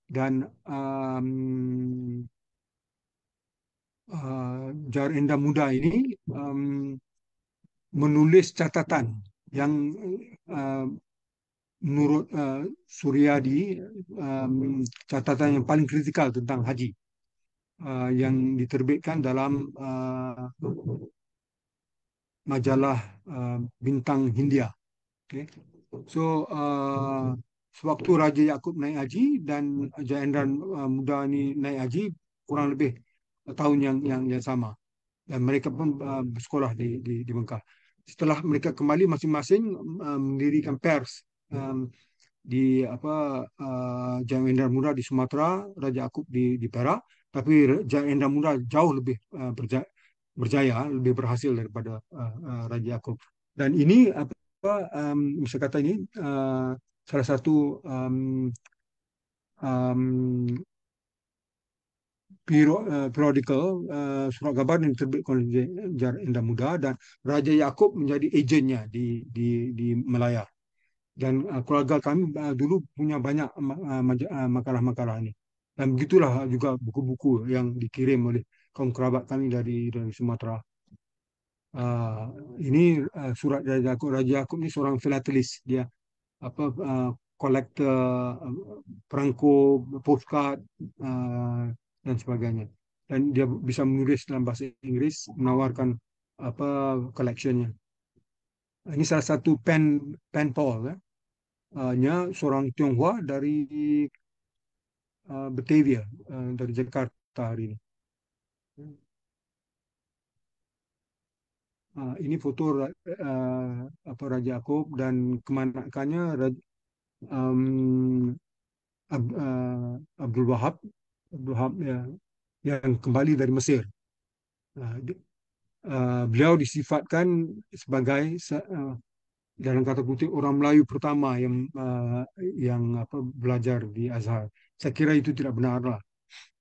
dan um, uh, Jaendar Muda ini um, menulis catatan yang uh, menurut uh, Suryadi um, catatan yang paling kritikal tentang haji uh, yang diterbitkan dalam uh, majalah uh, Bintang Hindia. Okay. So uh, sewaktu Raja Yaakob naik haji dan Jaendran uh, muda ini naik haji kurang lebih tahun yang yang yang sama dan mereka pun uh, bersekolah di di di Mekah setelah mereka kembali masing-masing um, mendirikan pers um, di apa uh, Jaya Muda di Sumatera, Raja Akub di di Perak, tapi Jaya Muda jauh lebih uh, berjaya, berjaya lebih berhasil daripada uh, uh, Raja Akub. Dan ini apa um, bisa kata ini uh, salah satu um, um, Piro, uh, periodical uh, surat kabar yang terbit oleh Indah Muda dan Raja Yakub menjadi ejennya di di di Melaya. Dan eh, keluarga kami dulu punya banyak makalah-makalah ini. Dan begitulah juga buku-buku yang dikirim oleh kaum kerabat kami dari dari Sumatera. ini surat Raja Yakub. Raja Yakub ini seorang filatelis. Dia apa uh, kolektor uh, perangko postcard dan sebagainya. Dan dia bisa menulis dalam bahasa Inggris, menawarkan apa collectionnya. Ini salah satu pen pen Paul ya. Uh, seorang Tionghoa dari uh, Batavia uh, dari Jakarta hari ini. Uh, ini foto uh, apa Raja Jacob dan kemanakannya um, Ab, uh, Abdul Wahab Abdul ya, yang kembali dari Mesir. uh, beliau disifatkan sebagai uh, dalam kata kutip orang Melayu pertama yang uh, yang apa belajar di Azhar. Saya kira itu tidak benar lah.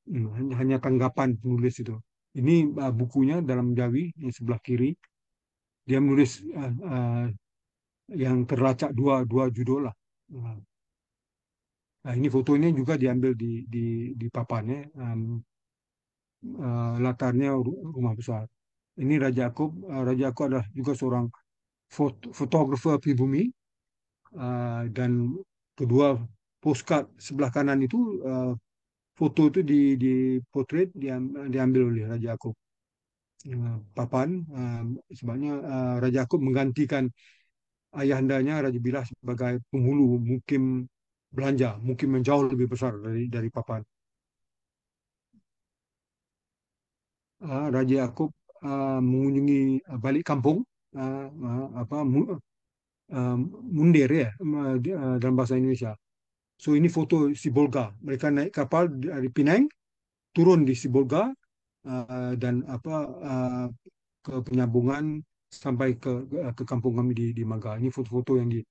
Hmm, hanya hanya tanggapan penulis itu. Ini uh, bukunya dalam Jawi yang sebelah kiri. Dia menulis uh, uh, yang terlacak dua dua judul lah. Uh, Nah, ini fotonya juga diambil di di, di papannya um, uh, eh, latarnya rumah besar. Ini Raja Akub. Uh, Raja Akub adalah juga seorang foto, fotografer pribumi uh, dan kedua postcard sebelah kanan itu uh, foto itu di di portrait diambil, oleh Raja Akub. Nah, papan uh, sebabnya Raja Akub menggantikan ayahandanya Raja Bilah sebagai penghulu mukim belanja mungkin menjauh lebih besar dari dari papan. Uh, Raja Yakub uh, mengunjungi ah, balik kampung uh, uh, apa uh, mundir ya uh, dalam bahasa Indonesia. So ini foto Sibolga. Mereka naik kapal dari Penang, turun di Sibolga uh, dan apa uh, ke penyambungan sampai ke ke kampung kami di di Maga. Ini foto-foto yang di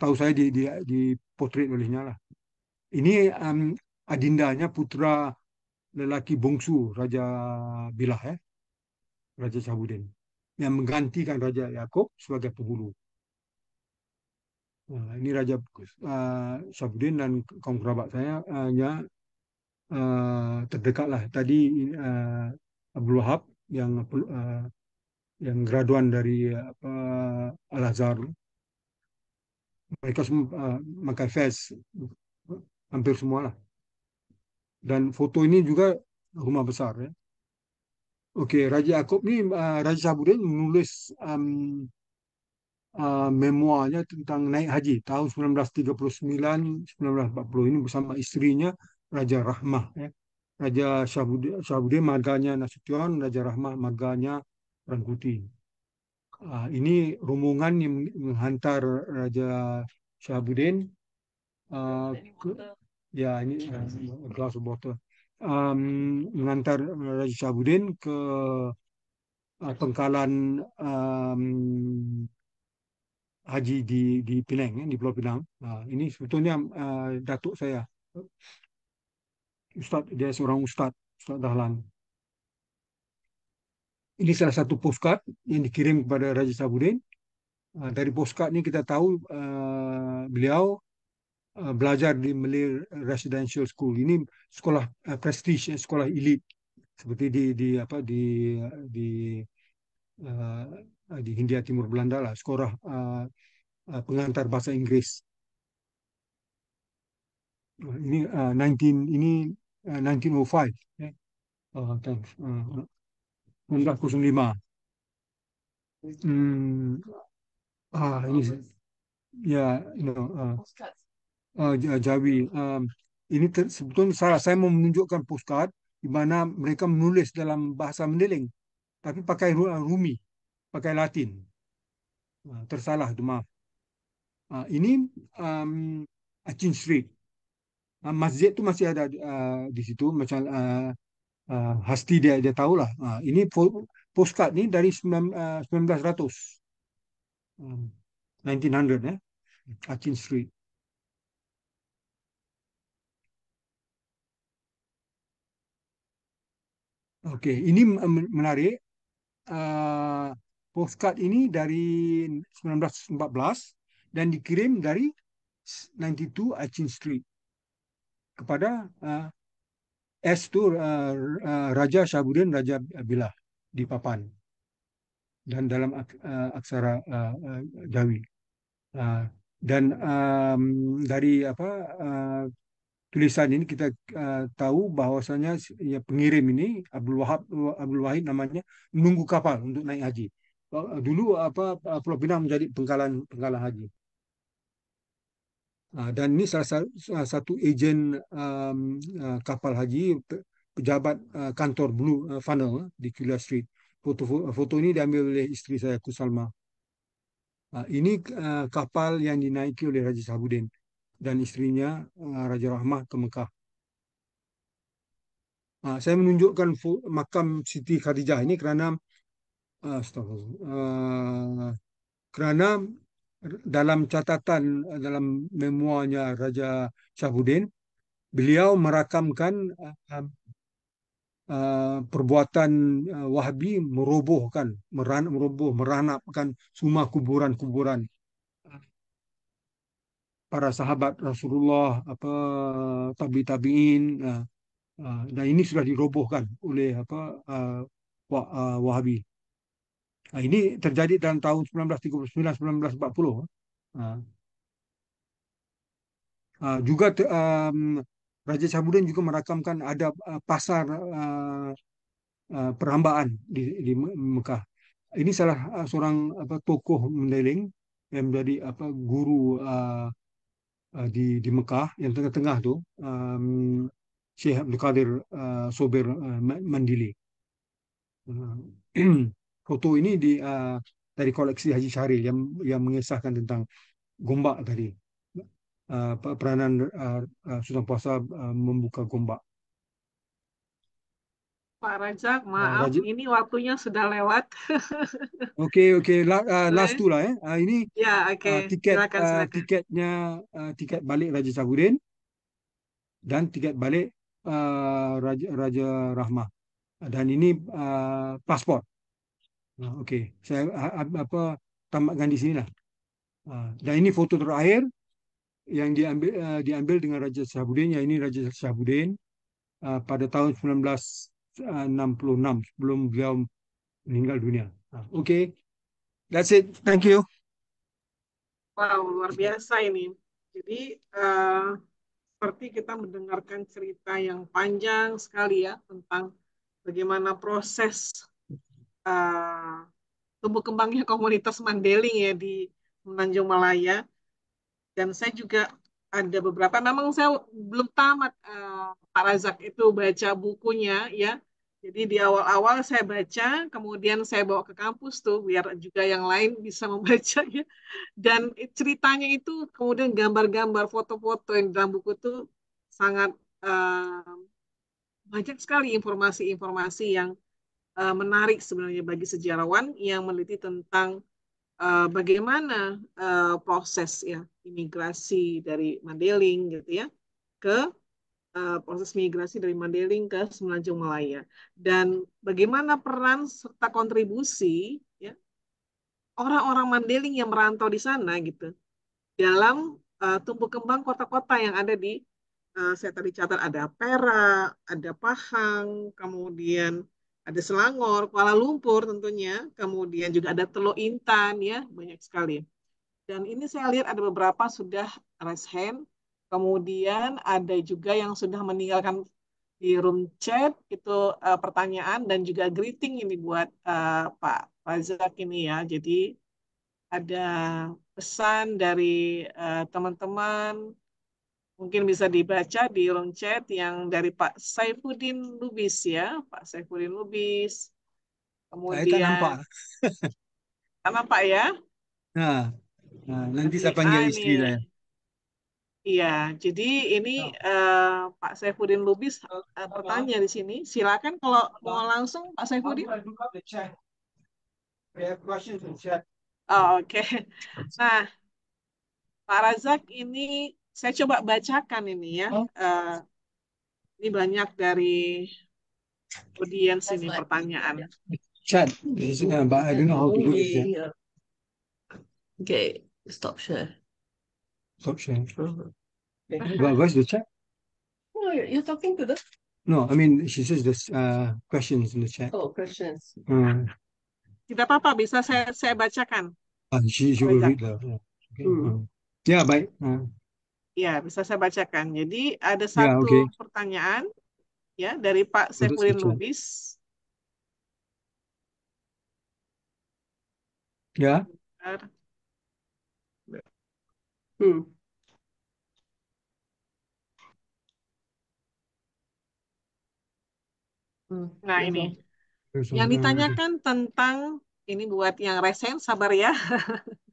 tahu saya di, di, di potret olehnya lah. Ini um, adindanya putra lelaki bongsu Raja Bilah eh. Raja Sabudin yang menggantikan Raja Yakub sebagai penghulu. Nah, ini Raja uh, eh, Sabudin dan kaum kerabat saya hanya eh, uh, eh, lah tadi uh, Abdul Wahab yang uh, yang graduan dari apa Al Azhar mereka semua uh, eh, pakai vest hampir semua dan foto ini juga rumah besar ya Okey, Raja Yaakob ini uh, eh, Raja sabudin menulis um, uh, eh, memoarnya tentang naik haji tahun 1939 1940 ini bersama istrinya Raja Rahmah ya. Raja sabudin, sabudin marganya Nasution, Raja Rahmah marganya Rangkuti. Ah, ini rumungan yang menghantar Raja Shahbudin, uh, ke ya ini uh, ah, glass of water um, menghantar Raja Shahbudin ke uh, pengkalan um, haji di di Penang ya, di Pulau Pinang. Uh, ini sebetulnya uh, datuk saya. Ustaz dia seorang ustaz, Ustaz Dahlan. ini salah satu postcard yang dikirim kepada Raja Sabudin. Ah, dari postcard ini kita tahu ah, beliau ah, belajar di Malay Residential School. Ini sekolah uh, prestige, eh, sekolah elit seperti di di apa di di uh, di Hindia Timur Belanda lah, sekolah uh, uh, pengantar bahasa Inggris. Ini uh, 19 ini uh, 1905. Okay. thanks. Uh, Honda aku sendiri Hmm. Ah ini. Ya, ini. Ah, ah Jawi. Um, ini sebetulnya saya, saya mau menunjukkan postcard di mana mereka menulis dalam bahasa Mendeling, tapi pakai ah, Rumi, pakai Latin. Ah, tersalah, tu maaf. Uh, ini um, Achin Street. masjid tu masih ada di situ, macam uh, ah, Hasti dia dia tahu lah. Uh, ah, ini postcard ni dari 9, uh, 1900. Um, 1900 ya. Eh? Achin Street. Okey, ini menarik. Uh, postcard ini dari 1914 dan dikirim dari 92 Achin Street kepada uh, S itu uh, eh, eh, Raja Syabudin Raja bilah di papan dan dalam uh, aksara uh, uh, Jawi. Uh, dan um, dari apa uh, tulisan ini kita uh, tahu bahwasanya ya, pengirim ini Abdul Wahab Abdul Wahid namanya menunggu kapal untuk naik haji. Dulu apa Pulau Pinang menjadi pengkalan pengkalan haji. Ah, dan ini salah, satu ejen um, ah, kapal haji pejabat uh, kantor Blue Funnel di Kuala Street. Foto, foto ini diambil oleh istri saya Kusalma. Uh, ini uh, kapal yang dinaiki oleh Raja Sabudin dan istrinya uh, Raja Rahmah ke Mekah. Uh, saya menunjukkan makam Siti Khadijah ini kerana uh, uh, kerana dalam catatan dalam memuanya Raja Syahbudin, beliau merakamkan uh, uh, perbuatan uh, Wahabi merobohkan, meran, meroboh, meranapkan semua kuburan-kuburan para sahabat Rasulullah, apa tabi-tabiin, uh, uh, dan ini sudah dirobohkan oleh apa uh, uh Wahabi. Nah, ini terjadi dalam tahun 1939-1940. Nah. Uh, juga um, Raja Sabudin juga merakamkan ada ah, pasar uh, uh, perhambaan di, di Mekah. Ini salah seorang apa, tokoh mendeling yang menjadi apa guru uh, uh, di di Mekah yang tengah-tengah tuh um, Syekh Abdul Qadir uh, Sobir uh, Mandili. Uh, foto ini di uh, ah, dari koleksi Haji Syahril yang yang mengisahkan tentang Gombak tadi. Uh, peranan uh, Sultan Puasa uh, membuka Gombak. Pak Rajak, maaf Rajak. ini waktunya sudah lewat. Oke oke okay, La, uh, last tu lah ya. Uh, ini ya, okay. uh, tiket silakan, silakan. Uh, tiketnya uh, tiket balik Raja Sahudin dan tiket balik uh, Raja Raja Rahmah. Dan ini uh, pasport. okey. Ah, oke, saya apa tambahkan di sinilah. lah. Dan ini foto terakhir yang diambil uh, diambil dengan Raja Syahbudin. Ya ini Raja Syahbudin uh, pada tahun 1966 eh, sebelum beliau meninggal dunia. Ah, oke, that's it. Thank you. Wow, luar biasa ini. Jadi uh, seperti kita mendengarkan cerita yang panjang sekali ya tentang bagaimana proses Eh, tumbuh kembangnya komunitas Mandeling ya di Menanjung Malaya. Dan saya juga ada beberapa, memang saya belum tamat uh, Pak Razak itu baca bukunya ya. Jadi di awal-awal saya baca, kemudian saya bawa ke kampus tuh biar juga yang lain bisa membaca ya. Dan ceritanya itu kemudian gambar-gambar, foto-foto yang dalam buku itu sangat uh, banyak sekali informasi-informasi yang uh, menarik sebenarnya bagi sejarawan yang meneliti tentang uh, bagaimana uh, proses ya imigrasi dari Mandeling gitu ya ke uh, proses migrasi dari Mandeling ke Semenanjung Malaya dan bagaimana peran serta kontribusi ya orang-orang Mandeling yang merantau di sana gitu dalam uh, tumbuh kembang kota-kota yang ada di uh, saya tadi catat ada Perak, ada Pahang, kemudian ada Selangor, Kuala Lumpur tentunya, kemudian juga ada Teluk Intan ya, banyak sekali. Dan ini saya lihat ada beberapa sudah rest hand, kemudian ada juga yang sudah meninggalkan di room chat itu uh, pertanyaan dan juga greeting ini buat uh, Pak Razak ini ya. Jadi ada pesan dari eh, teman-teman uh, teman -teman mungkin bisa dibaca di room chat yang dari Pak Saifuddin Lubis ya, Pak Saifuddin Lubis. Kan Kemudian nampak. kan nampak ya? Nah, nah nanti, nanti saya panggil istri saya. Iya, jadi ini oh. uh, Pak Saifuddin Lubis uh, bertanya di sini. Silakan kalau mau langsung Pak Saifuddin. Oh, Oke. Okay. Nah, Pak Razak ini saya coba bacakan ini ya. Oh. Uh, ini banyak dari audiens ini pertanyaan. Chat, but I don't know how to do it. stop share. Stop share. Okay. Well, where's the chat? No, oh, you're talking to the. No, I mean she says this uh, questions in the chat. Oh, questions. Uh, Tidak apa-apa, bisa saya saya bacakan. Uh, she, she will read the, yeah. Okay. Hmm. yeah, baik. Uh. Ya, bisa saya bacakan. Jadi ada ya, satu okay. pertanyaan ya dari Pak Sefulin Lubis. Ya. Hmm. hmm. Nah ini yang ditanyakan tentang ini buat yang resen sabar ya.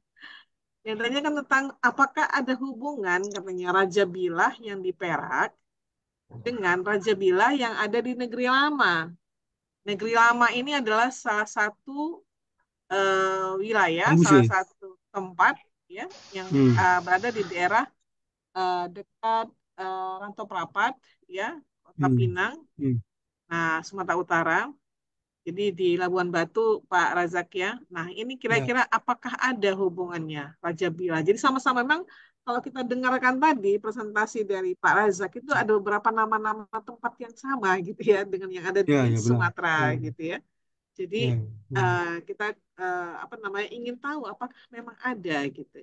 Yang tanya kan tentang apakah ada hubungan katanya Raja Bilah yang di Perak dengan Raja Bilah yang ada di negeri lama. Negeri lama ini adalah salah satu uh, wilayah, salah ya? satu tempat ya yang hmm. uh, berada di daerah uh, dekat uh, Rantau Prapat ya, Kota hmm. Pinang. Hmm. Nah, Sumatera Utara. Jadi di Labuan Batu, Pak Razak ya. Nah, ini kira-kira ya. apakah ada hubungannya Raja Bila? Jadi sama-sama memang kalau kita dengarkan tadi presentasi dari Pak Razak itu ada beberapa nama-nama tempat yang sama gitu ya dengan yang ada di ya, ya, Sumatera ya. gitu ya. Jadi ya, ya. Uh, kita uh, apa namanya ingin tahu apakah memang ada gitu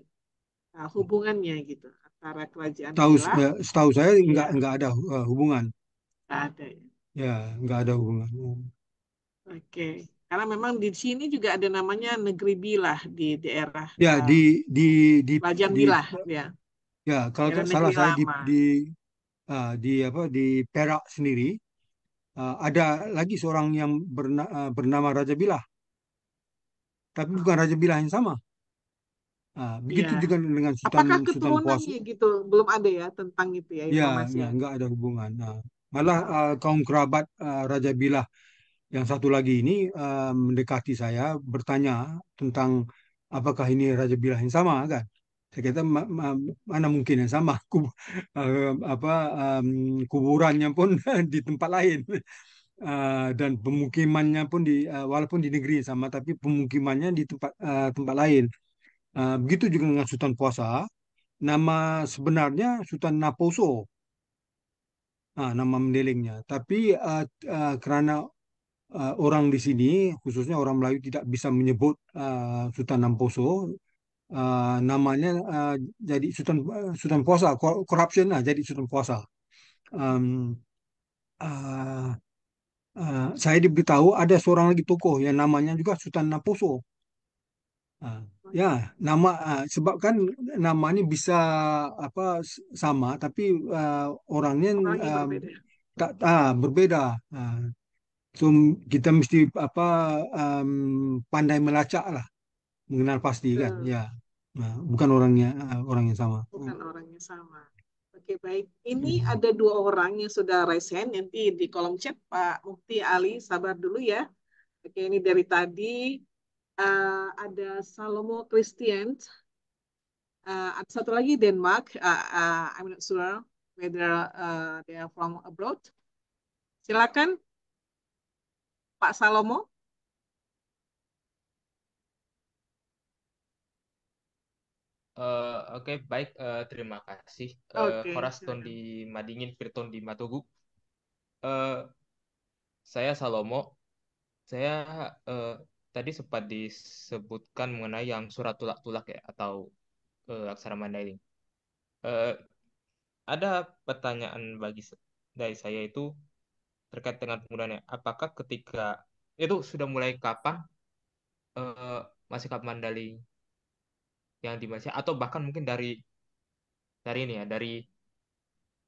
uh, hubungannya gitu antara kerajaan. Tahu, setahu saya ya. nggak nggak ada hubungan. Nggak ada ya. Ya, nggak ada hubungan. Oke. Karena memang di sini juga ada namanya negeri bilah di daerah. Ya, uh, di di di Lajang di, bilah, ya. Ya, kalau tak salah saya di di uh, di apa di Perak sendiri uh, ada lagi seorang yang berna, uh, bernama Raja Bilah. Tapi ah. bukan Raja Bilah yang sama. Uh, begitu ya. juga dengan Sultan Apakah Sultan Puas. gitu belum ada ya tentang itu ya informasi. Ya, ya enggak ada hubungan. Nah, malah uh, kaum kerabat uh, Raja Bilah yang satu lagi ini uh, mendekati saya bertanya tentang apakah ini Raja Bilah yang sama kan? Saya kata ma ma mana mungkin yang sama Kub uh, eh, apa um, kuburannya pun di tempat lain. Uh, dan pemukimannya pun di uh, walaupun di negeri sama tapi pemukimannya di tempat uh, tempat lain. Uh, begitu juga dengan Sultan Puasa. Nama sebenarnya Sultan Naposo. Ah, nama mendelingnya. Tapi uh, uh, kerana uh, orang di sini, khususnya orang Melayu tidak bisa menyebut uh, Sultan Namposo, uh, namanya uh, jadi Sultan uh, Sultan Puasa, corruption lah jadi Sultan Puasa. Um, uh, uh, saya diberitahu ada seorang lagi tokoh yang namanya juga Sultan Namposo. Uh, ya, nama uh, sebab kan namanya bisa apa sama, tapi uh, orangnya, Orang tak ah, berbeda. So, kita mesti apa um, pandai melacak lah, mengenal pasti kan, ya. Nah, bukan orangnya eh, orang yang sama. Bukan hmm. orangnya sama. Oke baik, ini hmm. ada dua orang yang sudah raise nanti di kolom chat Pak Mukti Ali, sabar dulu ya. Oke ini dari tadi uh, ada Salomo Christian, uh, ada satu lagi Denmark, uh, uh, I'm not sure whether uh, they are from abroad. Silakan Pak Salomo? Uh, Oke, okay, baik. Uh, terima kasih. Koras okay. uh, di Madingin, Firton di Matugu. Uh, eh, saya Salomo. Saya uh, tadi sempat disebutkan mengenai yang surat tulak-tulak ya, atau uh, aksara Mandailing. Uh, ada pertanyaan bagi dari saya itu, terkait dengan penggunaannya. Apakah ketika itu sudah mulai kapan uh, eh, masih kapan Mandali yang di atau bahkan mungkin dari dari ini ya dari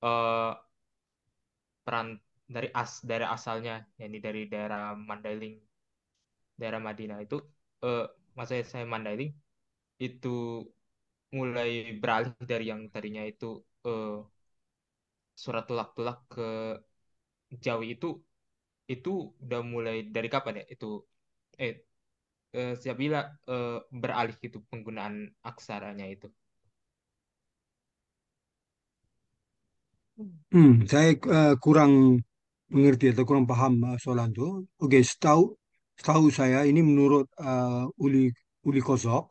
uh, peran dari as dari asalnya yakni dari daerah Mandailing daerah Madinah itu uh, maksudnya saya Mandailing itu mulai beralih dari yang tadinya itu uh, surat tulak-tulak ke Jawi itu itu udah mulai dari kapan ya itu eh eh, bila eh, beralih gitu penggunaan aksaranya itu. Hmm, saya uh, kurang mengerti atau kurang paham uh, soalan itu. Oke, setahu setahu saya ini menurut uh, Uli Uli Kozok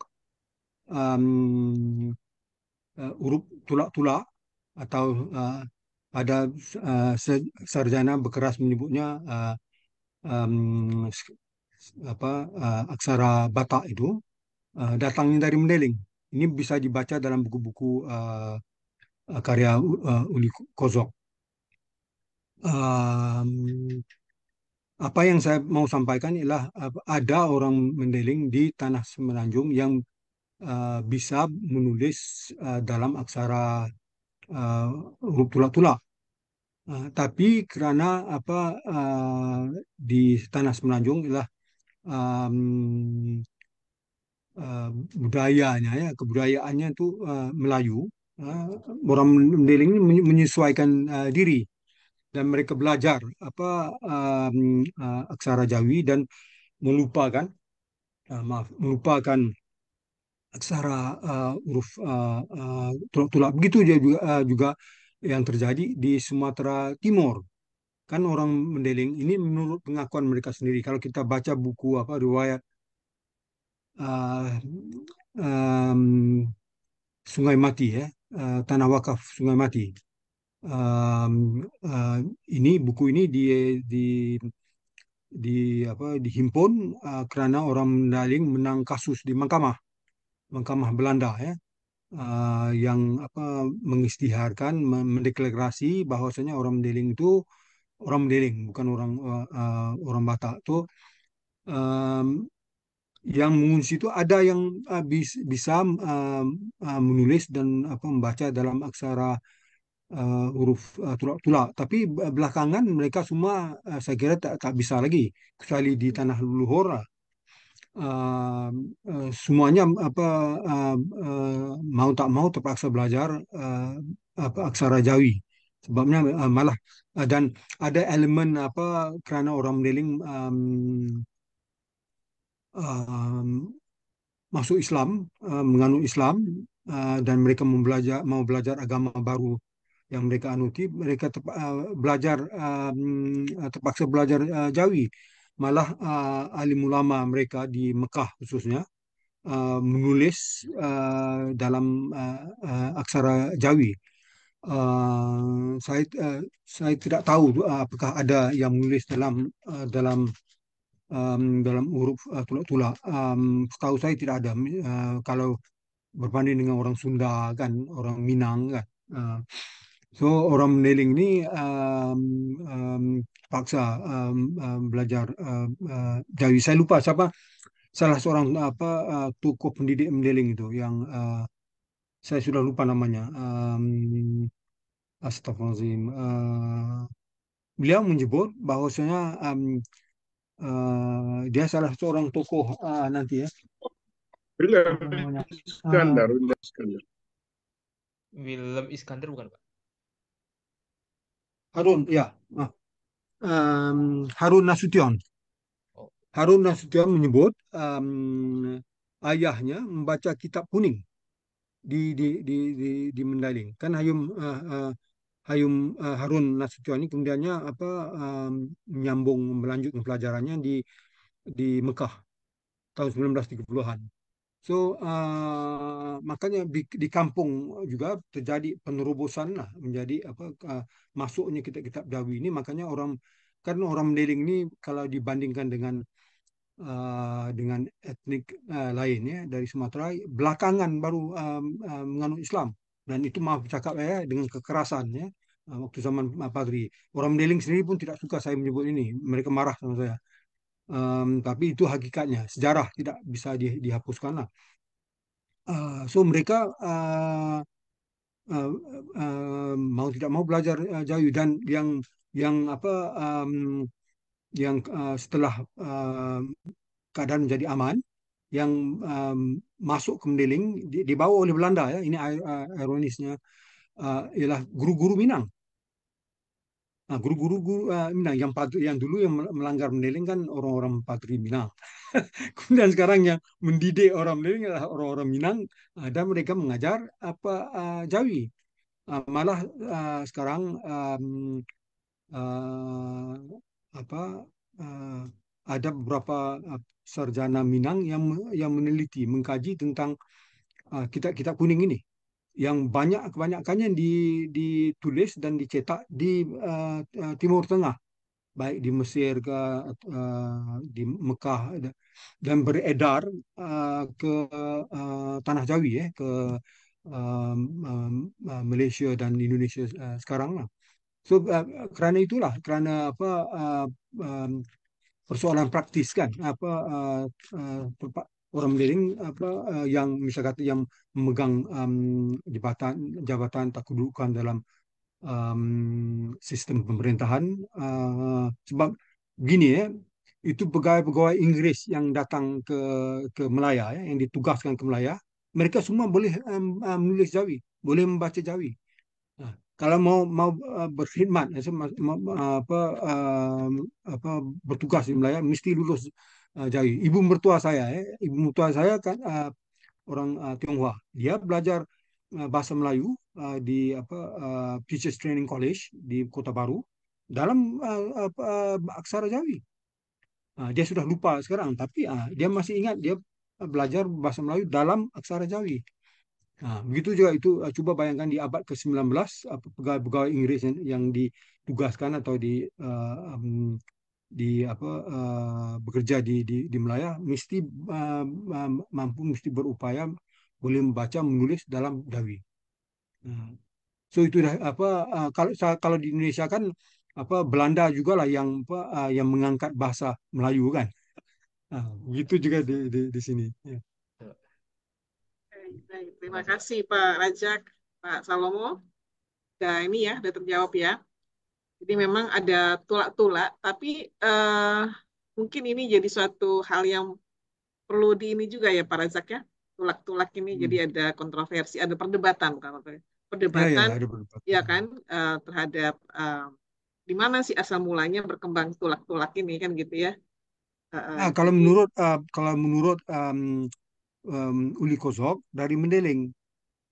um, uh, huruf tulak-tulak atau uh, ada uh, sarjana berkeras menyebutnya uh, um, apa uh, aksara Batak itu uh, datangnya dari Mendeling. Ini bisa dibaca dalam buku-buku uh, karya uh, Uli Kozok. Um, apa yang saya mau sampaikan ialah ada orang Mendeling di tanah Semenanjung yang uh, bisa menulis uh, dalam aksara uh, huruf tulak-tulak. Eh, tapi karena apa uh, di tanah Semenanjung adalah um, uh, eh, budayanya ya kebudayaannya itu uh, Melayu uh, orang Mendeling ini menyesuaikan uh, diri dan mereka belajar apa um, uh, aksara Jawi dan melupakan uh, maaf melupakan aksara uh, huruf uh, uh, tulak-tulak begitu juga uh, juga yang terjadi di Sumatera Timur. Kan orang mendeling. ini menurut pengakuan mereka sendiri. Kalau kita baca buku apa riwayat uh, um, Sungai Mati ya, uh, tanah wakaf Sungai Mati. Um, uh, ini buku ini di di di apa dihimpun uh, karena orang mendeling menang kasus di mahkamah mahkamah Belanda ya uh, yang apa mengistiharkan mendeklarasi bahwasanya orang Mendeling itu orang Mendeling bukan orang uh, orang Batak tuh um, yang mengungsi itu ada yang uh, bis, bisa uh, uh, menulis dan apa membaca dalam aksara uh, huruf tulak tulak uh, Tapi belakangan mereka semua uh, saya kira tak tak bisa lagi kecuali di tanah leluhur uh, semuanya apa uh, uh, mau tak mau terpaksa belajar uh, apa aksara Jawi sebabnya uh, malah uh, dan ada elemen apa kerana orang meliling um, um, masuk Islam uh, menganut Islam uh, dan mereka membelajar mau belajar agama baru yang mereka anuti mereka belajar terpaksa belajar Jawi malah uh, alim ulama mereka di Mekah khususnya uh, menulis uh, dalam uh, uh, aksara Jawi. Uh, saya uh, saya tidak tahu apakah ada yang menulis dalam uh, dalam um, dalam huruf uh, tulak-tulak. Um, setahu saya tidak ada. Uh, kalau berbanding dengan orang Sunda kan, orang Minang kan. Uh, So orang meneling ni um, um, paksa um, um, belajar uh, uh, eh, Jawi. Saya lupa siapa salah seorang apa uh, tokoh pendidik meneling itu yang uh, saya sudah lupa namanya. Um, Astagfirullahaladzim. Uh, beliau menyebut bahwasanya um, uh, dia salah seorang tokoh uh, nanti ya. William Iskandar, William Iskandar. William Iskandar bukan Pak? Harun, ya. Ah. um, Harun Nasution. Oh. Harun Nasution menyebut um, ayahnya membaca kitab kuning di di di di, di Mendaling. Kan Hayum uh, uh, Hayum uh, Harun Nasution ini kemudiannya apa um, menyambung melanjutkan pelajarannya di di Mekah tahun 1930-an. So uh, makanya di, di kampung juga terjadi penerobosan lah menjadi apa uh, masuknya kitab-kitab Jawi ini makanya orang karena orang Mandailing ini kalau dibandingkan dengan uh, dengan etnik uh, eh, lainnya dari Sumatera belakangan baru uh, uh, menganut Islam dan itu maaf cakap ya dengan kekerasan ya waktu zaman Pak Padri orang Mandailing sendiri pun tidak suka saya menyebut ini mereka marah sama saya Um, tapi itu hakikatnya sejarah tidak bisa di, dihapuskan lah. Uh, eh, so mereka uh, uh, uh, mau tidak mau belajar uh, Jayu dan yang yang apa um, yang uh, setelah uh, keadaan menjadi aman yang um, masuk ke Mendeling dibawa oleh Belanda ya ini ironisnya uh, ialah guru-guru Minang Nah, guru-guru guru, uh, ah, Minang yang padri, yang dulu yang melanggar mendeling kan orang-orang padri Minang. Kemudian sekarang yang mendidik orang mendeling adalah orang-orang Minang uh, dan mereka mengajar apa uh, Jawi. Uh, malah uh, sekarang um, uh, apa uh, ada beberapa sarjana Minang yang yang meneliti, mengkaji tentang kitab kitab uh, kuning ini yang banyak kebanyakannya di, ditulis dan dicetak di uh, Timur Tengah, baik di Mesir ke uh, di Mekah dan beredar uh, ke uh, tanah Jawi ya ke uh, uh, Malaysia dan Indonesia uh, sekarang lah. So uh, kerana itulah kerana apa uh, um, persoalan praktis kan apa uh, uh, orang miring apa uh, yang misal yang memegang um, jabatan jabatan tak kedudukan dalam um, sistem pemerintahan uh, sebab begini ya itu pegawai-pegawai Inggris yang datang ke ke Melaya ya, yang ditugaskan ke Melaya mereka semua boleh um, um menulis Jawi boleh membaca Jawi nah, kalau mau mau uh, berkhidmat eh, mau, uh, apa um, apa bertugas di Melaya mesti lulus uh, Jawi ibu mertua saya ya, ibu mertua saya kan uh, orang uh, Tionghoa. Dia belajar uh, bahasa Melayu uh, di apa uh, Teachers Training College di Kota Baru dalam uh, uh, aksara Jawi. Uh, dia sudah lupa sekarang, tapi uh, dia masih ingat dia belajar bahasa Melayu dalam aksara Jawi. Nah, begitu juga itu uh, coba bayangkan di abad ke-19 pegawai-pegawai Inggris yang, yang ditugaskan atau di uh, um, di apa uh, bekerja di, di di Melaya mesti uh, mampu mesti berupaya boleh membaca menulis dalam dawi. Uh, nah, so itu dah apa uh, kalau kalau di Indonesia kan apa Belanda juga lah yang apa, uh, yang mengangkat bahasa Melayu kan. Uh, begitu juga di di, di sini. Yeah. Terima kasih Pak Rajak, Pak Salomo. Nah ini ya, sudah terjawab ya. Jadi memang ada tulak-tulak, tapi uh, mungkin ini jadi suatu hal yang perlu di ini juga ya Pak Razak ya. Tulak-tulak ini hmm. jadi ada kontroversi, ada perdebatan bukan ya. iya, iya, perdebatan, ya, ya, perdebatan. ya kan uh, terhadap uh, di mana sih asal mulanya berkembang tulak-tulak ini kan gitu ya. Uh, nah, kalau menurut uh, kalau menurut um, um, Uli Kozok dari Mendeling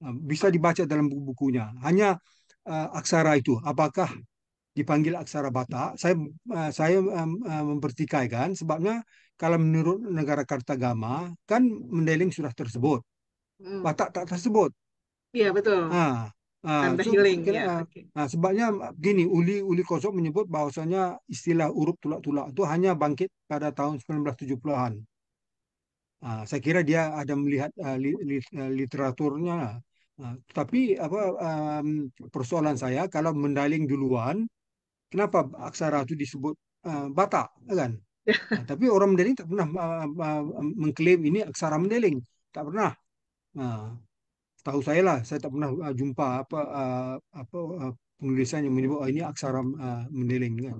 uh, bisa dibaca dalam buku bukunya. Hanya uh, aksara itu apakah dipanggil aksara batak Saya eh, saya eh, mempertikaikan sebabnya kalau menurut negara Kartagama kan mendeling sudah tersebut. Hmm. Batak tak tersebut. Iya betul. Ha. Ah, ah so, healing, kira, ya. Ah, okay. Ah, sebabnya gini, Uli Uli Kosok menyebut bahwasanya istilah urup tulak-tulak itu hanya bangkit pada tahun 1970-an. saya kira dia ada melihat uh, li, li, literaturnya. tapi apa um, persoalan saya kalau mendaling duluan Kenapa aksara itu disebut uh, bata, kan? Nah, tapi orang mendeling tak pernah uh, uh, mengklaim ini aksara mendeling, tak pernah. Nah, tahu saya lah, saya tak pernah uh, jumpa apa uh, apa uh, penulisan yang menyebut oh, ini aksara uh, kan?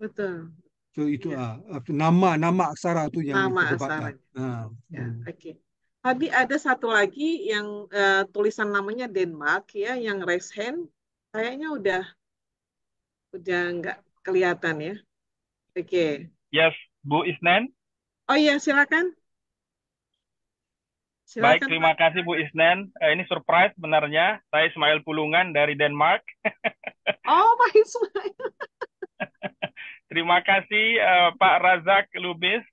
Betul. So itu ya. uh, nama nama aksara itu yang nama aksara. Uh, ya, hmm. oke. Okay. Tadi ada satu lagi yang uh, tulisan namanya Denmark ya yang raise hand. Kayaknya udah udah nggak kelihatan ya. Oke. Okay. Yes, Bu Isnen. Oh iya, silakan. silakan. Baik, terima Pak. kasih Bu Isnen. Eh, ini surprise sebenarnya. Saya Ismail Pulungan dari Denmark. oh, Pak Ismail. terima kasih uh, Pak Razak Lubis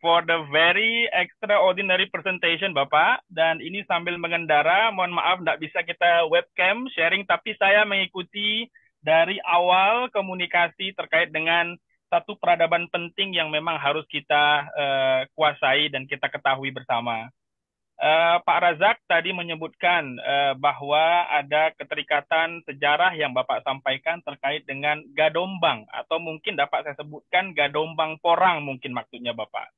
for the very extraordinary presentation Bapak dan ini sambil mengendara mohon maaf tidak bisa kita webcam sharing tapi saya mengikuti dari awal komunikasi terkait dengan satu peradaban penting yang memang harus kita uh, kuasai dan kita ketahui bersama. Uh, Pak Razak tadi menyebutkan uh, bahwa ada keterikatan sejarah yang Bapak sampaikan terkait dengan Gadombang atau mungkin dapat saya sebutkan Gadombang Porang mungkin maksudnya Bapak.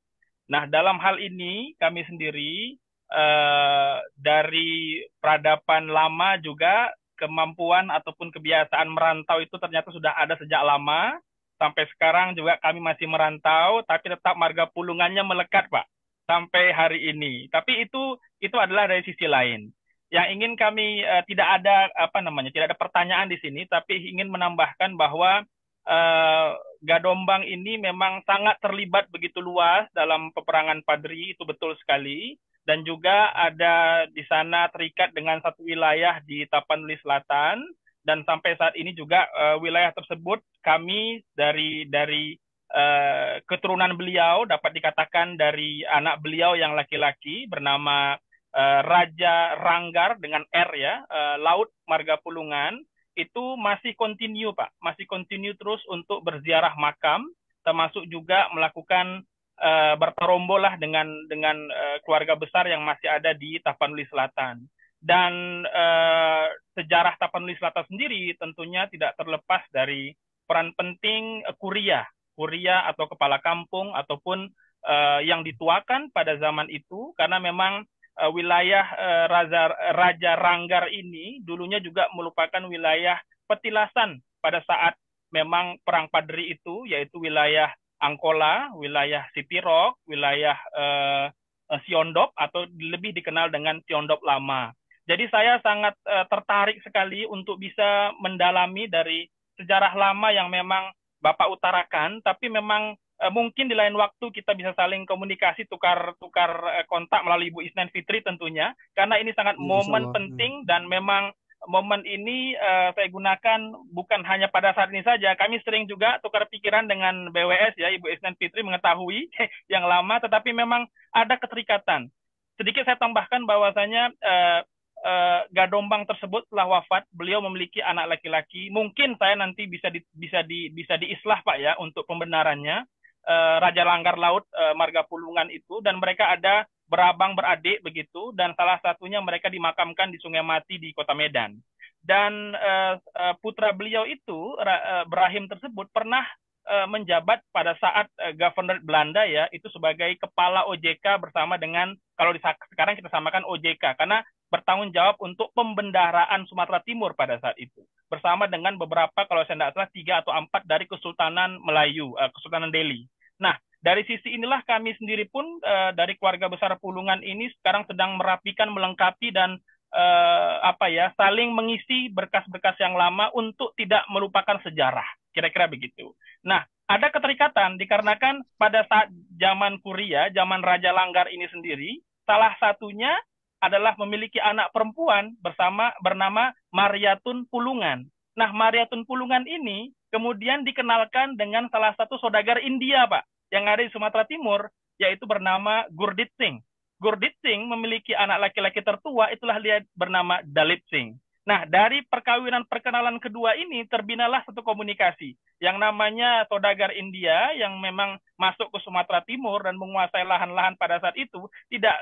Nah, dalam hal ini kami sendiri uh, dari peradaban lama juga kemampuan ataupun kebiasaan merantau itu ternyata sudah ada sejak lama. Sampai sekarang juga kami masih merantau, tapi tetap marga pulungannya melekat, Pak. Sampai hari ini. Tapi itu itu adalah dari sisi lain. Yang ingin kami uh, tidak ada apa namanya, tidak ada pertanyaan di sini, tapi ingin menambahkan bahwa uh, Gadombang ini memang sangat terlibat begitu luas dalam peperangan Padri itu betul sekali dan juga ada di sana terikat dengan satu wilayah di Tapanuli Selatan dan sampai saat ini juga uh, wilayah tersebut kami dari dari uh, keturunan beliau dapat dikatakan dari anak beliau yang laki-laki bernama uh, Raja Ranggar dengan R ya uh, Laut Marga Pulungan itu masih continue Pak masih continue terus untuk berziarah makam termasuk juga melakukan uh, dengan dengan uh, keluarga besar yang masih ada di Tapanuli Selatan. Dan uh, sejarah Tapanuli Selatan sendiri tentunya tidak terlepas dari peran penting uh, kuria, kuria atau kepala kampung ataupun uh, yang dituakan pada zaman itu karena memang uh, wilayah uh, Raja, Raja Ranggar ini dulunya juga merupakan wilayah petilasan pada saat memang Perang Padri itu, yaitu wilayah Angkola, wilayah Sipirok, wilayah eh, eh, Siondop atau lebih dikenal dengan Siondop Lama. Jadi saya sangat eh, tertarik sekali untuk bisa mendalami dari sejarah lama yang memang Bapak utarakan, tapi memang eh, mungkin di lain waktu kita bisa saling komunikasi tukar-tukar eh, kontak melalui Ibu Isnan Fitri tentunya, karena ini sangat ya, momen iya. penting dan memang momen ini uh, saya gunakan bukan hanya pada saat ini saja. Kami sering juga tukar pikiran dengan BWS ya, Ibu Isnan Fitri mengetahui yang lama, tetapi memang ada keterikatan. Sedikit saya tambahkan bahwasanya uh, uh, Gadombang tersebut telah wafat, beliau memiliki anak laki-laki. Mungkin saya nanti bisa di, bisa di bisa diislah Pak ya untuk pembenarannya. Uh, Raja Langgar Laut uh, Marga Pulungan itu dan mereka ada berabang beradik begitu dan salah satunya mereka dimakamkan di Sungai Mati di Kota Medan. Dan uh, putra beliau itu uh, eh, Brahim tersebut pernah uh, menjabat pada saat uh, governor Belanda ya itu sebagai kepala OJK bersama dengan kalau sekarang kita samakan OJK karena bertanggung jawab untuk pembendaharaan Sumatera Timur pada saat itu bersama dengan beberapa kalau saya tidak salah tiga atau empat dari Kesultanan Melayu uh, Kesultanan Delhi. Nah dari sisi inilah kami sendiri pun uh, dari keluarga besar Pulungan ini sekarang sedang merapikan, melengkapi dan uh, apa ya saling mengisi berkas-berkas yang lama untuk tidak melupakan sejarah. Kira-kira begitu. Nah, ada keterikatan dikarenakan pada saat zaman Kuria, zaman Raja Langgar ini sendiri, salah satunya adalah memiliki anak perempuan bersama bernama Mariatun Pulungan. Nah, Mariatun Pulungan ini kemudian dikenalkan dengan salah satu saudagar India, Pak yang ada di Sumatera Timur yaitu bernama Gurdit Singh. Gurdit Singh memiliki anak laki-laki tertua itulah dia bernama Dalip Singh. Nah, dari perkawinan perkenalan kedua ini terbinalah satu komunikasi yang namanya Todagar India yang memang masuk ke Sumatera Timur dan menguasai lahan-lahan pada saat itu tidak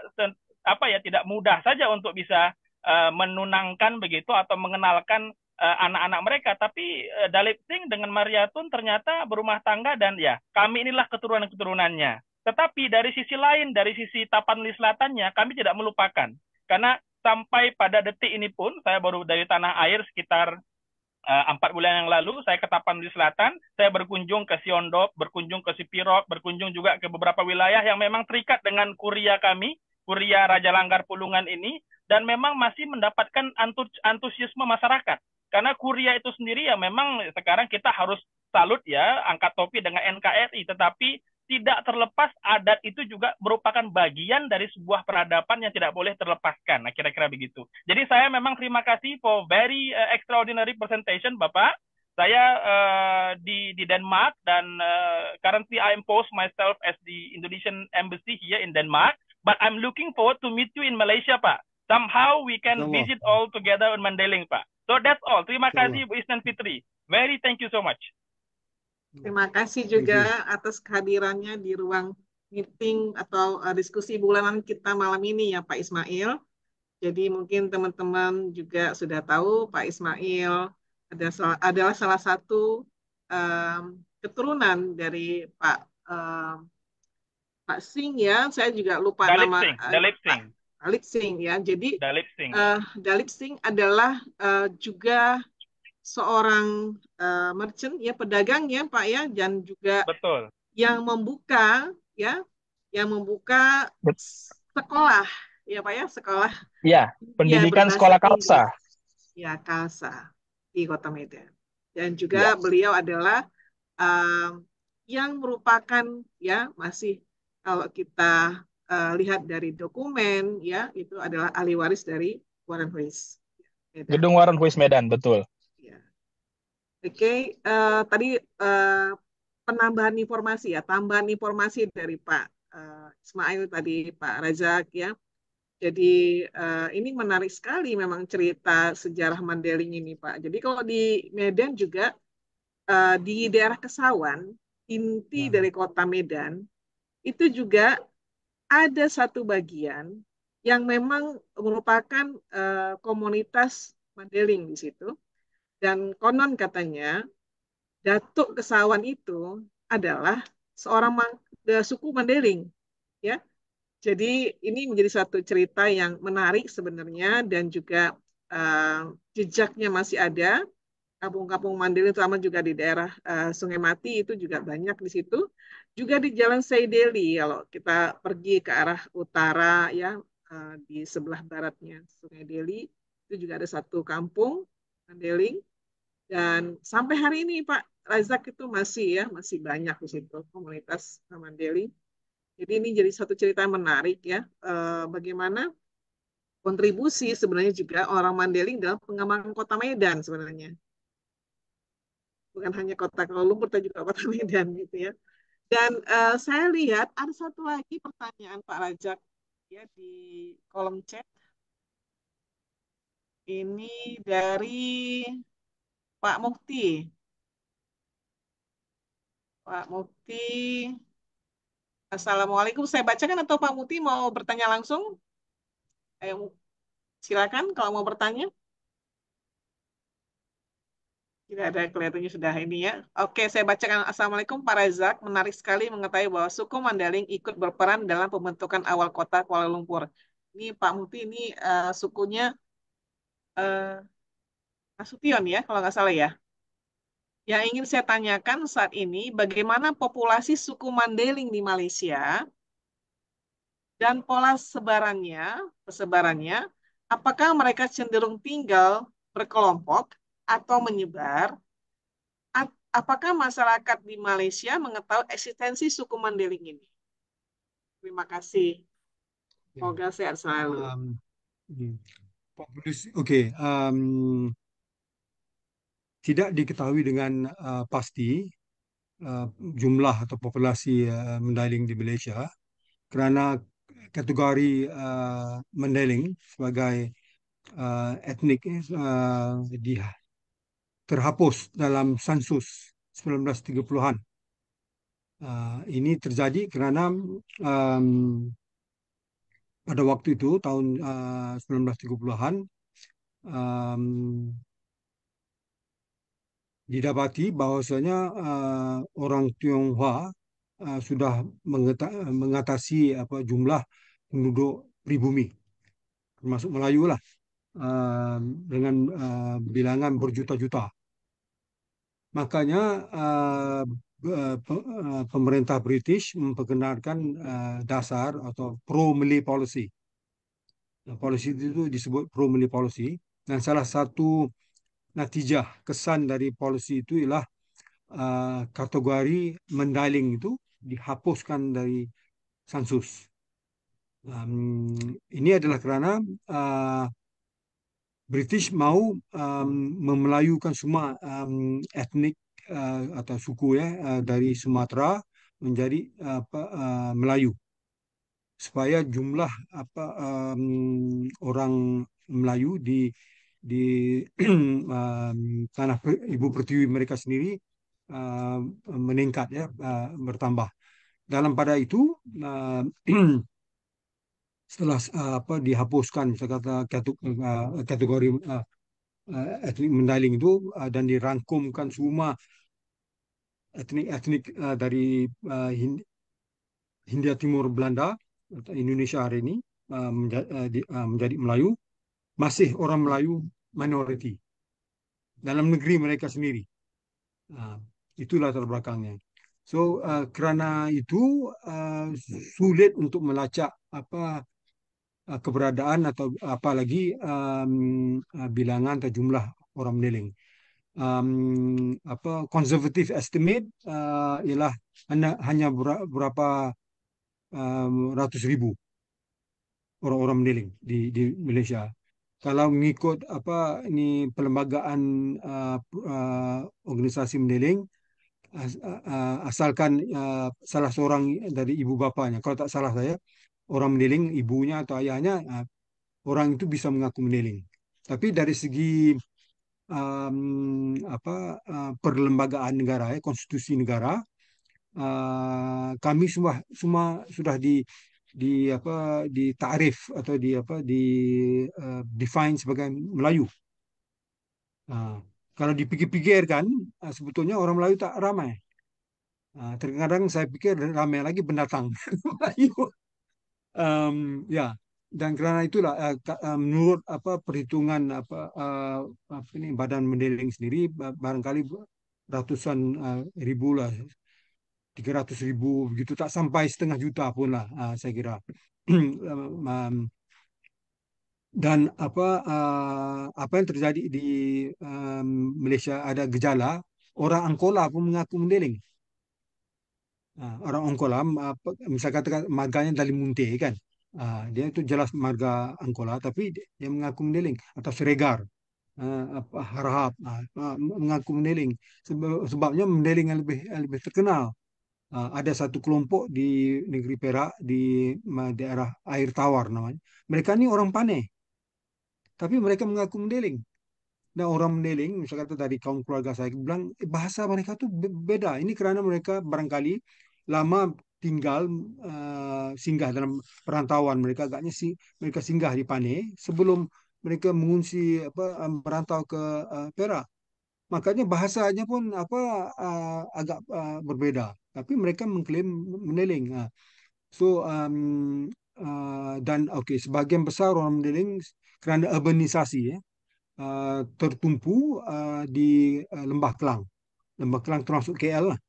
apa ya tidak mudah saja untuk bisa uh, menunangkan begitu atau mengenalkan Eh, anak-anak mereka. Tapi uh, Singh dengan Tun ternyata berumah tangga dan ya kami inilah keturunan-keturunannya. Tetapi dari sisi lain, dari sisi Tapanuli Selatannya, kami tidak melupakan. Karena sampai pada detik ini pun, saya baru dari tanah air sekitar eh, empat bulan yang lalu, saya ke Tapanuli Selatan, saya berkunjung ke Siondop, berkunjung ke Sipirok, berkunjung juga ke beberapa wilayah yang memang terikat dengan kuria kami, kuria Raja Langgar Pulungan ini, dan memang masih mendapatkan antusiasme masyarakat. Karena kuria itu sendiri ya memang sekarang kita harus salut ya, angkat topi dengan NKRI, tetapi tidak terlepas adat itu juga merupakan bagian dari sebuah peradaban yang tidak boleh terlepaskan. Nah, kira-kira begitu. Jadi saya memang terima kasih for very eh, extraordinary presentation, Bapak. Saya uh, di di Denmark dan uh, currently I am post myself as the Indonesian embassy here in Denmark, but I'm looking forward to meet you in Malaysia, Pak. Somehow we can Allah. visit all together on Mandailing, Pak. So that's all. Terima kasih Bu Isnan Fitri. Very thank you so much. Terima kasih juga atas kehadirannya di ruang meeting atau eh, diskusi bulanan kita malam ini ya Pak Ismail. Jadi mungkin teman-teman juga sudah tahu Pak Ismail adalah salah satu um, keturunan dari Pak um, Pak Sing ya. Saya juga lupa Dalip nama. Singh. Eh, Dalip Singh lip sync ya. Jadi dalip lip uh, eh, da lip adalah uh, juga seorang uh, merchant ya pedagang ya Pak ya dan juga Betul. yang membuka ya yang membuka Betul. sekolah ya Pak ya sekolah. Iya, pendidikan ya, sekolah Kalsa. Ya, Kalsa di Kota Medan. Dan juga ya. beliau adalah uh, yang merupakan ya masih kalau kita uh, lihat dari dokumen ya itu adalah ahli waris dari Warren Huis. Gedung Warren Huis Medan betul. Ya. Oke okay, uh, eh, tadi uh, penambahan informasi ya tambahan informasi dari Pak uh, Ismail tadi Pak Razak ya. Jadi uh, ini menarik sekali memang cerita sejarah Mandeling ini Pak. Jadi kalau di Medan juga uh, di daerah Kesawan inti hmm. dari kota Medan itu juga ada satu bagian yang memang merupakan uh, komunitas Mandeling di situ. Dan konon katanya Datuk Kesawan itu adalah seorang eh, suku Mandeling, ya. Jadi ini menjadi satu cerita yang menarik sebenarnya dan juga uh, jejaknya masih ada kampung-kampung mandiri terutama juga di daerah uh, Sungai Mati itu juga banyak di situ. Juga di Jalan Seideli kalau kita pergi ke arah utara ya uh, di sebelah baratnya Sungai Deli itu juga ada satu kampung Mandeling dan sampai hari ini Pak Razak itu masih ya masih banyak di situ komunitas Mandeling. Jadi ini jadi satu cerita menarik ya uh, bagaimana kontribusi sebenarnya juga orang Mandeling dalam pengembangan kota Medan sebenarnya bukan hanya kota Kuala Lumpur tapi juga kota Medan gitu ya. Dan uh, saya lihat ada satu lagi pertanyaan Pak Rajak ya di kolom chat. Ini dari Pak Mukti. Pak Mukti. Assalamualaikum. Saya bacakan atau Pak Mukti mau bertanya langsung? Ayo, silakan kalau mau bertanya. Tidak ada kelihatannya sudah ini ya. Oke, saya bacakan Assalamualaikum Pak Rezak. Menarik sekali mengetahui bahwa suku Mandaling ikut berperan dalam pembentukan awal kota Kuala Lumpur. Ini Pak Muti ini uh, sukunya uh, Nasution ya, kalau nggak salah ya. Yang ingin saya tanyakan saat ini, bagaimana populasi suku Mandeling di Malaysia dan pola sebarannya, persebarannya, apakah mereka cenderung tinggal berkelompok atau menyebar, apakah masyarakat di Malaysia mengetahui eksistensi suku Mandailing ini? Terima kasih. Ya. Semoga sehat selalu. Um, ya. Oke, okay. um, tidak diketahui dengan uh, pasti uh, jumlah atau populasi uh, di Malaysia kerana kategori uh, sebagai uh, etnik uh, terhapus dalam sensus 1930-an. Uh, ini terjadi kerana um, pada waktu itu tahun uh, 1930-an um, didapati bahwasanya uh, ah, orang Tionghoa uh, sudah mengatasi apa jumlah penduduk pribumi termasuk Melayu lah uh, dengan uh, bilangan berjuta-juta Makanya uh, pemerintah British memperkenalkan uh, dasar atau pro mili policy. Nah, policy itu disebut pro mili policy dan salah satu natijah kesan dari policy itu ialah uh, kategori mendaling itu dihapuskan dari sensus. Um, ini adalah kerana uh, British mau um, memelayukan semua um, etnik uh, atau suku ya uh, dari Sumatera menjadi uh, apa uh, Melayu supaya jumlah apa um, orang Melayu di di um, tanah ibu pertiwi mereka sendiri uh, meningkat ya uh, bertambah dalam pada itu uh, setelah eh, apa dihapuskan saya kata eh, kategori uh, eh, etnik mendaling itu uh, dan dirangkumkan semua etnik-etnik uh, dari uh, Hindia Timur Belanda Indonesia hari ini uh, menjadi, uh, menjadi Melayu masih orang Melayu minority dalam negeri mereka sendiri uh, nah, itulah latar so uh, kerana itu uh, sulit untuk melacak apa Eh, keberadaan atau apalagi um, bilangan atau jumlah orang meniling. Um, apa konservatif estimate uh, ialah hanya, hanya berapa um, ratus ribu orang-orang meniling di, di Malaysia. Kalau mengikut apa ini perlembagaan uh, uh, organisasi meniling asalkan salah seorang dari ibu bapanya kalau tak salah saya orang meniling ibunya atau ayahnya uh, orang itu bisa mengaku meniling tapi dari segi um, apa uh, perlembagaan negara ya konstitusi negara uh, kami semua semua sudah di di apa di tarif atau di apa di uh, define sebagai Melayu uh, kalau dipikir-pikir kan, sebetulnya orang Melayu tak ramai. Nah, terkadang saya pikir ramai lagi pendatang Melayu um, ya dan karena itulah uh, menurut apa perhitungan apa, uh, apa ini badan mendeling sendiri barangkali ratusan uh, ribu lah 300 ribu begitu tak sampai setengah juta pun lah uh, saya kira um, dan apa uh, apa yang terjadi di um, Malaysia ada gejala orang Angkola pun mengaku mendeling uh, orang Angkola misalnya katakan marganya dari Munte kan uh, dia itu jelas marga Angkola tapi dia mengaku mendeling atau serigar, uh, ah, Harahap uh, mengaku meneling sebabnya mendeling yang lebih yang lebih terkenal uh, ada satu kelompok di negeri Perak di daerah air tawar namanya mereka ini orang Pane tapi mereka mengaku mendeling dan orang mendeling, misalkan dari kaum keluarga saya bilang eh, bahasa mereka tuh beda. Ini karena mereka barangkali lama tinggal uh, singgah dalam perantauan mereka agaknya si mereka singgah di Pane sebelum mereka mengungsi apa eh, merantau ke uh, Perak makanya bahasanya pun apa uh, agak uh, berbeda tapi mereka mengklaim meneling uh. so um, uh, dan okay sebahagian besar orang meneling kerana urbanisasi ya uh, tertumpu uh, di uh, Lembah Kelang Lembah Kelang termasuk KL lah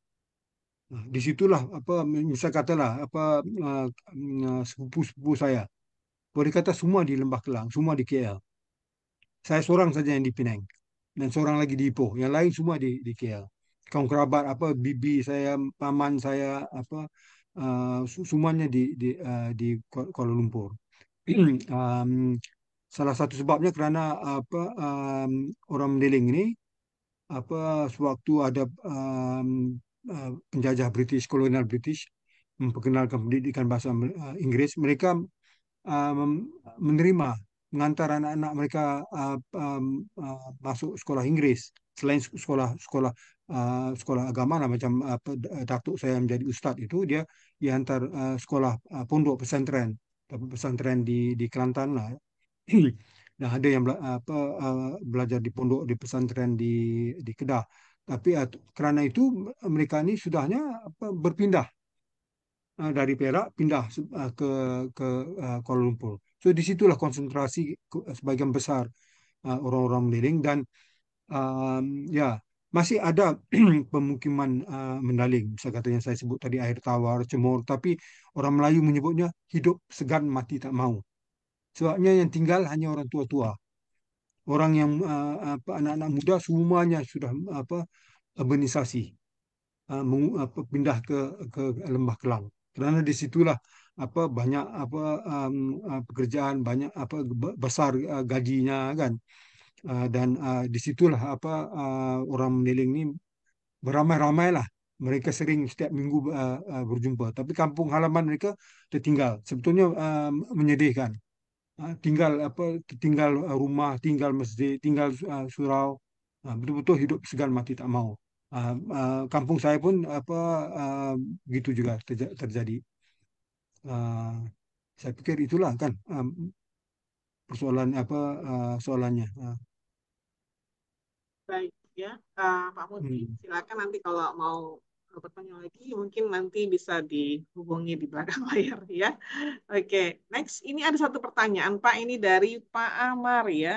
di situlah apa misal katalah apa ah, ah, sepupu-sepupu uh, uh, saya boleh kata semua di Lembah Kelang, semua di KL. Saya seorang saja yang di Penang dan seorang lagi di Ipoh. Yang lain semua di di KL. Kaum kerabat apa bibi saya, paman saya apa uh, semuanya di di uh, di Kuala Lumpur. um, salah satu sebabnya kerana apa um, orang Mendeling ini apa sewaktu ada um, Eh, penjajah British, kolonial British, memperkenalkan pendidikan bahasa eh, Inggris, mereka eh, menerima mengantar anak-anak mereka masuk sekolah Inggris selain sekolah sekolah sekolah agama lah macam datuk saya menjadi ustaz itu dia diantar sekolah pondok pesantren pesantren di di Kelantan lah nah, ada yang apa, belajar di pondok di pesantren di di Kedah tapi karena itu mereka ini sudahnya berpindah ah, dari Perak pindah ah, ke ke ah, Kuala Lumpur. So disitulah konsentrasi sebagian besar orang-orang meliling dan um, ya masih ada pemukiman uh, mendaling. Saya katanya saya sebut tadi air tawar, cemur, tapi orang Melayu menyebutnya hidup segan mati tak mau. Sebabnya yang tinggal hanya orang tua-tua. orang yang ah, ah, apa anak-anak muda semuanya sudah apa urbanisasi ah, pindah ke ke lembah kelang kerana di situlah apa banyak apa um, pekerjaan banyak apa besar uh, gajinya kan uh, dan uh, di situlah apa uh, orang meniling ni beramai-ramai lah mereka sering setiap minggu uh, uh, berjumpa tapi kampung halaman mereka tertinggal sebetulnya uh, menyedihkan Eh, tinggal apa tinggal eh, rumah tinggal masjid tinggal uh, surau uh, betul-betul hidup segan mati tak mau uh, uh, kampung saya pun apa uh, gitu juga terja terjadi uh, saya pikir itulah kan persoalan apa uh, soalannya uh. baik ya uh, Pak Mudi hmm. silakan nanti kalau mau kalau bertanya lagi mungkin nanti bisa dihubungi di belakang layar ya. Oke, next ini ada satu pertanyaan Pak ini dari Pak Amar ya.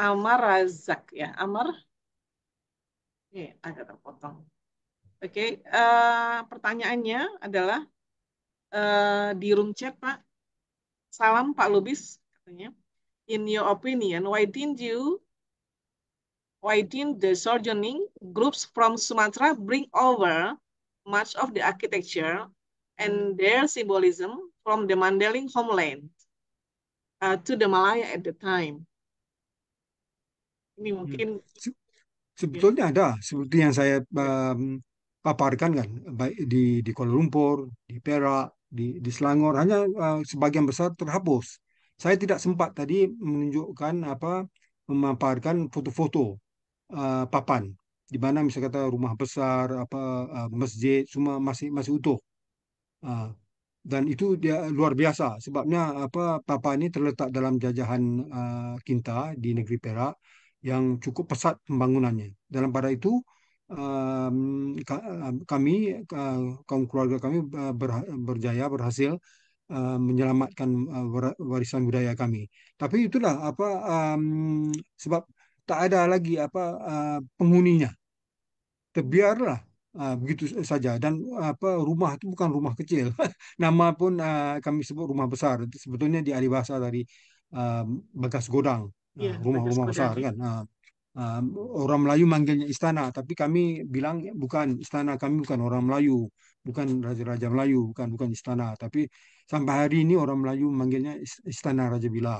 Amar Razak ya, Amar. Oke, okay, agak terpotong. Oke, uh, pertanyaannya adalah uh, di room chat Pak. Salam Pak Lubis katanya. In your opinion, why didn't you within the sojourning, groups from Sumatra bring over much of the architecture and their symbolism from the Mandeling homeland uh, to the Malaya at the time. Ini hmm. mungkin hmm. sebetulnya ya. ada seperti yang saya um, paparkan kan baik di di Kuala Lumpur, di Perak, di di Selangor hanya uh, sebagian besar terhapus. Saya tidak sempat tadi menunjukkan apa memaparkan foto-foto uh, papan di mana misalnya kata rumah besar apa uh, masjid semua masih masih utuh uh, dan itu dia luar biasa sebabnya apa papan ini terletak dalam jajahan uh, kinta di negeri perak yang cukup pesat pembangunannya dalam pada itu um, kami uh, kaum keluarga kami uh, berjaya berhasil Uh, menyelamatkan uh, warisan budaya kami. Tapi itulah apa um, sebab tak ada lagi apa uh, penghuninya. Terbiarlah uh, begitu saja dan apa rumah itu bukan rumah kecil. Nama pun uh, kami sebut rumah besar. Itu sebetulnya di bahasa dari uh, bagas godang, iya, rumah-rumah ya, besar iya. kan. Uh, uh, orang Melayu manggilnya istana, tapi kami bilang bukan istana kami bukan orang Melayu, bukan raja-raja Melayu, bukan bukan istana, tapi sampai hari ini orang Melayu manggilnya istana Raja Bila.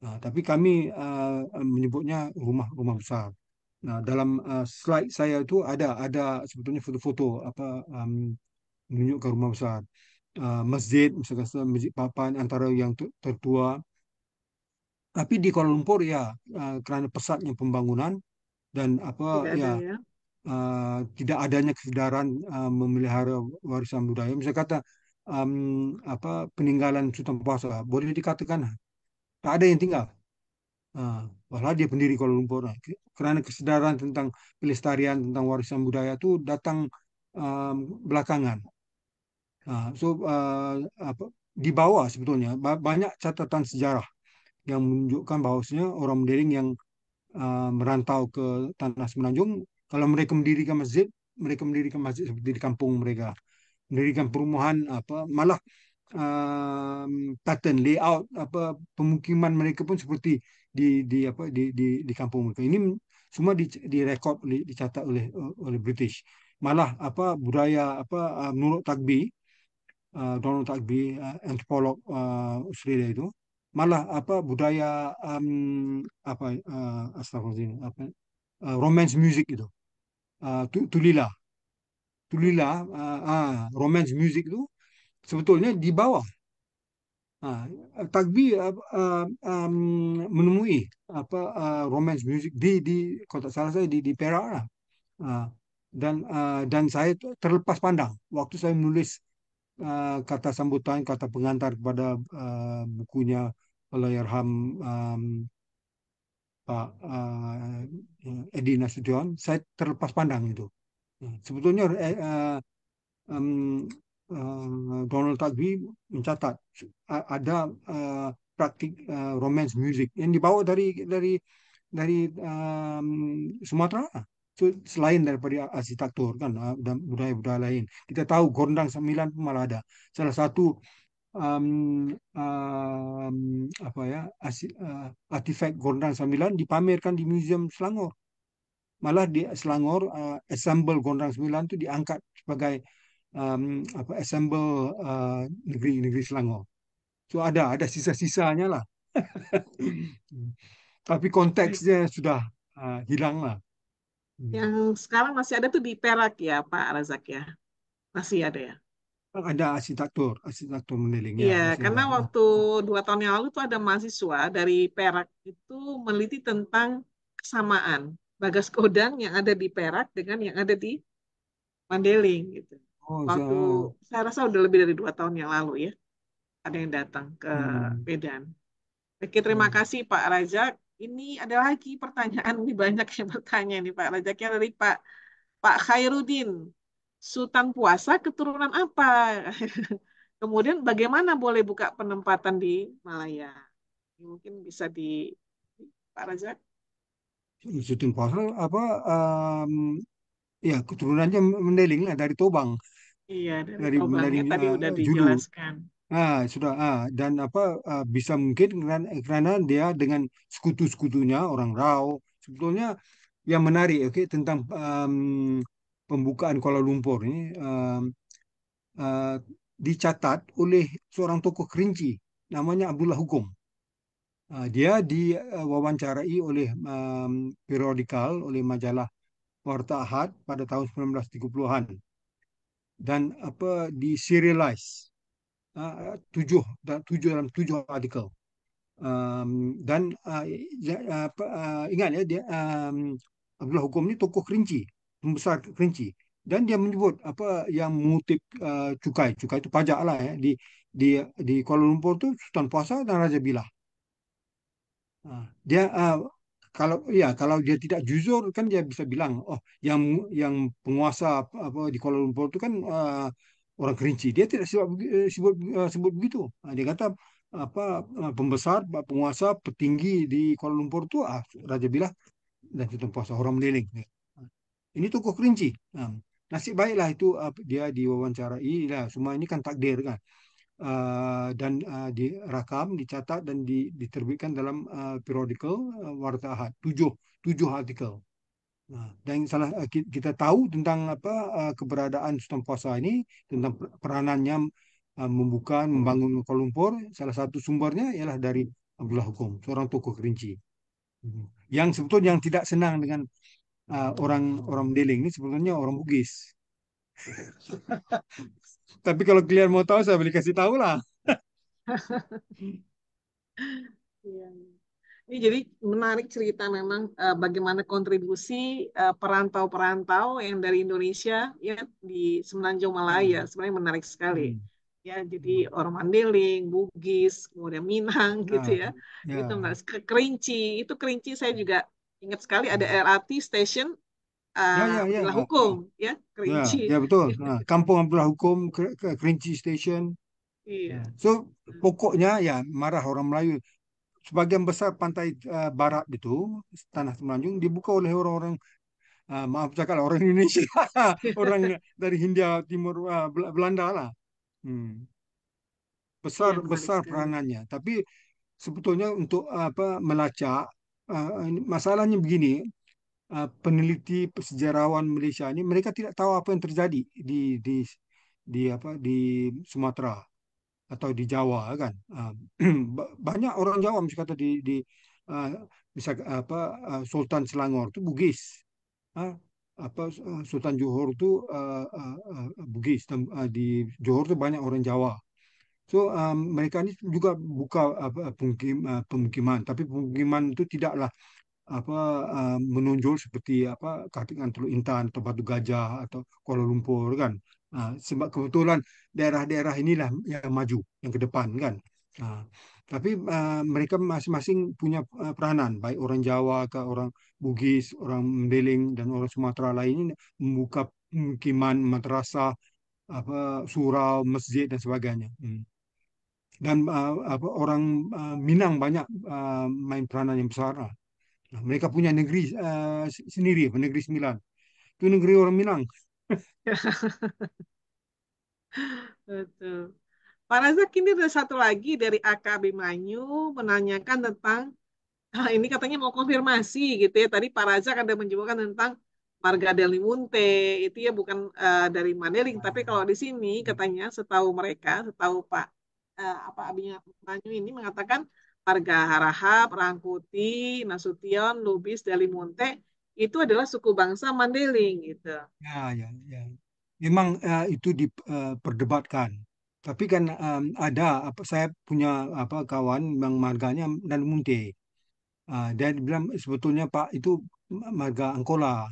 Nah, tapi kami uh, menyebutnya rumah-rumah besar. Nah, dalam uh, slide saya itu ada ada sebetulnya foto-foto apa um, menunjukkan rumah besar. Uh, masjid, misalnya masjid papan antara yang tertua. Tapi di Kuala Lumpur ya uh, kerana pesatnya pembangunan dan apa tidak ya, ya? Uh, tidak adanya kesedaran uh, memelihara warisan budaya. Misalnya kata um, apa peninggalan Sultan Bahasa boleh dikatakan tak ada yang tinggal. Walau malah dia pendiri Kuala Lumpur. Karena kesadaran tentang pelestarian tentang warisan budaya itu datang um, belakangan. Nah, so uh, apa, di bawah sebetulnya banyak catatan sejarah yang menunjukkan bahwasanya orang Mandailing yang uh, merantau ke tanah Semenanjung, kalau mereka mendirikan masjid, mereka mendirikan masjid seperti di kampung mereka, mendirikan perumahan apa, malah um, pattern layout apa pemukiman mereka pun seperti di di apa di di, di kampung mereka. Ini semua di, direkod oleh dicatat oleh eh, oleh British. Malah apa budaya apa eh, menurut takbi uh, eh, Donald Takbi uh, antropolog uh, Australia itu malah apa budaya um, apa uh, astagfirullahaladzim apa uh, romance music itu uh, tulilah tulila uh, uh, romance music itu sebetulnya di bawah Nah, Tagbi uh, um, menemui apa uh, romance music di di kota salah saya di di Perak lah. Uh, dan uh, dan saya terlepas pandang waktu saya menulis uh, kata sambutan kata pengantar kepada uh, bukunya Allahyarham um, Pak uh, Edi Nasution saya terlepas pandang itu. Nah, sebetulnya uh, um, uh, Donald Tagwi mencatat eh, ada uh, praktik uh, romance music yang dibawa dari dari dari um, Sumatera selain daripada arsitektur kan dan budaya-budaya lain kita tahu gondang sembilan malah ada salah satu um, um, apa ya as, uh, artefak gondang sembilan dipamerkan di museum Selangor malah di Selangor uh, assemble gondang sembilan itu diangkat sebagai um, apa assemble uh, negeri negeri Selangor. So ada ada sisa-sisanya lah. Tapi konteksnya sudah uh, hilang lah. Hmm. Yang sekarang masih ada tuh di Perak ya Pak Razak ya, masih ada ya. Ada arsitektur, arsitektur meniling ya. Iya, karena ada. waktu dua tahun yang lalu tuh ada mahasiswa dari Perak itu meneliti tentang kesamaan Bagas Kodang yang ada di Perak dengan yang ada di Mandeling gitu. Oh, waktu saya rasa udah lebih dari dua tahun yang lalu ya ada yang datang ke hmm. Medan. Oke terima hmm. kasih Pak Rajak. Ini ada lagi pertanyaan ini banyak yang bertanya nih Pak Rajak ya dari Pak Pak Khairudin Sultan puasa keturunan apa? Kemudian bagaimana boleh buka penempatan di Malaya? Mungkin bisa di Pak Rajak. Sultan puasa apa um, ya keturunannya mendeling lah dari Tobang. Iya, dari, dari Mendeling ya, tadi uh, udah dijelaskan. Ah, sudah ah dan apa ah, bisa mungkin karena, karena dia dengan sekutu-sekutunya orang Rao sebetulnya yang menarik oke okay, tentang um, pembukaan Kuala Lumpur ini um, uh, dicatat oleh seorang tokoh kerinci namanya Abdullah Hukum. Uh, dia diwawancarai eh, oleh um, periodikal oleh majalah Warta Ahad pada tahun 1930-an dan apa di serialize uh, tujuh dan tujuh dalam tujuh artikel um, dan uh, apa, uh, ingat ya dia um, Abdullah Hukum ni tokoh kerinci pembesar kerinci dan dia menyebut apa yang mutip uh, cukai cukai itu pajak lah ya di di di Kuala Lumpur tu Sultan Puasa dan Raja Bilah uh, dia uh, kalau ya kalau dia tidak jujur kan dia bisa bilang oh yang yang penguasa apa di Kuala Lumpur itu kan uh, orang kerinci dia tidak eh, sebut sebut, eh, sebut begitu uh, dia kata apa pembesar penguasa petinggi di Kuala Lumpur itu uh, ah, raja bilah dan itu penguasa orang meliling ini tokoh kerinci uh, nasib baiklah itu uh, dia diwawancarai lah semua ini kan takdir kan uh, dan uh, dirakam, dicatat dan di, diterbitkan dalam uh, periodical uh, Warta Ahad. Tujuh, tujuh artikel. Nah, dan salah kita tahu tentang apa keberadaan Sultan Puasa ini tentang peranannya uh, membuka hmm. membangun Kuala Lumpur salah satu sumbernya ialah dari Abdullah Hukum seorang tokoh kerinci hmm. yang sebetulnya yang tidak senang dengan orang orang Deling ini sebetulnya orang Bugis Tapi kalau kalian mau tahu, saya boleh kasih tahu lah. Iya. Ini jadi menarik cerita memang eh, bagaimana kontribusi eh, perantau-perantau yang dari Indonesia ya di Semenanjung Malaya hmm. sebenarnya menarik sekali. Hmm. Ya, jadi orang Mandeling, Bugis, kemudian Minang ah, gitu ya. ya. Itu menarik. Kerinci, itu Kerinci saya juga ingat sekali ada LRT hmm. station uh, ya, hukum ya Kerinci. Ya, ya betul. Nah, Kampung Abdullah Hukum Kerinci Station. Iya. So hmm. pokoknya ya marah orang Melayu. Sebagian besar pantai uh, barat itu tanah Semenanjung dibuka oleh orang-orang uh, maaf cakap lah, orang Indonesia, orang dari Hindia Timur uh, Belanda lah. Hmm. Besar ya, besar peranannya. Tapi sebetulnya untuk apa melacak masalahnya begini Eh, peneliti sejarawan Malaysia ini mereka tidak tahu apa yang terjadi di di di apa di Sumatera atau di Jawa kan eh, banyak orang Jawa misalnya kata di di eh, bisa apa Sultan Selangor itu Bugis apa Sultan Johor itu Bugis di Johor itu banyak orang Jawa so mereka ini juga buka pemukiman tapi pemukiman itu tidaklah apa uh, menonjol seperti apa katakan Teluk Intan atau Batu Gajah atau Kuala Lumpur kan. Uh, sebab kebetulan daerah-daerah inilah yang maju yang ke depan kan. Uh, tapi uh, mereka masing-masing punya uh, peranan baik orang Jawa ke orang Bugis, orang Mendeling dan orang Sumatera lainnya membuka pemukiman, madrasah, apa surau, masjid dan sebagainya. Hmm. Dan uh, apa orang uh, Minang banyak uh, main peranan yang besar. lah. Nah, mereka punya negeri uh, sendiri, negeri Sembilan. Itu negeri orang Minang. Betul. Pak Razak ini ada satu lagi dari AKB Manyu menanyakan tentang nah ini katanya mau konfirmasi gitu ya. Tadi Pak Razak ada menjemputkan tentang Marga Delimunte itu ya bukan uh, dari nah. tapi kalau di sini katanya setahu mereka setahu Pak uh, apa abinya Manyu ini mengatakan warga Harahap, Rangkuti, Nasution, Lubis, Dalimunte itu adalah suku bangsa Mandailing gitu. Ya, ya, ya. Memang uh, itu diperdebatkan. Eh, uh, Tapi kan um, ada apa saya punya apa kawan Bang marganya dan Munte. Uh, dia bilang sebetulnya Pak itu marga Angkola.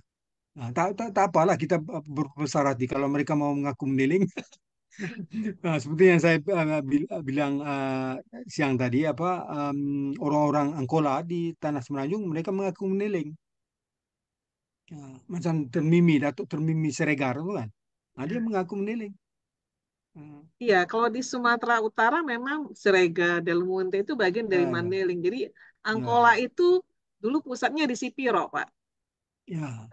Nah, tak, tak, tak apalah kita eh, berbesar hati kalau mereka mau mengaku meniling Nah, seperti yang saya uh, bilang uh, siang tadi, apa um, orang-orang Angkola di Tanah Semenanjung mereka mengaku meniling. Uh, macam Termimi, Datuk Termimi Seregar itu kan. Nah, dia mengaku meniling. Hmm. Iya, kalau di Sumatera Utara memang Serega Del Monte itu bagian dari ya, ya. Mandailing. Jadi Angkola ya. itu dulu pusatnya di Sipirok, Pak. Ya.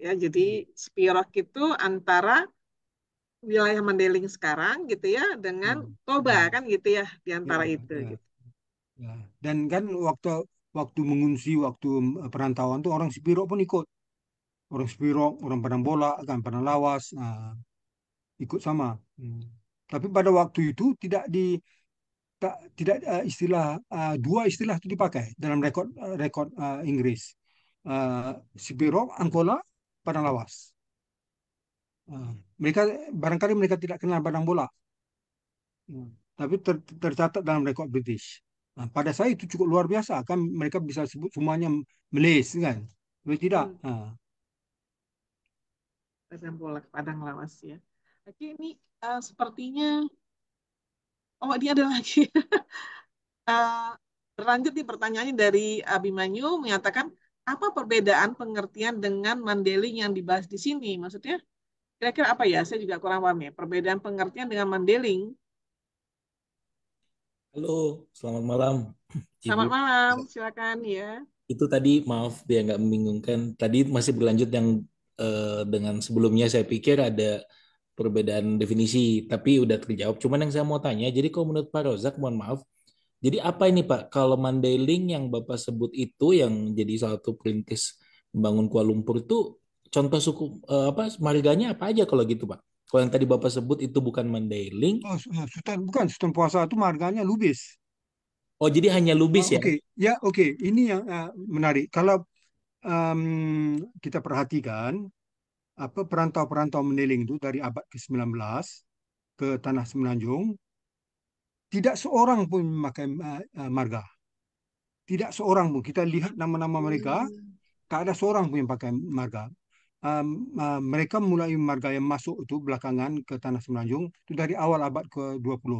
Ya, jadi Sipirok itu antara wilayah Mandailing sekarang gitu ya dengan hmm. Toba hmm. kan gitu ya di ya, antara ya, itu ya. gitu. Ya. Dan kan waktu waktu mengungsi waktu eh, perantauan tuh orang Sipiro pun ikut. Orang Sipiro, orang Padang Bola, kan Padang Lawas nah, ikut sama. Hmm. Tapi pada waktu itu tidak di tak tidak uh, istilah uh, dua istilah itu dipakai dalam rekod uh, rekod uh, Inggris. Uh, Sipiro, Angkola, Padang Lawas. Uh mereka barangkali mereka tidak kenal padang bola hmm. tapi ter, tercatat dalam rekod British nah, pada saya itu cukup luar biasa kan mereka bisa sebut semuanya Malays kan tapi tidak hmm. ha. padang bola padang lawas ya oke ini uh, sepertinya oh dia ada lagi uh, eh, di pertanyaannya dari Abimanyu menyatakan apa perbedaan pengertian dengan Mandeling yang dibahas di sini maksudnya Kira-kira apa ya? Saya juga kurang paham ya. Perbedaan pengertian dengan mandeling. Halo, selamat malam. Selamat Ibu. malam, silakan ya. Itu tadi maaf dia nggak membingungkan. Tadi masih berlanjut yang eh, dengan sebelumnya saya pikir ada perbedaan definisi, tapi udah terjawab. Cuman yang saya mau tanya, jadi kalau menurut Pak Rozak, mohon maaf, jadi apa ini Pak, kalau Mandailing yang Bapak sebut itu yang jadi salah satu perintis membangun Kuala Lumpur itu contoh suku uh, apa marganya apa aja kalau gitu pak? Kalau yang tadi bapak sebut itu bukan Mandailing? Oh, eh, sultan bukan sultan puasa itu marganya Lubis. Oh jadi hanya Lubis oh, ya? Oke okay. ya oke okay. ini yang uh, menarik kalau um, kita perhatikan apa perantau-perantau Mandailing itu dari abad ke-19 ke tanah Semenanjung tidak seorang pun memakai marga. Tidak seorang pun kita lihat nama-nama mereka, hmm. tak ada seorang pun yang pakai marga um, uh, mereka mulai marga yang masuk itu belakangan ke Tanah Semenanjung itu dari awal abad ke-20.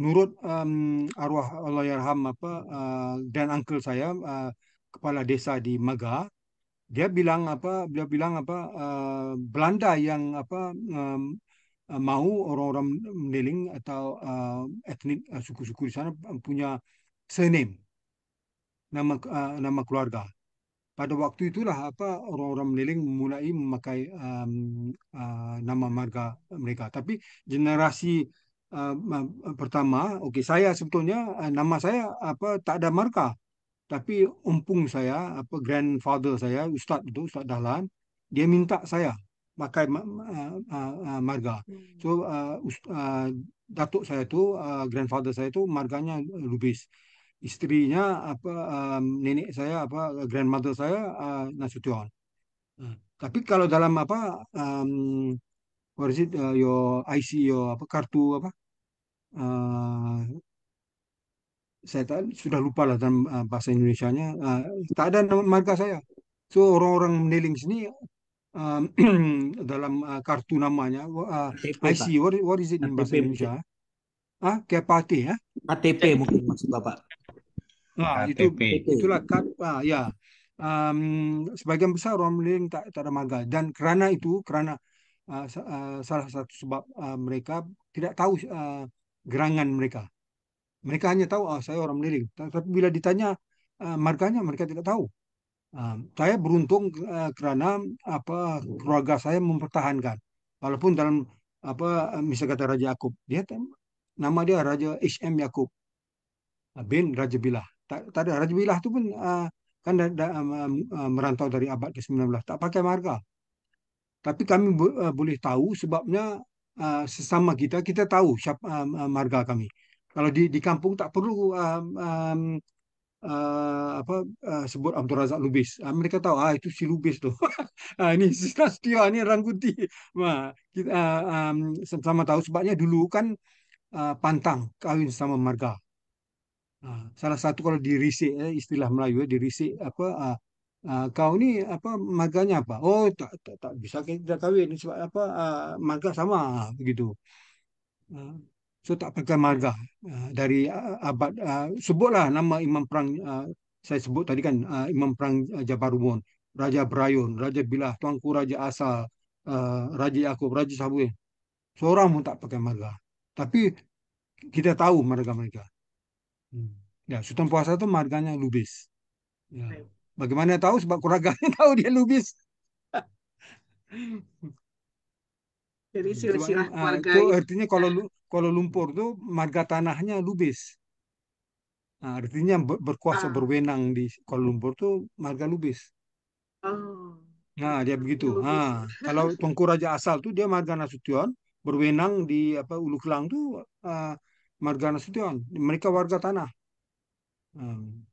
Menurut um, arwah Allahyarham apa uh, dan uncle saya uh, kepala desa di Maga dia bilang apa dia bilang apa uh, Belanda yang apa um, mau orang-orang meneling atau uh, etnik suku-suku uh, di sana punya surname nama uh, nama keluarga pada waktu itulah apa orang-orang meliling mulai memakai um, uh, nama marga mereka tapi generasi uh, pertama okay saya sebetulnya uh, nama saya apa tak ada marga tapi umpung saya apa grandfather saya ustaz itu ustaz Dahlan dia minta saya pakai uh, uh, uh, marga hmm. so uh, uh, datuk saya tu uh, grandfather saya tu marganya Lubis istrinya apa um, nenek saya apa grandmother saya uh, Nasution. Uh, nah, tapi kalau dalam apa um, what is it uh, eh, your IC your apa kartu apa uh, saya tak, sudah lupa lah dalam uh, bahasa nya uh, eh, tak ada nama marga saya. So orang-orang meniling sini um, dalam uh, kartu namanya uh, IC what, what is it in bahasa Indonesia? ah KPAT ya KTP mungkin maksud bapak nah, itu itulah ah, ya um, sebagian besar orang Melayu tak, tak ada dan kerana itu kerana uh, uh, salah satu sebab uh, mereka tidak tahu uh, gerangan mereka mereka hanya tahu ah saya orang Melayu tapi bila ditanya uh, marganya mereka tidak tahu Um, saya beruntung uh, kerana apa keluarga saya mempertahankan walaupun dalam apa misalnya kata Raja Yakub dia nama dia Raja HM Yakub ah, bin Raja Bilah. Tak, tak ada Raja Bilah tu pun uh, kan da, da, uh, ah, merantau dari abad ke-19 tak pakai marga. Tapi kami bu, uh, boleh tahu sebabnya uh, sesama kita kita tahu siapa uh, marga kami. Kalau di di kampung tak perlu uh, um, Uh, apa uh, sebut Abdul Razak Lubis. Uh, mereka tahu ah itu si Lubis tu. ah ini si Nastia ni Rangkuti. Ma uh, um, sama tahu sebabnya dulu kan Uh, pantang kahwin sama marga. Uh, salah satu kalau dirisik eh, istilah Melayu eh, dirisik apa uh, uh, kau ni apa marganya apa? Oh tak tak, tak bisa kita kahwin sebab apa uh, marga sama begitu. Uh, so tak pakai marga uh, dari uh, abad uh, sebutlah nama imam perang uh, saya sebut tadi kan uh, imam perang uh, Jabarumun, Raja Brayun, Raja Bilah, Tuanku Raja Asal, uh, Raja Yaakob, Raja Sabuin. Seorang pun tak pakai marga. Tapi kita tahu marga mereka. Hmm. Ya, Sultan Puasa itu marganya Lubis. Ya. Bagaimana tahu? Sebab keluarganya tahu dia Lubis. Jadi hmm, silsilah ah, marga. Itu artinya kalau ya. kalau lumpur tuh marga tanahnya Lubis. Nah, artinya berkuasa ah. berwenang di Kuala Lumpur tuh marga Lubis. Oh. Nah, dia begitu. Lubis. Nah, kalau Tengku Raja asal tuh dia marga Nasution berwenang di apa Ulu Kelang tuh uh, eh, Marga Nasution. Mereka warga tanah. Hmm.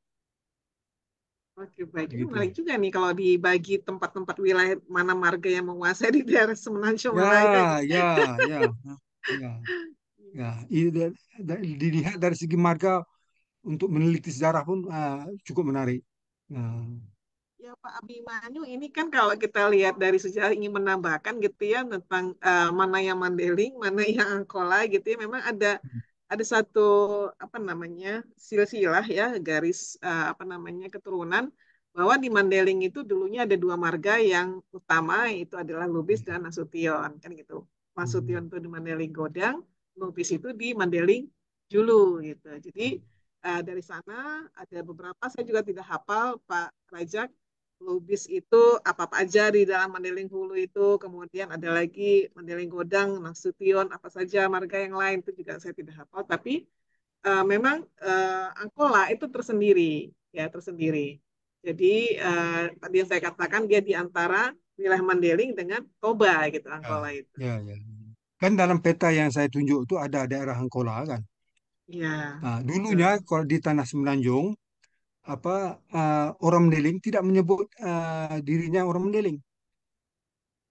Oke baik, gitu. menarik juga nih kalau dibagi tempat-tempat wilayah mana marga yang menguasai di daerah Semenanjung ya, ya, ya, ya, ya. Iya, dilihat dari segi marga untuk meneliti sejarah pun uh, cukup menarik. Uh. Ya Pak Abimanyu ini kan kalau kita lihat dari sejarah ingin menambahkan gitu ya tentang uh, mana yang Mandeling, mana yang Angkola gitu ya memang ada ada satu apa namanya silsilah ya garis uh, apa namanya keturunan bahwa di Mandeling itu dulunya ada dua marga yang utama itu adalah Lubis dan Nasution kan gitu. Nasution itu di Mandeling Godang, Lubis itu di Mandeling Julu gitu. Jadi uh, dari sana ada beberapa saya juga tidak hafal Pak Rajak lubis itu apa-apa aja di dalam Mandeling hulu itu, kemudian ada lagi Mandeling godang, nasution, apa saja marga yang lain itu juga saya tidak hafal, tapi uh, memang uh, Angkola itu tersendiri, ya tersendiri. Jadi uh, tadi yang saya katakan dia di antara wilayah Mandeling dengan Toba gitu Angkola ah, itu. Ya, ya, ya. Kan dalam peta yang saya tunjuk itu ada daerah Angkola kan. Ya. Nah, dulunya kalau di tanah Semenanjung apa uh, orang mendeling tidak menyebut uh, dirinya orang mendeling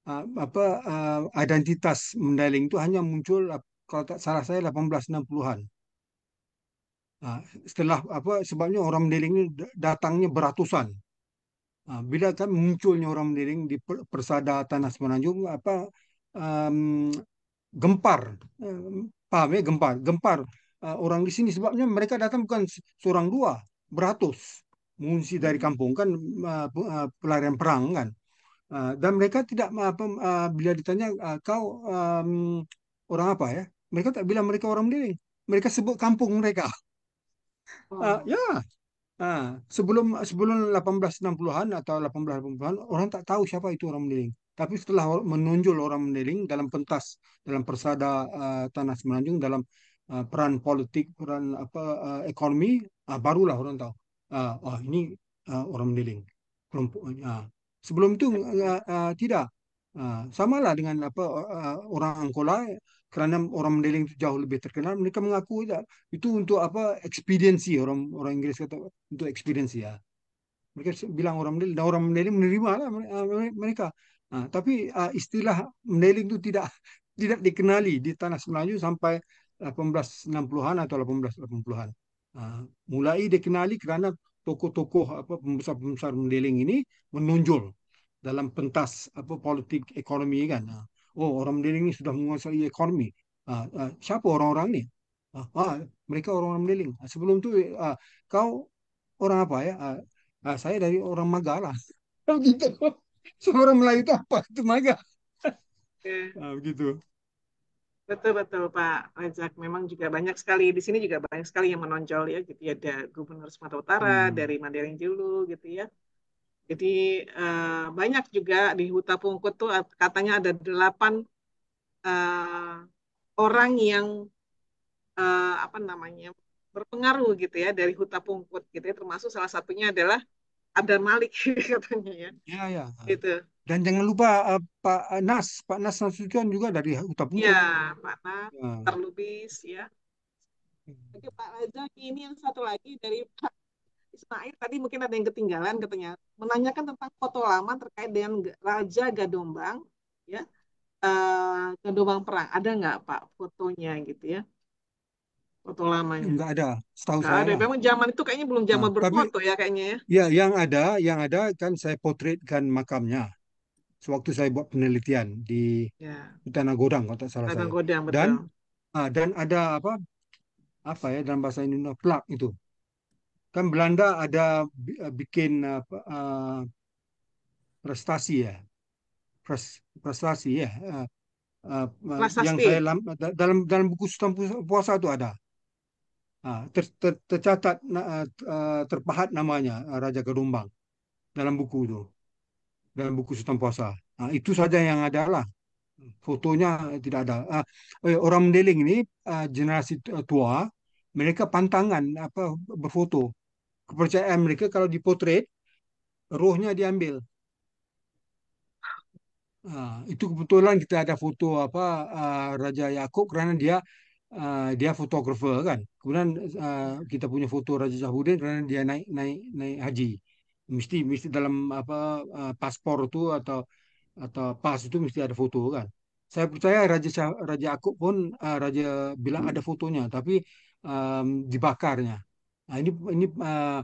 uh, ah, apa uh, identitas mendeling itu hanya muncul kalau tak salah saya 1860-an uh, ah, setelah apa sebabnya orang mendeling ini datangnya beratusan uh, bila kan munculnya orang mendeling di persada tanah semenanjung apa um, gempar um, paham ya gempar gempar uh, orang di sini sebabnya mereka datang bukan seorang dua beratus mengungsi dari hmm. kampung kan uh, pelarian perang kan uh, dan mereka tidak apa uh, bila ditanya uh, kau um, orang apa ya mereka tak bilang mereka orang Mandailing mereka sebut kampung mereka oh. uh, ya uh, sebelum sebelum 1860-an atau 1880-an orang tak tahu siapa itu orang Mandailing tapi setelah menonjol orang meneling dalam pentas dalam persada uh, tanah Semenanjung dalam Uh, peran politik, peran apa uh, ekonomi, uh, barulah orang tahu. Uh, oh ini uh, orang mendeling. Uh, sebelum itu uh, uh, tidak. Uh, sama lah dengan apa uh, uh orang Angkola kerana orang mendeling itu jauh lebih terkenal mereka mengaku ya, itu untuk apa eksperiensi orang orang Inggris kata untuk eksperiensi ya mereka bilang orang mendeling dan orang mendeling menerima lah uh, mereka uh, tapi uh, istilah mendeling itu tidak tidak dikenali di tanah Semenanjung sampai 1860-an atau 1880-an. Uh, ah, mulai dikenali kerana tokoh-tokoh apa pembesar-pembesar mendeling ini menonjol dalam pentas apa politik ekonomi kan. Uh, oh orang mendeling ini sudah menguasai ekonomi. Uh, uh, siapa orang-orang ini? Uh, uh, mereka orang-orang mendeling. Uh, sebelum itu uh, kau orang apa ya? Uh, uh, saya dari orang Magala. Ya. Begitu. Seorang Melayu itu apa itu Maga? uh, begitu. Betul betul Pak Rajak. Memang juga banyak sekali di sini juga banyak sekali yang menonjol ya gitu ya ada Gubernur Sumatera Utara hmm. dari Mandailing Julu gitu ya. Jadi uh, banyak juga di Huta Pungkut tuh katanya ada delapan uh, orang yang uh, apa namanya berpengaruh gitu ya dari Huta Pungkut gitu ya termasuk salah satunya adalah Abdul Malik katanya ya. Iya, iya. Gitu. Dan jangan lupa uh, Pak Nas, Pak Nas Nasution juga dari Huta Iya, Pak Nas, ya. Terlubis ya. Hmm. Oke Pak Raja, ini yang satu lagi dari Pak Ismail tadi mungkin ada yang ketinggalan katanya menanyakan tentang foto lama terkait dengan Raja Gadombang ya uh, Gadombang perang ada nggak Pak fotonya gitu ya foto lamanya nggak ada setahu nggak saya ada memang zaman itu kayaknya belum zaman nah, berfoto ya kayaknya ya ya yang ada yang ada kan saya potretkan makamnya sewaktu saya buat penelitian di ya. tanah godang kalau tak salah tanah saya godang, betul. dan ah, dan ada apa apa ya dalam bahasa Indonesia plak itu kan Belanda ada eh, bikin apa uh, prestasi ya pres prestasi ya uh, uh, yang saya dalam dalam buku Sultan Puasa itu ada Ha, ter, ter, tercatat uh, terpahat namanya ah, Raja Gerombang dalam buku itu dalam buku Sultan Puasa uh, itu saja yang ada lah fotonya tidak ada uh, orang Mendeling ini uh, generasi tua mereka pantangan apa berfoto kepercayaan mereka kalau dipotret rohnya diambil Uh, itu kebetulan kita ada foto apa uh, Raja Yakub kerana dia uh, dia fotografer kan. Kemudian uh, kita punya foto Raja Zahudin kerana dia naik naik naik haji. Mesti mesti dalam apa uh, paspor tu atau atau pas itu mesti ada foto kan. Saya percaya Raja Syah, Raja Akub pun uh, Raja bilang hmm. ada fotonya tapi um, dibakarnya. Nah, ini ini uh,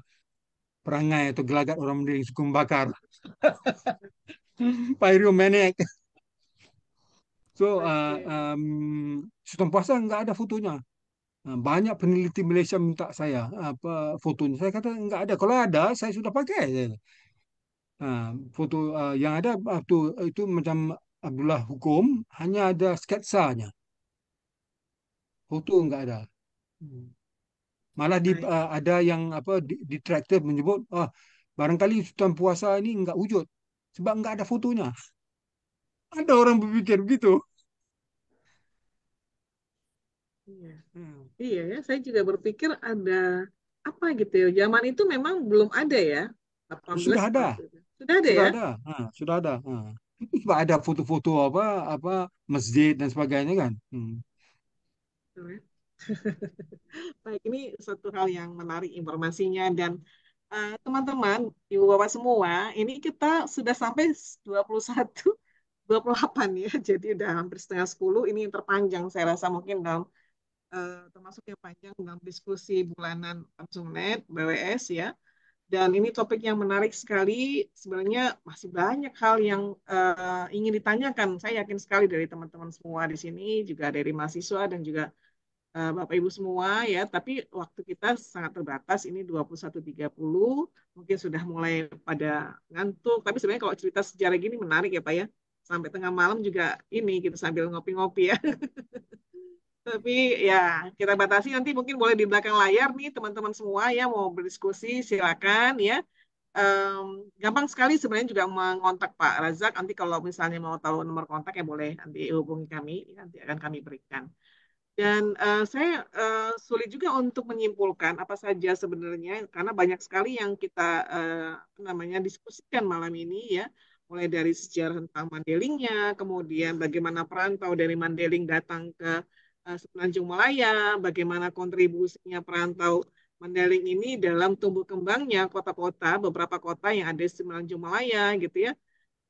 perangai atau gelagat orang mendiri suka membakar. Pak Irio So uh, um, Sultan Puasa enggak ada fotonya. Uh, banyak peneliti Malaysia minta saya apa uh, fotonya. Saya kata enggak ada. Kalau ada saya sudah pakai. Uh, foto uh, yang ada uh, tu, itu macam Abdullah Hukum hanya ada sketsanya. Foto enggak ada. Hmm. Malah di, uh, ada yang apa detraktor menyebut ah uh, barangkali Sultan Puasa ini enggak wujud sebab enggak ada fotonya. Ada orang berpikir begitu. Iya. Hmm. Iya ya, saya juga berpikir ada apa gitu ya. Zaman itu memang belum ada ya. 18 sudah ada. Gitu. Sudah ada sudah ya. Ada. Ha, sudah ada. Ha. ada foto-foto apa apa masjid dan sebagainya kan. Hmm. Ya. Baik, ini satu hal yang menarik informasinya dan eh, teman-teman, uh, ibu bapak semua, ini kita sudah sampai 21 28 ya, jadi udah hampir setengah 10, ini yang terpanjang saya rasa mungkin dalam eh, termasuk yang panjang dalam diskusi bulanan langsung Net BWS ya. Dan ini topik yang menarik sekali, sebenarnya masih banyak hal yang eh, ingin ditanyakan. Saya yakin sekali dari teman-teman semua di sini, juga dari mahasiswa dan juga eh, Bapak Ibu semua ya, tapi waktu kita sangat terbatas, ini 21.30, mungkin sudah mulai pada ngantuk, tapi sebenarnya kalau cerita sejarah gini menarik ya Pak ya, sampai tengah malam juga ini gitu sambil ngopi-ngopi ya. Tapi ya kita batasi nanti mungkin boleh di belakang layar nih teman-teman semua ya mau berdiskusi silakan ya. Um, gampang sekali sebenarnya juga mengontak Pak Razak. Nanti kalau misalnya mau tahu nomor kontak ya boleh nanti hubungi kami, ya nanti akan kami berikan. Dan uh, saya uh, sulit juga untuk menyimpulkan apa saja sebenarnya karena banyak sekali yang kita uh, namanya diskusikan malam ini ya mulai dari sejarah tentang Mandelingnya, kemudian bagaimana perantau dari Mandeling datang ke uh, Semenanjung Malaya, bagaimana kontribusinya perantau Mandeling ini dalam tumbuh kembangnya kota-kota, beberapa kota yang ada di Semenanjung Malaya gitu ya.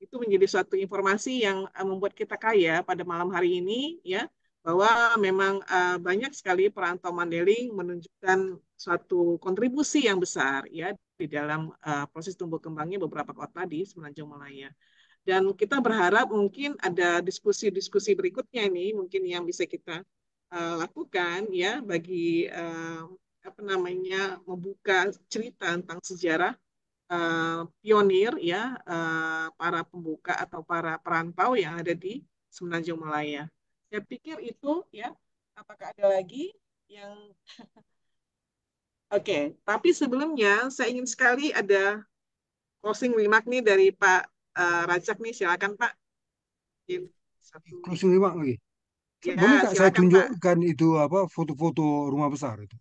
Itu menjadi suatu informasi yang eh, membuat kita kaya pada malam hari ini ya bahwa memang eh, banyak sekali perantau Mandeling menunjukkan suatu kontribusi yang besar ya di dalam uh, proses tumbuh kembangnya beberapa kota di Semenanjung Malaya. Dan kita berharap mungkin ada diskusi-diskusi berikutnya ini mungkin yang bisa kita uh, lakukan ya bagi uh, apa namanya membuka cerita tentang sejarah uh, pionir ya uh, para pembuka atau para perantau yang ada di Semenanjung Malaya. Saya pikir itu ya. Apakah ada lagi yang Oke, okay. tapi sebelumnya saya ingin sekali ada closing remark nih dari Pak uh, Rajak nih, silakan Pak. Satu. Closing remark lagi. Ya, Boleh nggak saya tunjukkan Pak. itu apa foto-foto rumah besar itu?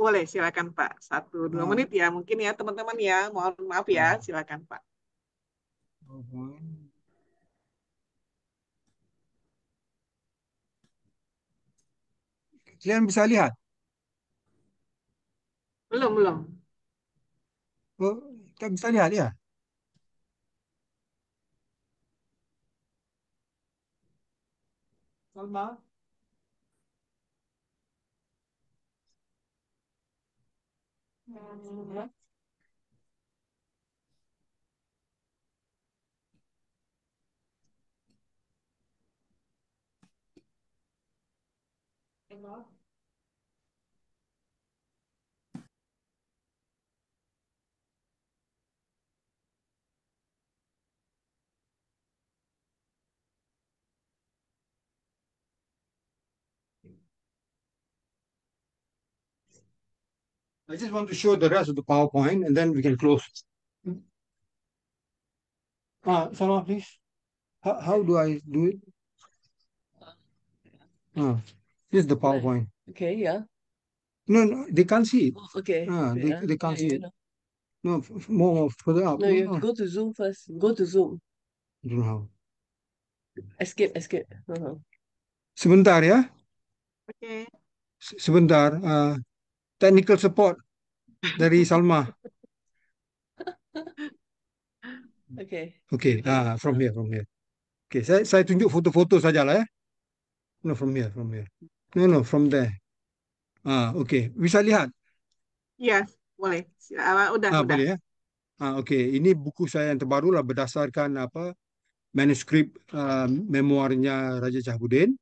Boleh, silakan Pak. Satu dua nah. menit ya mungkin ya teman-teman ya, mohon maaf ya, ah. silakan Pak. Kalian bisa lihat belum, belum. Oh, kita bisa lihat ya. Salma. Hmm. Hello. I just want to show the rest of the PowerPoint and then we can close. Uh, Salma, please. How, how do I do it? Uh, oh, this is the PowerPoint. Okay, yeah. No, no, they can't see it. Oh, okay. Uh, they, yeah. they can't yeah, see it. Know. No, more, more further up. No, you go to Zoom first. Go to Zoom. I don't know how. Escape, escape. Uh -huh. Sebentar ya. Okay. Sebentar. Uh, technical support dari Salma. Okay. Okay. Ah, from here, from here. Okay, saya saya tunjuk foto-foto saja lah eh. No, from here, from here. No, no, from there. Ah, okay. Bisa lihat? Yes, ya, boleh. Uh, udah, ah, Boleh, ya? Ah, okay. Ini buku saya yang terbaru lah berdasarkan apa manuskrip uh, memoirnya Raja Cahbudin.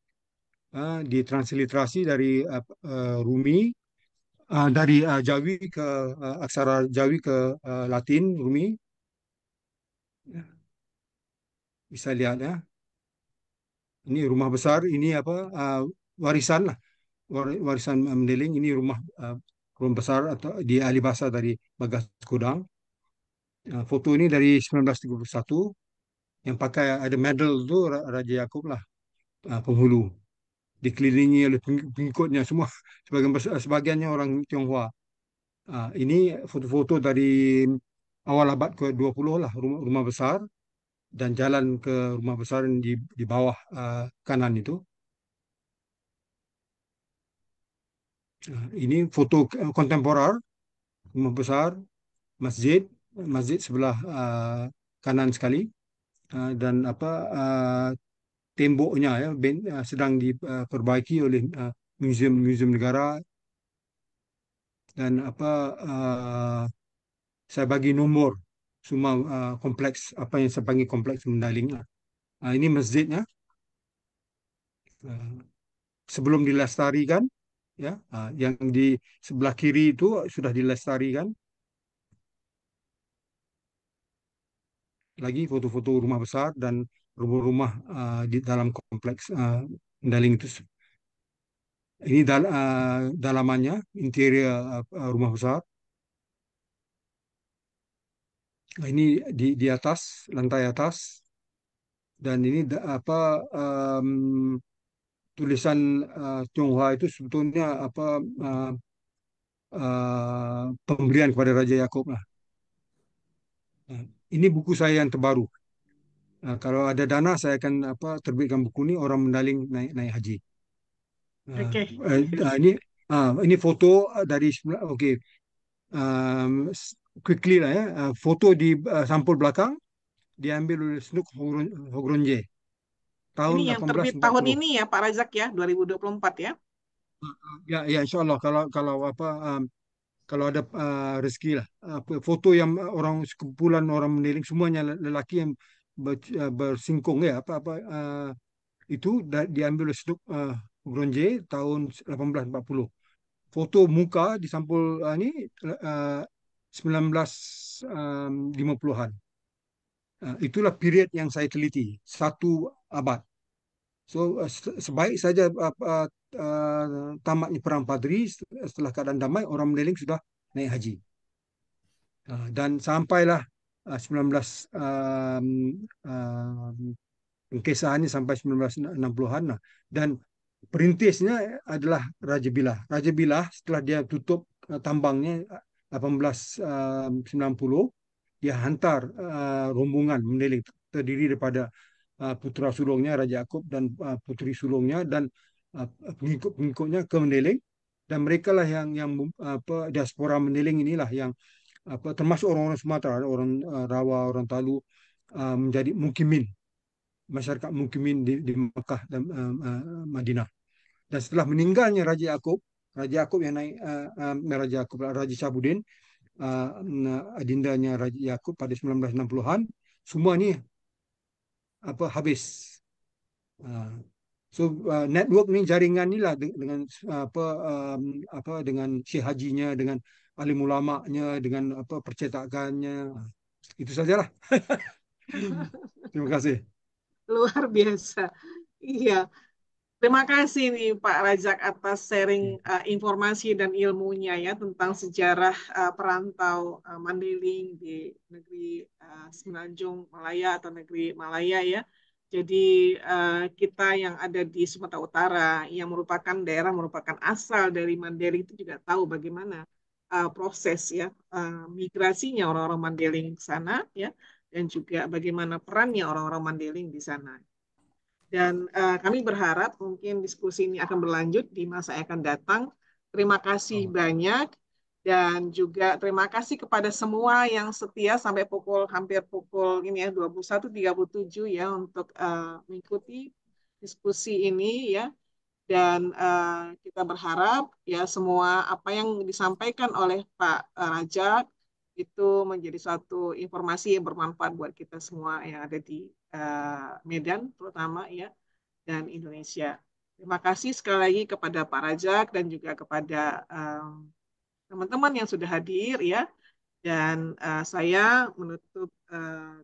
Uh, ah, transliterasi dari uh, Rumi uh, dari uh, Jawi ke uh, aksara Jawi ke uh, Latin Rumi. Ya. Bisa lihat ya. Ini rumah besar, ini apa uh, warisan lah. warisan Mendeling ini rumah uh, rumah besar atau di Alibasa dari Bagas Kudang. Uh, foto ini dari 1931 yang pakai ada medal itu Raja Yakub lah uh, penghulu. dikelilingi oleh pengikutnya semua sebagian sebagiannya orang Tionghoa. Ha, ini foto-foto dari awal abad ke-20 lah rumah, rumah besar dan jalan ke rumah besar di di bawah uh, kanan itu. Ha, ini foto eh, kontemporar rumah besar masjid masjid sebelah uh, kanan sekali uh, dan apa uh, temboknya ya ben, uh, sedang diperbaiki uh, oleh uh, museum-museum negara dan apa uh, saya bagi nomor semua uh, kompleks apa yang saya panggil kompleks Mendaling. Lah. Uh, ini masjidnya. Uh, sebelum dilestarikan ya uh, yang di sebelah kiri itu sudah dilestarikan. Lagi foto-foto rumah besar dan rumah-rumah uh, di dalam kompleks uh, eh, Mendaling itu. Ini dal uh, dalamannya, interior uh, rumah besar. Nah, ini di di atas, lantai atas. Dan ini apa um, tulisan uh, Tionghoa itu sebetulnya apa uh, uh, pemberian kepada Raja Yakob lah. Nah, ini buku saya yang terbaru uh, kalau ada dana saya akan apa terbitkan buku ini orang mendaling naik naik haji. Uh, eh, okay. uh, eh, ini ah, ini foto dari oke. Okay. Um, quickly lah ya. Uh, foto di uh, sampul belakang diambil oleh Snook Hogronje. Tahun ini yang terbit tahun ini ya Pak Razak ya 2024 ya. Ya ya insyaallah kalau kalau apa um, kalau ada uh, rezeki lah. Uh, foto yang orang sekumpulan orang meniling semuanya lelaki yang ber, uh, bersingkung ya apa apa uh, itu diambil oleh Snoop uh, eh, Gronje tahun 1840. Foto muka disampul uh, ni uh, 1950-an. Uh, itulah period yang saya teliti satu abad. So uh, sebaik saja uh, uh, uh, tamatnya perang Padri setelah keadaan damai orang meliling sudah naik haji. Uh, dan sampailah 19 um, um, ini sampai 1960-an. Nah, dan perintisnya adalah Raja Bilah. Raja Bilah setelah dia tutup eh, tambangnya 1890, eh, dia hantar uh, rombongan mendeling terdiri daripada uh, putra sulungnya Raja Akub dan uh, putri sulungnya dan uh, pengikut-pengikutnya ke mendeling dan mereka lah yang yang apa diaspora mendeling inilah yang apa termasuk orang-orang Sumatera orang uh, rawa orang talu uh, menjadi mukimin masyarakat mukimin di, di Mekah dan uh, uh, Madinah dan setelah meninggalnya raja Yakub raja Yakub yang naik uh, um, lah, uh, raja Yakub raja Sabudin uh, adindanya raja Yakub pada 1960-an semua ni apa habis uh, so uh, network ni jaringan inilah dengan, dengan uh, apa um, apa dengan Syekh Hajinya dengan alim ulama-nya dengan apa percetakannya nah, itu sajalah terima kasih luar biasa iya Terima kasih nih Pak Rajak atas sharing iya. uh, informasi dan ilmunya ya tentang sejarah uh, perantau uh, Mandailing di negeri uh, Semenanjung Malaya atau negeri Malaya ya. Jadi uh, kita yang ada di Sumatera Utara yang merupakan daerah merupakan asal dari Mandailing itu juga tahu bagaimana uh, proses ya uh, migrasinya orang-orang Mandeling ke sana ya dan juga bagaimana perannya orang-orang Mandeling di sana. Dan uh, kami berharap mungkin diskusi ini akan berlanjut di masa yang akan datang. Terima kasih banyak dan juga terima kasih kepada semua yang setia sampai pukul hampir pukul ini ya 21.37 ya untuk uh, mengikuti diskusi ini ya dan uh, kita berharap ya semua apa yang disampaikan oleh Pak Raja itu menjadi suatu informasi yang bermanfaat buat kita semua yang ada di uh, Medan terutama ya dan Indonesia. Terima kasih sekali lagi kepada Pak Rajak dan juga kepada teman eh, teman-teman yang sudah hadir ya dan uh, saya menutup uh,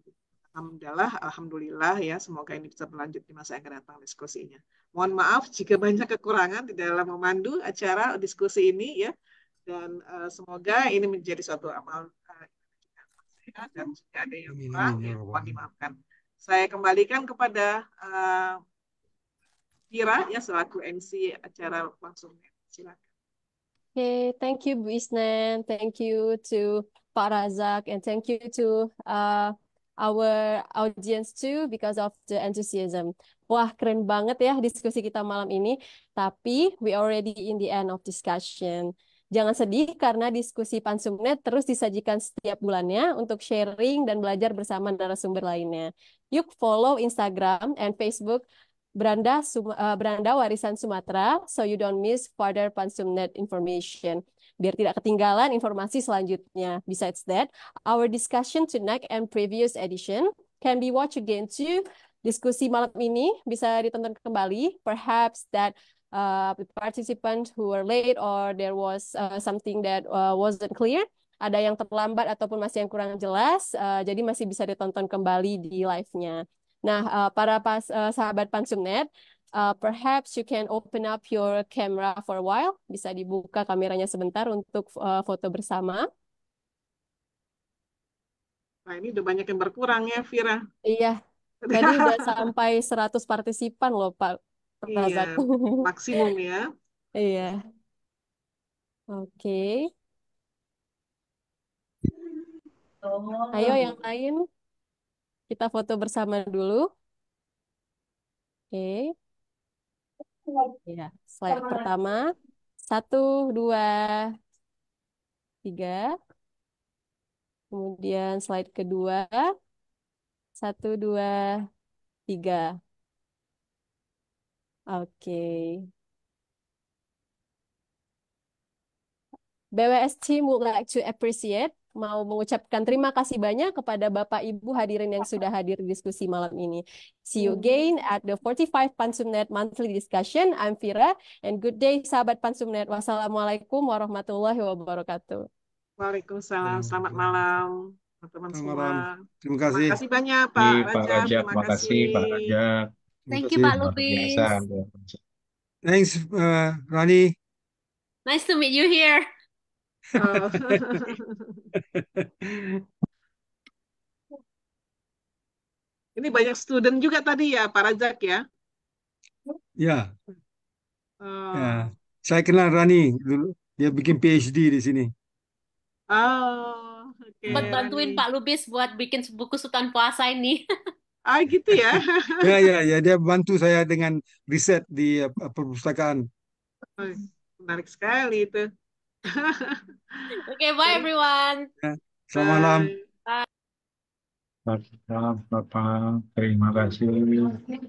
Alhamdulillah, alhamdulillah ya. Semoga ini bisa berlanjut di masa yang akan datang diskusinya. Mohon maaf jika banyak kekurangan di dalam memandu acara diskusi ini ya. Dan uh, semoga ini menjadi suatu amal uh, dan jika ada yang kurang ya, ya mohon dimaafkan. Saya kembalikan kepada uh, Kira ya selaku MC acara langsung. Silakan. Okay, thank you Bu Isnan, thank you to Pak Razak, and thank you to uh, our audience too because of the enthusiasm. Wah, keren banget ya diskusi kita malam ini. Tapi we already in the end of discussion. Jangan sedih karena diskusi Pansumnet terus disajikan setiap bulannya untuk sharing dan belajar bersama narasumber lainnya. Yuk follow Instagram and Facebook Beranda, Sum uh, eh, Beranda Warisan Sumatera so you don't miss further Pansumnet information biar tidak ketinggalan informasi selanjutnya. Besides that, our discussion tonight and previous edition can be watched again too. Diskusi malam ini bisa ditonton kembali. Perhaps that uh, participants who were late or there was uh, something that uh, wasn't clear, ada yang terlambat ataupun masih yang kurang jelas, uh, jadi masih bisa ditonton kembali di live-nya. Nah, uh, para pas, uh, sahabat Pansumnet, uh, perhaps you can open up your camera for a while. Bisa dibuka kameranya sebentar untuk uh, foto bersama. Nah, ini udah banyak yang berkurang ya, Vira. Iya. Tadi udah sampai 100 partisipan loh, Pak. Iya, maksimum ya. iya. Oke. Okay. Oh. Ayo yang lain. Kita foto bersama dulu. Oke. Okay. Ya, slide Sama. pertama. Satu, dua, tiga. Kemudian slide kedua. Satu, dua, tiga. Oke. BWS team would like to appreciate mau mengucapkan terima kasih banyak kepada Bapak Ibu hadirin yang sudah hadir di diskusi malam ini. See you hmm. again at the 45 Pansumnet Monthly Discussion. I'm Vira and good day sahabat Pansumnet. Wassalamualaikum warahmatullahi wabarakatuh. Waalaikumsalam. Selamat malam teman Terima kasih. Terima kasih banyak Pak Raja. Pak terima kasih Pak Raja. Thank you Pak Lubis. Thanks uh, Rani. Nice to meet you here. Oh. Ini banyak student juga tadi ya, Pak Rajak ya? Ya. Oh. ya. Saya kenal Rani dulu. Dia bikin PhD di sini. Oh, okay. Buat bantuin Pak Lubis buat bikin buku Sultan Puasa ini. ah, gitu ya? ya, ya, ya. Dia bantu saya dengan riset di eh, perpustakaan. menarik sekali itu. okay, bye everyone. Ya, selamat malam. Bye. Selamat malam, Bapak. Terima kasih.